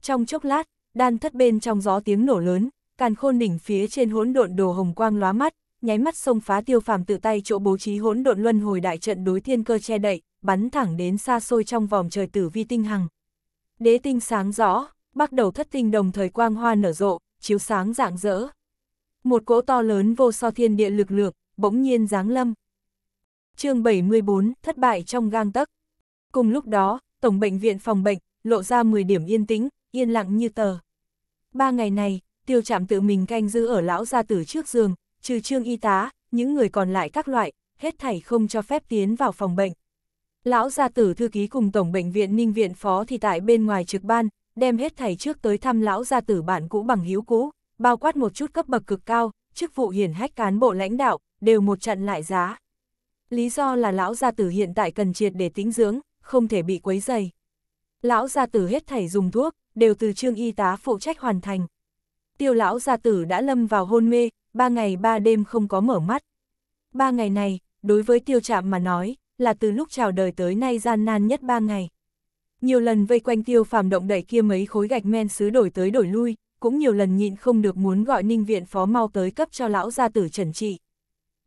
Trong chốc lát, đan thất bên trong gió tiếng nổ lớn, càn khôn đỉnh phía trên hỗn độn đồ hồng quang lóa mắt, nháy mắt xông phá tiêu phàm tự tay chỗ bố trí hỗn độn luân hồi đại trận đối thiên cơ che đậy, bắn thẳng đến xa xôi trong vòng trời tử vi tinh hằng. Đế tinh sáng rõ, bắt đầu thất tinh đồng thời quang hoa nở rộ, chiếu sáng rạng rỡ. Một cỗ to lớn vô so thiên địa lực lượng, bỗng nhiên giáng lâm. chương 74, thất bại trong gang tấc. Cùng lúc đó, Tổng bệnh viện phòng bệnh, lộ ra 10 điểm yên tĩnh, yên lặng như tờ. Ba ngày này, tiêu trạm tự mình canh giữ ở lão gia tử trước giường, trừ trương y tá, những người còn lại các loại, hết thảy không cho phép tiến vào phòng bệnh. Lão gia tử thư ký cùng Tổng Bệnh viện Ninh Viện Phó thì tại bên ngoài trực ban, đem hết thảy trước tới thăm lão gia tử bản cũ bằng hiếu cũ, bao quát một chút cấp bậc cực cao, chức vụ hiển hách cán bộ lãnh đạo, đều một trận lại giá. Lý do là lão gia tử hiện tại cần triệt để tính dưỡng, không thể bị quấy dày. Lão gia tử hết thảy dùng thuốc, đều từ trương y tá phụ trách hoàn thành. Tiêu lão gia tử đã lâm vào hôn mê, ba ngày ba đêm không có mở mắt. Ba ngày này, đối với tiêu trạm mà nói, là từ lúc chào đời tới nay gian nan nhất ba ngày. Nhiều lần vây quanh tiêu phàm động đẩy kia mấy khối gạch men xứ đổi tới đổi lui, cũng nhiều lần nhịn không được muốn gọi ninh viện phó mau tới cấp cho lão gia tử trần trị.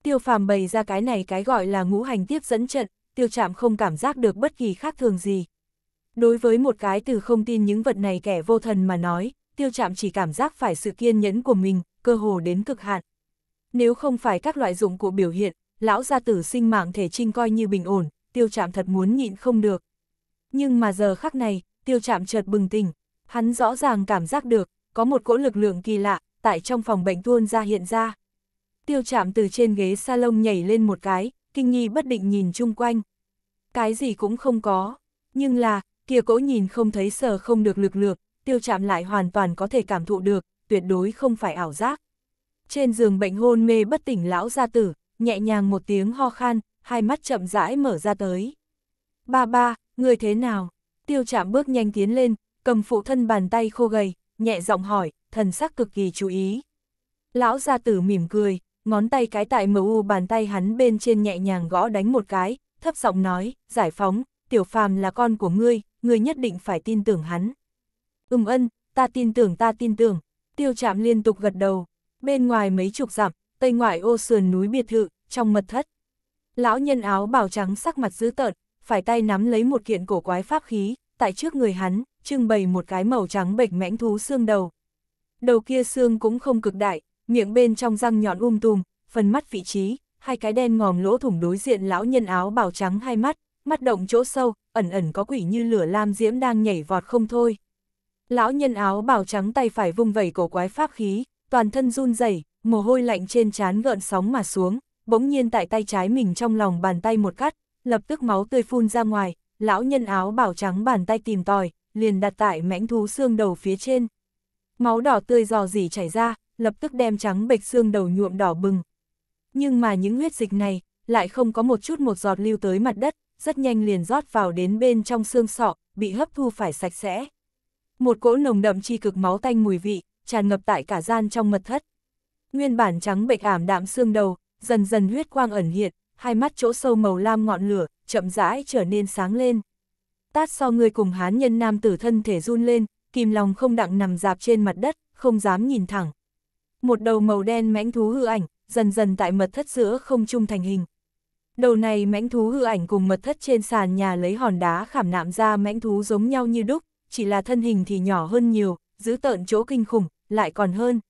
Tiêu phàm bày ra cái này cái gọi là ngũ hành tiếp dẫn trận, tiêu trạm không cảm giác được bất kỳ khác thường gì. Đối với một cái từ không tin những vật này kẻ vô thần mà nói, tiêu chạm chỉ cảm giác phải sự kiên nhẫn của mình, cơ hồ đến cực hạn. Nếu không phải các loại dụng cụ biểu hiện, lão gia tử sinh mạng thể trinh coi như bình ổn, tiêu chạm thật muốn nhịn không được. Nhưng mà giờ khắc này, tiêu chạm chợt bừng tỉnh, hắn rõ ràng cảm giác được, có một cỗ lực lượng kỳ lạ, tại trong phòng bệnh tuôn ra hiện ra. Tiêu chạm từ trên ghế salon nhảy lên một cái, kinh nghi bất định nhìn chung quanh. Cái gì cũng không có, nhưng là, kia cỗ nhìn không thấy sờ không được lực lược, tiêu chạm lại hoàn toàn có thể cảm thụ được, tuyệt đối không phải ảo giác. Trên giường bệnh hôn mê bất tỉnh lão gia tử, nhẹ nhàng một tiếng ho khan, hai mắt chậm rãi mở ra tới. Ba ba, người thế nào? Tiêu chạm bước nhanh tiến lên, cầm phụ thân bàn tay khô gầy, nhẹ giọng hỏi, thần sắc cực kỳ chú ý. Lão gia tử mỉm cười, ngón tay cái tại u bàn tay hắn bên trên nhẹ nhàng gõ đánh một cái, thấp giọng nói, giải phóng, tiểu phàm là con của ngươi, người nhất định phải tin tưởng hắn. Ừm ân, ta tin tưởng ta tin tưởng, tiêu Trạm liên tục gật đầu, bên ngoài mấy chục dặm, tây ngoại ô sườn núi biệt thự, trong mật thất. Lão nhân áo bào trắng sắc mặt dữ tợn, phải tay nắm lấy một kiện cổ quái pháp khí, tại trước người hắn, trưng bày một cái màu trắng bệch mãnh thú xương đầu. Đầu kia xương cũng không cực đại, miệng bên trong răng nhọn um tùm, phần mắt vị trí, hai cái đen ngòm lỗ thủng đối diện lão nhân áo bào trắng hai mắt, mắt động chỗ sâu, ẩn ẩn có quỷ như lửa lam diễm đang nhảy vọt không thôi. Lão nhân áo bào trắng tay phải vung vẩy cổ quái pháp khí, toàn thân run rẩy, mồ hôi lạnh trên trán gợn sóng mà xuống, bỗng nhiên tại tay trái mình trong lòng bàn tay một cắt, lập tức máu tươi phun ra ngoài, lão nhân áo bào trắng bàn tay tìm tòi, liền đặt tại mãnh thú xương đầu phía trên. Máu đỏ tươi dò dỉ chảy ra, lập tức đem trắng bệch xương đầu nhuộm đỏ bừng. Nhưng mà những huyết dịch này lại không có một chút một giọt lưu tới mặt đất, rất nhanh liền rót vào đến bên trong xương sọ, bị hấp thu phải sạch sẽ. Một cỗ nồng đậm chi cực máu tanh mùi vị, tràn ngập tại cả gian trong mật thất. Nguyên bản trắng bệch ảm đạm xương đầu, dần dần huyết quang ẩn hiện, hai mắt chỗ sâu màu lam ngọn lửa, chậm rãi trở nên sáng lên. Tát so người cùng hán nhân nam tử thân thể run lên, kìm lòng không đặng nằm dạp trên mặt đất, không dám nhìn thẳng. Một đầu màu đen mãnh thú hư ảnh, dần dần tại mật thất giữa không trung thành hình. Đầu này mãnh thú hư ảnh cùng mật thất trên sàn nhà lấy hòn đá khảm nạm ra mãnh thú giống nhau như đúc, chỉ là thân hình thì nhỏ hơn nhiều, giữ tợn chỗ kinh khủng, lại còn hơn.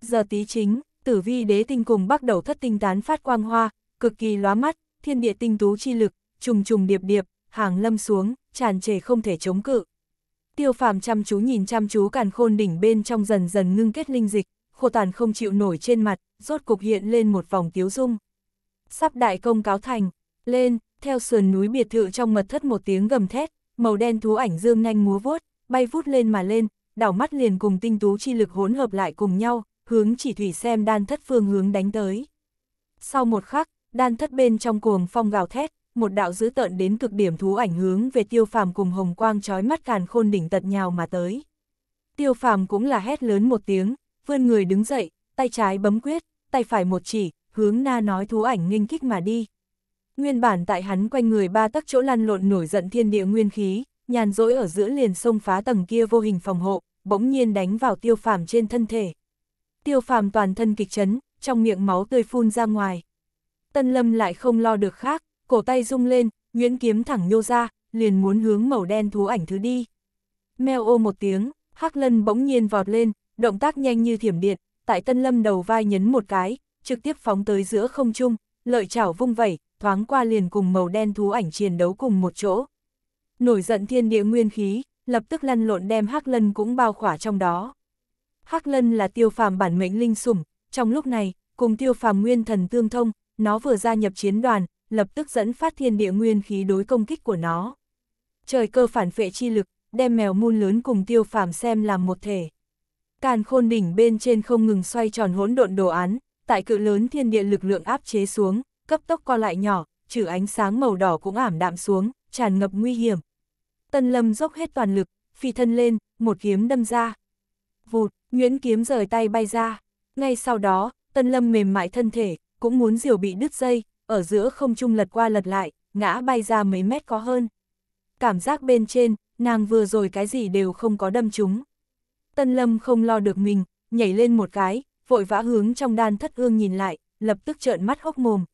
Giờ tí chính, tử vi đế tinh cùng bắt đầu thất tinh tán phát quang hoa, cực kỳ lóa mắt, thiên địa tinh tú chi lực, trùng trùng điệp điệp, hàng lâm xuống, tràn trề không thể chống cự. Tiêu phàm chăm chú nhìn chăm chú càn khôn đỉnh bên trong dần dần ngưng kết linh dịch, khô tàn không chịu nổi trên mặt, rốt cục hiện lên một vòng tiếu dung sắp đại công cáo thành, lên, theo sườn núi biệt thự trong mật thất một tiếng gầm thét, màu đen thú ảnh dương nhanh múa vuốt, bay vút lên mà lên, đảo mắt liền cùng tinh tú chi lực hỗn hợp lại cùng nhau, hướng chỉ thủy xem đan thất phương hướng đánh tới. Sau một khắc, đan thất bên trong cuồng phong gào thét, một đạo dữ tợn đến cực điểm thú ảnh hướng về tiêu phàm cùng hồng quang trói mắt càn khôn đỉnh tật nhào mà tới. Tiêu phàm cũng là hét lớn một tiếng, vươn người đứng dậy, tay trái bấm quyết, tay phải một chỉ, hướng na nói thú ảnh nghênh kích mà đi. Nguyên bản tại hắn quanh người ba tắc chỗ lăn lộn nổi giận thiên địa nguyên khí, nhàn rỗi ở giữa liền xông phá tầng kia vô hình phòng hộ, bỗng nhiên đánh vào tiêu phàm trên thân thể. Tiêu phàm toàn thân kịch chấn, trong miệng máu tươi phun ra ngoài. Tân lâm lại không lo được khác, cổ tay rung lên, Nguyễn kiếm thẳng nhô ra, liền muốn hướng màu đen thú ảnh thứ đi. Mèo ô một tiếng, hắc lân bỗng nhiên vọt lên, động tác nhanh như thiểm điện, tại tân lâm đầu vai nhấn một cái, trực tiếp phóng tới giữa không trung, lợi chảo vung vẩy, thoáng qua liền cùng màu đen thú ảnh chiến đấu cùng một chỗ. Nổi giận thiên địa nguyên khí, lập tức lăn lộn đem Hắc Lân cũng bao khỏa trong đó. Hắc Lân là tiêu phàm bản mệnh linh sủng, trong lúc này, cùng tiêu phàm nguyên thần tương thông, nó vừa gia nhập chiến đoàn, lập tức dẫn phát thiên địa nguyên khí đối công kích của nó. Trời cơ phản phệ chi lực, đem mèo muôn lớn cùng tiêu phàm xem làm một thể. Càn khôn đỉnh bên trên không ngừng xoay tròn hỗn độn đồ án, tại cự lớn thiên địa lực lượng áp chế xuống, cấp tốc co lại nhỏ, trừ ánh sáng màu đỏ cũng ảm đạm xuống, tràn ngập nguy hiểm. Tân Lâm dốc hết toàn lực, phi thân lên, một kiếm đâm ra. Vụt, Nguyễn kiếm rời tay bay ra. Ngay sau đó, Tân Lâm mềm mại thân thể, cũng muốn diều bị đứt dây, ở giữa không trung lật qua lật lại, ngã bay ra mấy mét có hơn. Cảm giác bên trên, nàng vừa rồi cái gì đều không có đâm chúng. Tân Lâm không lo được mình, nhảy lên một cái, vội vã hướng trong đan thất ương nhìn lại, lập tức trợn mắt hốc mồm.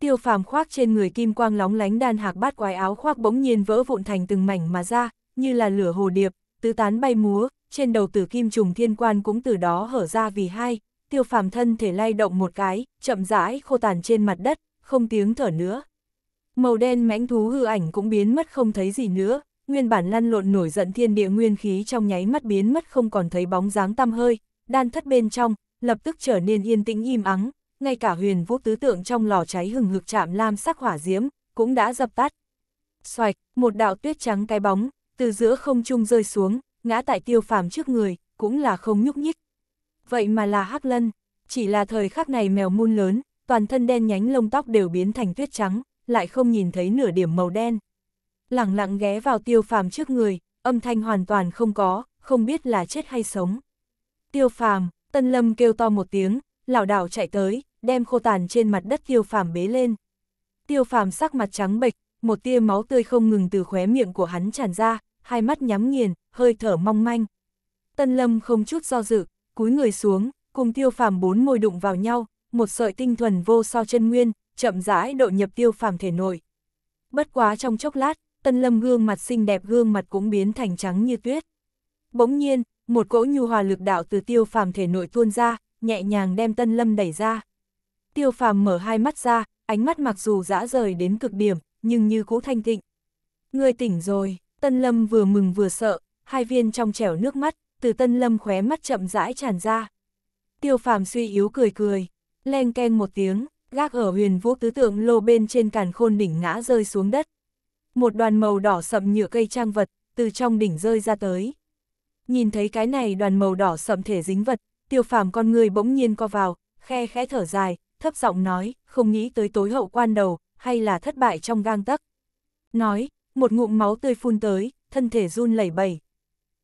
Tiêu phàm khoác trên người kim quang lóng lánh đan hạc bát quái áo khoác bỗng nhiên vỡ vụn thành từng mảnh mà ra, như là lửa hồ điệp, tứ tán bay múa, trên đầu tử kim trùng thiên quan cũng từ đó hở ra vì hai, tiêu phàm thân thể lay động một cái, chậm rãi khô tàn trên mặt đất, không tiếng thở nữa. Màu đen mãnh thú hư ảnh cũng biến mất không thấy gì nữa, nguyên bản lăn lộn nổi giận thiên địa nguyên khí trong nháy mắt biến mất không còn thấy bóng dáng tăm hơi, đan thất bên trong, lập tức trở nên yên tĩnh im ắng, ngay cả huyền vũ tứ tượng trong lò cháy hừng hực chạm lam sắc hỏa diễm, cũng đã dập tắt. Xoạch, một đạo tuyết trắng cái bóng, từ giữa không trung rơi xuống, ngã tại tiêu phàm trước người, cũng là không nhúc nhích. Vậy mà là hắc lân, chỉ là thời khắc này mèo muôn lớn, toàn thân đen nhánh lông tóc đều biến thành tuyết trắng, lại không nhìn thấy nửa điểm màu đen. lặng lặng ghé vào tiêu phàm trước người, âm thanh hoàn toàn không có, không biết là chết hay sống. Tiêu phàm, Tân Lâm kêu to một tiếng, lão đảo chạy tới, đem khô tàn trên mặt đất Tiêu Phàm bế lên. Tiêu Phàm sắc mặt trắng bệch, một tia máu tươi không ngừng từ khóe miệng của hắn tràn ra, hai mắt nhắm nghiền, hơi thở mong manh. Tân Lâm không chút do dự, cúi người xuống, cùng Tiêu Phàm bốn môi đụng vào nhau, một sợi tinh thuần vô so chân nguyên, chậm rãi độ nhập Tiêu Phàm thể nội. Bất quá trong chốc lát, Tân Lâm gương mặt xinh đẹp gương mặt cũng biến thành trắng như tuyết. Bỗng nhiên, một cỗ nhu hòa lực đạo từ tiêu phàm thể nội tuôn ra, nhẹ nhàng đem tân lâm đẩy ra. Tiêu phàm mở hai mắt ra, ánh mắt mặc dù dã rời đến cực điểm, nhưng như cũ thanh tịnh. Người tỉnh rồi, tân lâm vừa mừng vừa sợ, hai viên trong trẻo nước mắt, từ tân lâm khóe mắt chậm rãi tràn ra. Tiêu phàm suy yếu cười cười, len keng một tiếng, gác ở huyền vũ tứ tượng lô bên trên càn khôn đỉnh ngã rơi xuống đất. Một đoàn màu đỏ sậm nhựa cây trang vật, từ trong đỉnh rơi ra tới. Nhìn thấy cái này đoàn màu đỏ sậm thể dính vật, tiêu phàm con người bỗng nhiên co vào, khe khẽ thở dài, thấp giọng nói, không nghĩ tới tối hậu quan đầu, hay là thất bại trong gang tấc Nói, một ngụm máu tươi phun tới, thân thể run lẩy bẩy.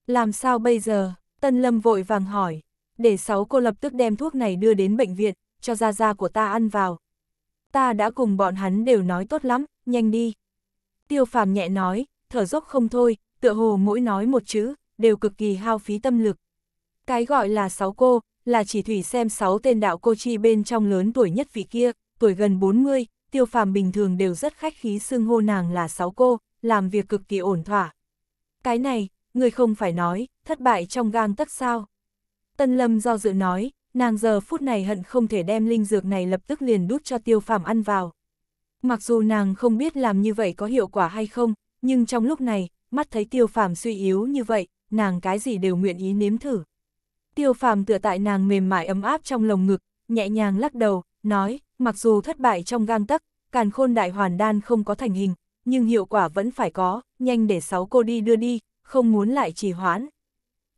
Làm sao bây giờ? Tân Lâm vội vàng hỏi. Để sáu cô lập tức đem thuốc này đưa đến bệnh viện, cho gia gia của ta ăn vào. Ta đã cùng bọn hắn đều nói tốt lắm, nhanh đi. Tiêu phàm nhẹ nói, thở dốc không thôi, tựa hồ mỗi nói một chữ, đều cực kỳ hao phí tâm lực. Cái gọi là sáu cô, là chỉ thủy xem sáu tên đạo cô chi bên trong lớn tuổi nhất vị kia, tuổi gần 40, tiêu phàm bình thường đều rất khách khí xưng hô nàng là sáu cô, làm việc cực kỳ ổn thỏa. Cái này, người không phải nói, thất bại trong gang tất sao. Tân Lâm do dự nói, nàng giờ phút này hận không thể đem linh dược này lập tức liền đút cho tiêu phàm ăn vào. Mặc dù nàng không biết làm như vậy có hiệu quả hay không, nhưng trong lúc này, mắt thấy tiêu phàm suy yếu như vậy, nàng cái gì đều nguyện ý nếm thử. Tiêu phàm tựa tại nàng mềm mại ấm áp trong lồng ngực, nhẹ nhàng lắc đầu, nói, mặc dù thất bại trong gang tắc, càn khôn đại hoàn đan không có thành hình, nhưng hiệu quả vẫn phải có, nhanh để sáu cô đi đưa đi, không muốn lại trì hoãn.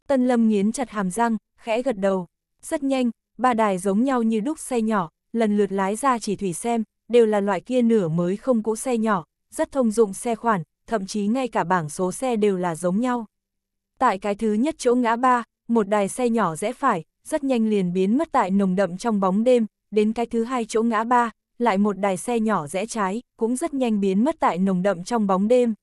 Tân lâm nghiến chặt hàm răng, khẽ gật đầu, rất nhanh, ba đài giống nhau như đúc xe nhỏ, lần lượt lái ra chỉ thủy xem, đều là loại kia nửa mới không cũ xe nhỏ, rất thông dụng xe khoản, thậm chí ngay cả bảng số xe đều là giống nhau tại cái thứ nhất chỗ ngã ba, một đài xe nhỏ rẽ phải, rất nhanh liền biến mất tại nồng đậm trong bóng đêm, đến cái thứ hai chỗ ngã ba, lại một đài xe nhỏ rẽ trái, cũng rất nhanh biến mất tại nồng đậm trong bóng đêm.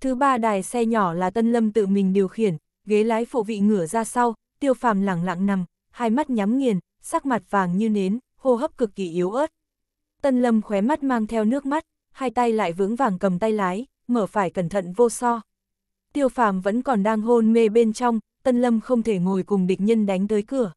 Thứ ba đài xe nhỏ là Tân Lâm tự mình điều khiển, ghế lái phụ vị ngửa ra sau, tiêu phàm lẳng lặng nằm, hai mắt nhắm nghiền, sắc mặt vàng như nến, hô hấp cực kỳ yếu ớt. Tân Lâm khóe mắt mang theo nước mắt, hai tay lại vững vàng cầm tay lái, mở phải cẩn thận vô so tiêu phàm vẫn còn đang hôn mê bên trong, Tân Lâm không thể ngồi cùng địch nhân đánh tới cửa.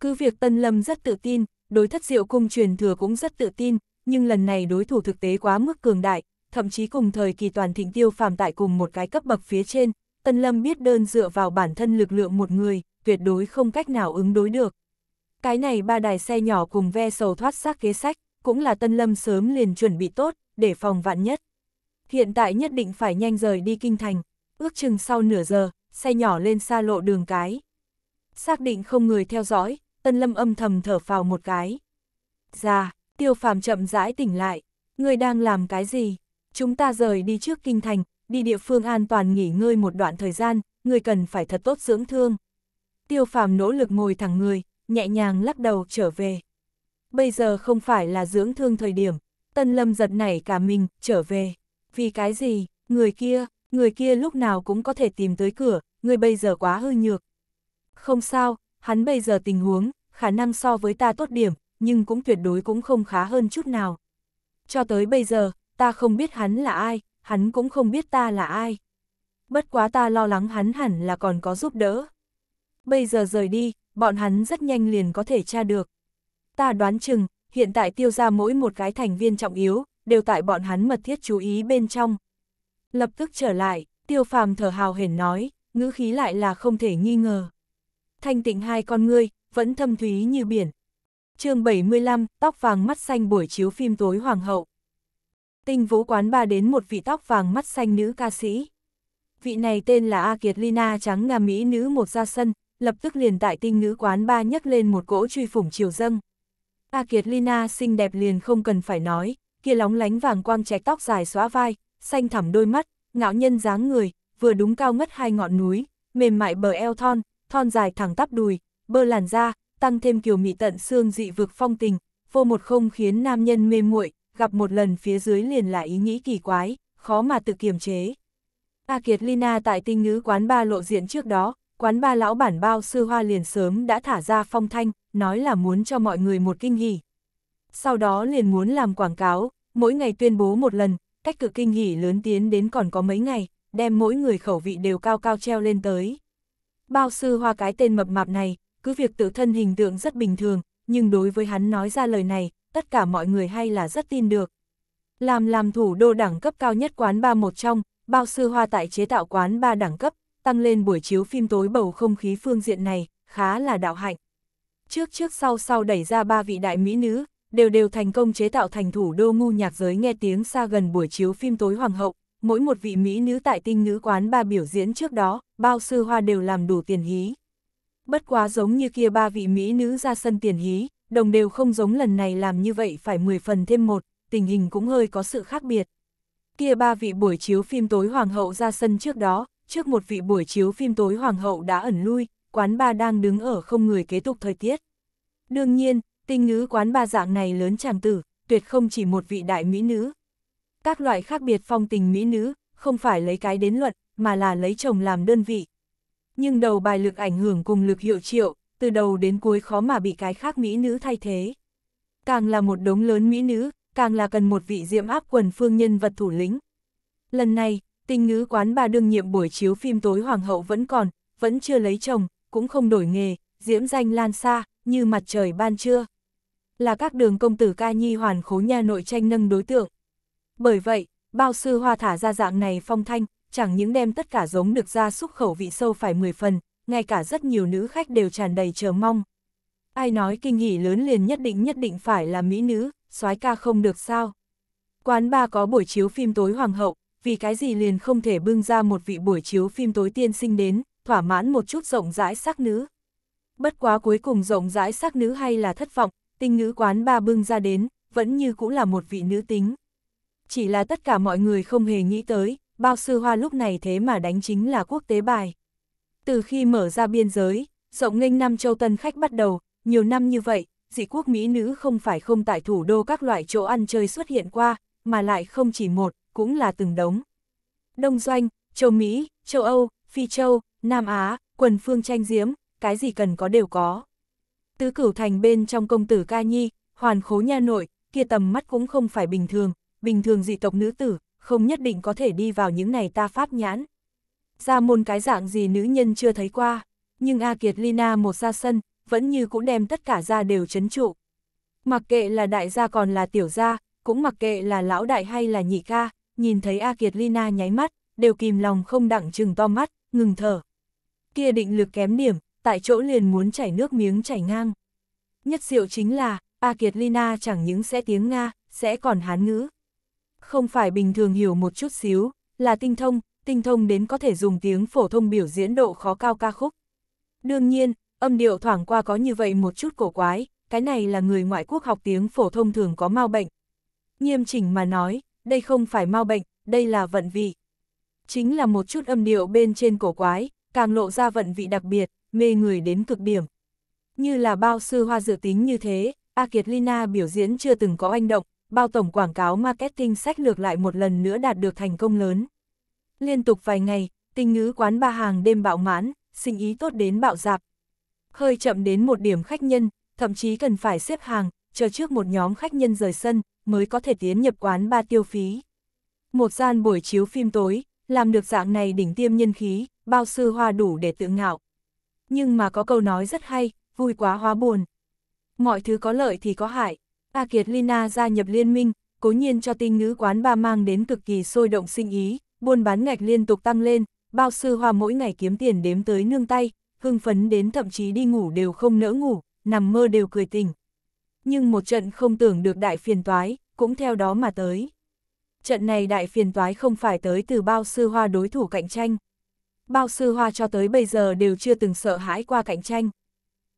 Cứ việc Tân Lâm rất tự tin, đối thất diệu cung truyền thừa cũng rất tự tin, nhưng lần này đối thủ thực tế quá mức cường đại, thậm chí cùng thời kỳ toàn thịnh tiêu phàm tại cùng một cái cấp bậc phía trên, Tân Lâm biết đơn dựa vào bản thân lực lượng một người, tuyệt đối không cách nào ứng đối được. Cái này ba đài xe nhỏ cùng ve sầu thoát xác kế sách, cũng là Tân Lâm sớm liền chuẩn bị tốt, để phòng vạn nhất. Hiện tại nhất định phải nhanh rời đi kinh thành ước chừng sau nửa giờ, xe nhỏ lên xa lộ đường cái. Xác định không người theo dõi, Tân Lâm âm thầm thở phào một cái. Ra, dạ, tiêu phàm chậm rãi tỉnh lại, người đang làm cái gì? Chúng ta rời đi trước kinh thành, đi địa phương an toàn nghỉ ngơi một đoạn thời gian, người cần phải thật tốt dưỡng thương. Tiêu phàm nỗ lực ngồi thẳng người, nhẹ nhàng lắc đầu trở về. Bây giờ không phải là dưỡng thương thời điểm, Tân Lâm giật nảy cả mình, trở về. Vì cái gì, người kia, người kia lúc nào cũng có thể tìm tới cửa, người bây giờ quá hư nhược. Không sao, hắn bây giờ tình huống, khả năng so với ta tốt điểm, nhưng cũng tuyệt đối cũng không khá hơn chút nào. Cho tới bây giờ, ta không biết hắn là ai, hắn cũng không biết ta là ai. Bất quá ta lo lắng hắn hẳn là còn có giúp đỡ. Bây giờ rời đi, bọn hắn rất nhanh liền có thể tra được. Ta đoán chừng, hiện tại tiêu ra mỗi một cái thành viên trọng yếu, đều tại bọn hắn mật thiết chú ý bên trong, Lập tức trở lại, tiêu phàm thở hào hển nói, ngữ khí lại là không thể nghi ngờ. Thanh tịnh hai con ngươi, vẫn thâm thúy như biển. chương 75, tóc vàng mắt xanh buổi chiếu phim tối hoàng hậu. Tinh vũ quán ba đến một vị tóc vàng mắt xanh nữ ca sĩ. Vị này tên là A Kiệt Lina trắng ngà Mỹ nữ một ra sân, lập tức liền tại tinh nữ quán ba nhấc lên một cỗ truy phủng chiều dâng. A Kiệt Lina xinh đẹp liền không cần phải nói, kia lóng lánh vàng quang trẻ tóc dài xóa vai, xanh thẳm đôi mắt, ngạo nhân dáng người, vừa đúng cao ngất hai ngọn núi, mềm mại bờ eo thon, thon dài thẳng tắp đùi, bơ làn da, tăng thêm kiều mị tận xương dị vực phong tình, vô một không khiến nam nhân mê muội, gặp một lần phía dưới liền là ý nghĩ kỳ quái, khó mà tự kiềm chế. A Kiệt Lina tại tinh ngữ quán ba lộ diện trước đó, quán ba lão bản bao sư hoa liền sớm đã thả ra phong thanh, nói là muốn cho mọi người một kinh hỉ. Sau đó liền muốn làm quảng cáo, mỗi ngày tuyên bố một lần, cách cực kinh hỉ lớn tiến đến còn có mấy ngày, đem mỗi người khẩu vị đều cao cao treo lên tới. Bao sư hoa cái tên mập mạp này, cứ việc tự thân hình tượng rất bình thường, nhưng đối với hắn nói ra lời này, tất cả mọi người hay là rất tin được. Làm làm thủ đô đẳng cấp cao nhất quán ba một trong, bao sư hoa tại chế tạo quán ba đẳng cấp, tăng lên buổi chiếu phim tối bầu không khí phương diện này, khá là đạo hạnh. Trước trước sau sau đẩy ra ba vị đại mỹ nữ, đều đều thành công chế tạo thành thủ đô ngu nhạc giới nghe tiếng xa gần buổi chiếu phim tối hoàng hậu, mỗi một vị mỹ nữ tại tinh nữ quán ba biểu diễn trước đó, bao sư hoa đều làm đủ tiền hí. Bất quá giống như kia ba vị mỹ nữ ra sân tiền hí, đồng đều không giống lần này làm như vậy phải 10 phần thêm một, tình hình cũng hơi có sự khác biệt. Kia ba vị buổi chiếu phim tối hoàng hậu ra sân trước đó, trước một vị buổi chiếu phim tối hoàng hậu đã ẩn lui, quán ba đang đứng ở không người kế tục thời tiết. Đương nhiên, Tinh nữ quán ba dạng này lớn chàng tử, tuyệt không chỉ một vị đại mỹ nữ. Các loại khác biệt phong tình mỹ nữ, không phải lấy cái đến luận, mà là lấy chồng làm đơn vị. Nhưng đầu bài lực ảnh hưởng cùng lực hiệu triệu, từ đầu đến cuối khó mà bị cái khác mỹ nữ thay thế. Càng là một đống lớn mỹ nữ, càng là cần một vị diễm áp quần phương nhân vật thủ lĩnh. Lần này, tinh nữ quán ba đương nhiệm buổi chiếu phim tối hoàng hậu vẫn còn, vẫn chưa lấy chồng, cũng không đổi nghề, diễm danh lan xa, như mặt trời ban trưa là các đường công tử ca nhi hoàn khố nhà nội tranh nâng đối tượng. Bởi vậy, bao sư hoa thả ra dạng này phong thanh, chẳng những đem tất cả giống được ra xúc khẩu vị sâu phải 10 phần, ngay cả rất nhiều nữ khách đều tràn đầy chờ mong. Ai nói kinh hỉ lớn liền nhất định nhất định phải là mỹ nữ, soái ca không được sao. Quán ba có buổi chiếu phim tối hoàng hậu, vì cái gì liền không thể bưng ra một vị buổi chiếu phim tối tiên sinh đến, thỏa mãn một chút rộng rãi sắc nữ. Bất quá cuối cùng rộng rãi sắc nữ hay là thất vọng, tinh ngữ quán ba bưng ra đến, vẫn như cũng là một vị nữ tính. Chỉ là tất cả mọi người không hề nghĩ tới, bao sư hoa lúc này thế mà đánh chính là quốc tế bài. Từ khi mở ra biên giới, rộng nghênh năm châu tân khách bắt đầu, nhiều năm như vậy, dị quốc Mỹ nữ không phải không tại thủ đô các loại chỗ ăn chơi xuất hiện qua, mà lại không chỉ một, cũng là từng đống. Đông Doanh, châu Mỹ, châu Âu, Phi Châu, Nam Á, quần phương tranh diếm cái gì cần có đều có tứ cửu thành bên trong công tử ca nhi, hoàn khố nha nội, kia tầm mắt cũng không phải bình thường, bình thường dị tộc nữ tử, không nhất định có thể đi vào những này ta pháp nhãn. Ra môn cái dạng gì nữ nhân chưa thấy qua, nhưng A Kiệt Lina một ra sân, vẫn như cũng đem tất cả ra đều chấn trụ. Mặc kệ là đại gia còn là tiểu gia, cũng mặc kệ là lão đại hay là nhị ca, nhìn thấy A Kiệt Lina nháy mắt, đều kìm lòng không đặng chừng to mắt, ngừng thở. Kia định lực kém điểm, tại chỗ liền muốn chảy nước miếng chảy ngang. Nhất diệu chính là, A Kiệt Lina chẳng những sẽ tiếng Nga, sẽ còn Hán ngữ. Không phải bình thường hiểu một chút xíu, là tinh thông, tinh thông đến có thể dùng tiếng phổ thông biểu diễn độ khó cao ca khúc. Đương nhiên, âm điệu thoảng qua có như vậy một chút cổ quái, cái này là người ngoại quốc học tiếng phổ thông thường có mau bệnh. Nghiêm chỉnh mà nói, đây không phải mau bệnh, đây là vận vị. Chính là một chút âm điệu bên trên cổ quái, càng lộ ra vận vị đặc biệt, mê người đến cực điểm. Như là bao sư hoa dự tính như thế, A Kiệt Lina biểu diễn chưa từng có anh động, bao tổng quảng cáo marketing sách lược lại một lần nữa đạt được thành công lớn. Liên tục vài ngày, tình ngữ quán ba hàng đêm bạo mãn, sinh ý tốt đến bạo dạp. Hơi chậm đến một điểm khách nhân, thậm chí cần phải xếp hàng, chờ trước một nhóm khách nhân rời sân, mới có thể tiến nhập quán ba tiêu phí. Một gian buổi chiếu phim tối, làm được dạng này đỉnh tiêm nhân khí, bao sư hoa đủ để tự ngạo nhưng mà có câu nói rất hay, vui quá hóa buồn. Mọi thứ có lợi thì có hại. A Kiệt Lina gia nhập liên minh, cố nhiên cho tinh ngữ quán ba mang đến cực kỳ sôi động sinh ý, buôn bán ngạch liên tục tăng lên, bao sư hoa mỗi ngày kiếm tiền đếm tới nương tay, hưng phấn đến thậm chí đi ngủ đều không nỡ ngủ, nằm mơ đều cười tỉnh. Nhưng một trận không tưởng được đại phiền toái, cũng theo đó mà tới. Trận này đại phiền toái không phải tới từ bao sư hoa đối thủ cạnh tranh, bao sư hoa cho tới bây giờ đều chưa từng sợ hãi qua cạnh tranh.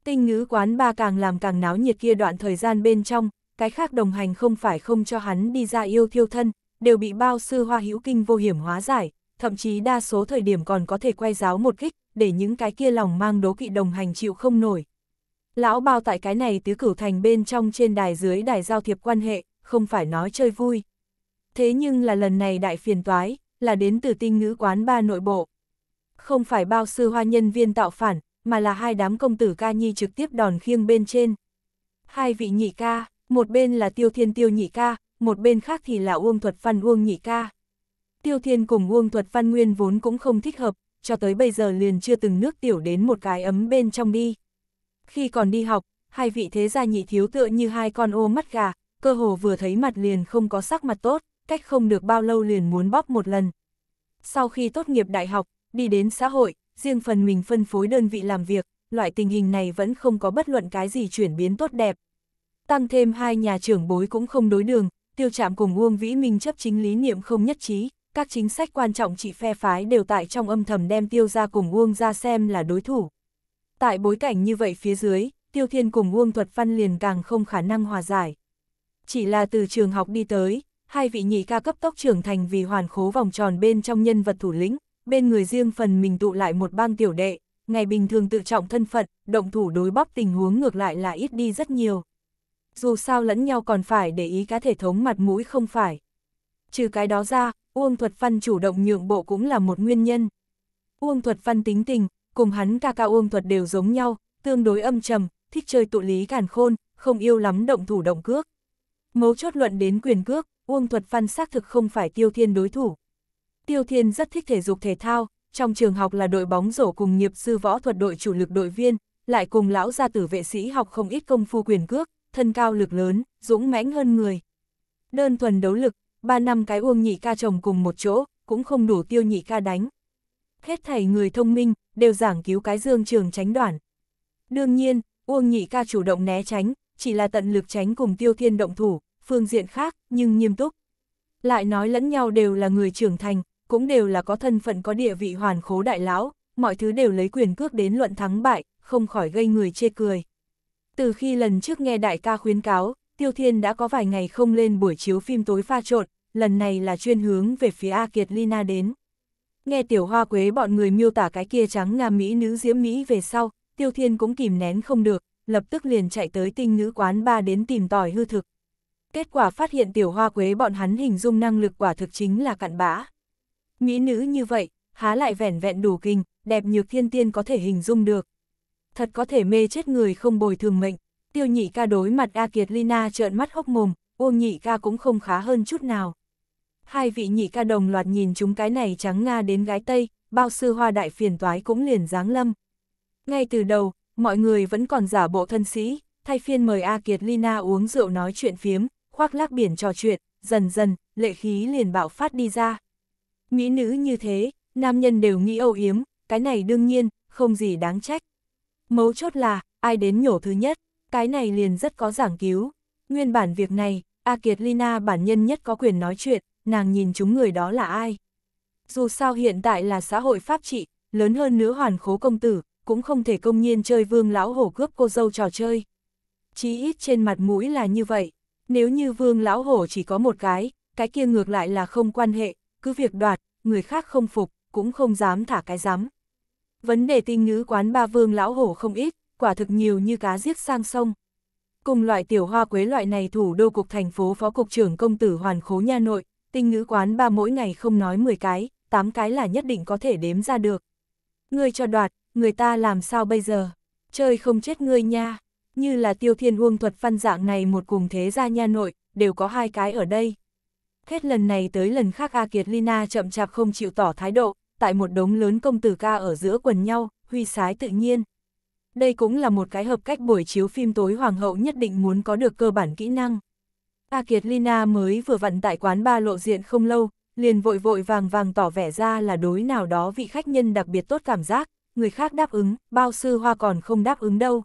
Tinh ngữ quán ba càng làm càng náo nhiệt kia đoạn thời gian bên trong, cái khác đồng hành không phải không cho hắn đi ra yêu thiêu thân, đều bị bao sư hoa hữu kinh vô hiểm hóa giải, thậm chí đa số thời điểm còn có thể quay giáo một kích, để những cái kia lòng mang đố kỵ đồng hành chịu không nổi. Lão bao tại cái này tứ cửu thành bên trong trên đài dưới đài giao thiệp quan hệ, không phải nói chơi vui. Thế nhưng là lần này đại phiền toái, là đến từ tinh ngữ quán ba nội bộ, không phải bao sư hoa nhân viên tạo phản, mà là hai đám công tử ca nhi trực tiếp đòn khiêng bên trên. Hai vị nhị ca, một bên là tiêu thiên tiêu nhị ca, một bên khác thì là Uông Thuật phan Uông nhị ca. Tiêu thiên cùng Uông Thuật phan Nguyên vốn cũng không thích hợp, cho tới bây giờ liền chưa từng nước tiểu đến một cái ấm bên trong đi. Khi còn đi học, hai vị thế gia nhị thiếu tựa như hai con ô mắt gà, cơ hồ vừa thấy mặt liền không có sắc mặt tốt, cách không được bao lâu liền muốn bóp một lần. Sau khi tốt nghiệp đại học, đi đến xã hội, riêng phần mình phân phối đơn vị làm việc, loại tình hình này vẫn không có bất luận cái gì chuyển biến tốt đẹp. Tăng thêm hai nhà trưởng bối cũng không đối đường, tiêu trạm cùng Uông Vĩ Minh chấp chính lý niệm không nhất trí, các chính sách quan trọng trị phe phái đều tại trong âm thầm đem tiêu ra cùng Uông ra xem là đối thủ. Tại bối cảnh như vậy phía dưới, tiêu thiên cùng Uông thuật văn liền càng không khả năng hòa giải. Chỉ là từ trường học đi tới, hai vị nhị ca cấp tốc trưởng thành vì hoàn khố vòng tròn bên trong nhân vật thủ lĩnh, bên người riêng phần mình tụ lại một bang tiểu đệ, ngày bình thường tự trọng thân phận, động thủ đối bóp tình huống ngược lại là ít đi rất nhiều. Dù sao lẫn nhau còn phải để ý cá thể thống mặt mũi không phải. Trừ cái đó ra, Uông Thuật Văn chủ động nhượng bộ cũng là một nguyên nhân. Uông Thuật Văn tính tình, cùng hắn ca ca Uông Thuật đều giống nhau, tương đối âm trầm, thích chơi tụ lý càn khôn, không yêu lắm động thủ động cước. Mấu chốt luận đến quyền cước, Uông Thuật Văn xác thực không phải tiêu thiên đối thủ. Tiêu Thiên rất thích thể dục thể thao, trong trường học là đội bóng rổ cùng nghiệp sư võ thuật đội chủ lực đội viên, lại cùng lão gia tử vệ sĩ học không ít công phu quyền cước, thân cao lực lớn, dũng mãnh hơn người. Đơn thuần đấu lực, ba năm cái uông nhị ca chồng cùng một chỗ, cũng không đủ tiêu nhị ca đánh. Hết thầy người thông minh, đều giảng cứu cái dương trường tránh đoạn. Đương nhiên, uông nhị ca chủ động né tránh, chỉ là tận lực tránh cùng tiêu thiên động thủ, phương diện khác, nhưng nghiêm túc. Lại nói lẫn nhau đều là người trưởng thành, cũng đều là có thân phận có địa vị hoàn khố đại lão, mọi thứ đều lấy quyền cước đến luận thắng bại, không khỏi gây người chê cười. Từ khi lần trước nghe đại ca khuyến cáo, Tiêu Thiên đã có vài ngày không lên buổi chiếu phim tối pha trộn, lần này là chuyên hướng về phía A Kiệt Lina đến. Nghe tiểu hoa quế bọn người miêu tả cái kia trắng ngà Mỹ nữ diễm Mỹ về sau, Tiêu Thiên cũng kìm nén không được, lập tức liền chạy tới tinh nữ quán ba đến tìm tòi hư thực. Kết quả phát hiện tiểu hoa quế bọn hắn hình dung năng lực quả thực chính là cặn bã. Mỹ nữ như vậy, há lại vẻn vẹn đủ kinh, đẹp nhược thiên tiên có thể hình dung được. Thật có thể mê chết người không bồi thường mệnh. Tiêu nhị ca đối mặt A Kiệt Lina trợn mắt hốc mồm, Uông nhị ca cũng không khá hơn chút nào. Hai vị nhị ca đồng loạt nhìn chúng cái này trắng Nga đến gái Tây, bao sư hoa đại phiền toái cũng liền giáng lâm. Ngay từ đầu, mọi người vẫn còn giả bộ thân sĩ, thay phiên mời A Kiệt Lina uống rượu nói chuyện phiếm, khoác lác biển trò chuyện, dần dần, lệ khí liền bạo phát đi ra mỹ nữ như thế, nam nhân đều nghĩ âu yếm, cái này đương nhiên, không gì đáng trách. Mấu chốt là, ai đến nhổ thứ nhất, cái này liền rất có giảng cứu. Nguyên bản việc này, A Kiệt Lina bản nhân nhất có quyền nói chuyện, nàng nhìn chúng người đó là ai. Dù sao hiện tại là xã hội pháp trị, lớn hơn nữ hoàn khố công tử, cũng không thể công nhiên chơi vương lão hổ cướp cô dâu trò chơi. Chí ít trên mặt mũi là như vậy, nếu như vương lão hổ chỉ có một cái, cái kia ngược lại là không quan hệ, cứ việc đoạt, người khác không phục, cũng không dám thả cái dám. Vấn đề tinh ngữ quán ba vương lão hổ không ít, quả thực nhiều như cá giết sang sông. Cùng loại tiểu hoa quế loại này thủ đô cục thành phố phó cục trưởng công tử hoàn khố nha nội, tinh ngữ quán ba mỗi ngày không nói 10 cái, 8 cái là nhất định có thể đếm ra được. người cho đoạt, người ta làm sao bây giờ? Chơi không chết ngươi nha. Như là tiêu thiên uông thuật văn dạng này một cùng thế gia nha nội, đều có hai cái ở đây. Hết lần này tới lần khác A Kiệt Lina chậm chạp không chịu tỏ thái độ, tại một đống lớn công tử ca ở giữa quần nhau, huy sái tự nhiên. Đây cũng là một cái hợp cách buổi chiếu phim tối hoàng hậu nhất định muốn có được cơ bản kỹ năng. A Kiệt Lina mới vừa vặn tại quán ba lộ diện không lâu, liền vội vội vàng vàng tỏ vẻ ra là đối nào đó vị khách nhân đặc biệt tốt cảm giác, người khác đáp ứng, bao sư hoa còn không đáp ứng đâu.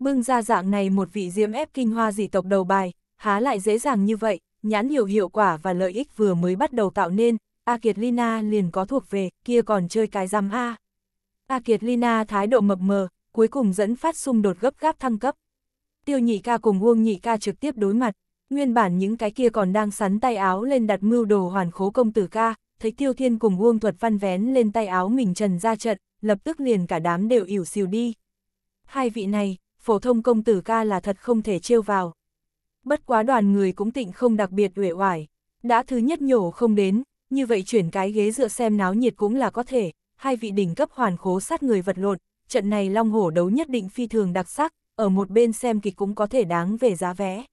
Bưng ra dạng này một vị diễm ép kinh hoa dị tộc đầu bài, há lại dễ dàng như vậy nhãn hiệu hiệu quả và lợi ích vừa mới bắt đầu tạo nên, A Kiệt Lina liền có thuộc về, kia còn chơi cái giam A. A Kiệt Lina thái độ mập mờ, cuối cùng dẫn phát xung đột gấp gáp thăng cấp. Tiêu nhị ca cùng Uông nhị ca trực tiếp đối mặt, nguyên bản những cái kia còn đang sắn tay áo lên đặt mưu đồ hoàn khố công tử ca, thấy Tiêu Thiên cùng Uông thuật văn vén lên tay áo mình trần ra trận, lập tức liền cả đám đều ỉu xìu đi. Hai vị này, phổ thông công tử ca là thật không thể trêu vào bất quá đoàn người cũng tịnh không đặc biệt uể oải. Đã thứ nhất nhổ không đến, như vậy chuyển cái ghế dựa xem náo nhiệt cũng là có thể, hai vị đỉnh cấp hoàn khố sát người vật lộn, trận này long hổ đấu nhất định phi thường đặc sắc, ở một bên xem kịch cũng có thể đáng về giá vé.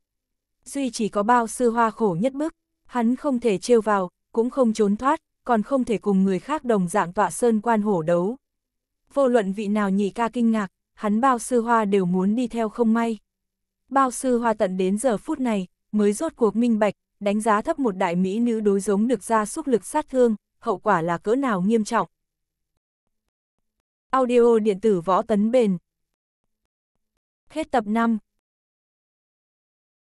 Duy chỉ có bao sư hoa khổ nhất bức, hắn không thể trêu vào, cũng không trốn thoát, còn không thể cùng người khác đồng dạng tọa sơn quan hổ đấu. Vô luận vị nào nhị ca kinh ngạc, hắn bao sư hoa đều muốn đi theo không may bao sư hoa tận đến giờ phút này, mới rốt cuộc minh bạch, đánh giá thấp một đại mỹ nữ đối giống được ra xúc lực sát thương, hậu quả là cỡ nào nghiêm trọng. Audio điện tử võ tấn bền Hết tập 5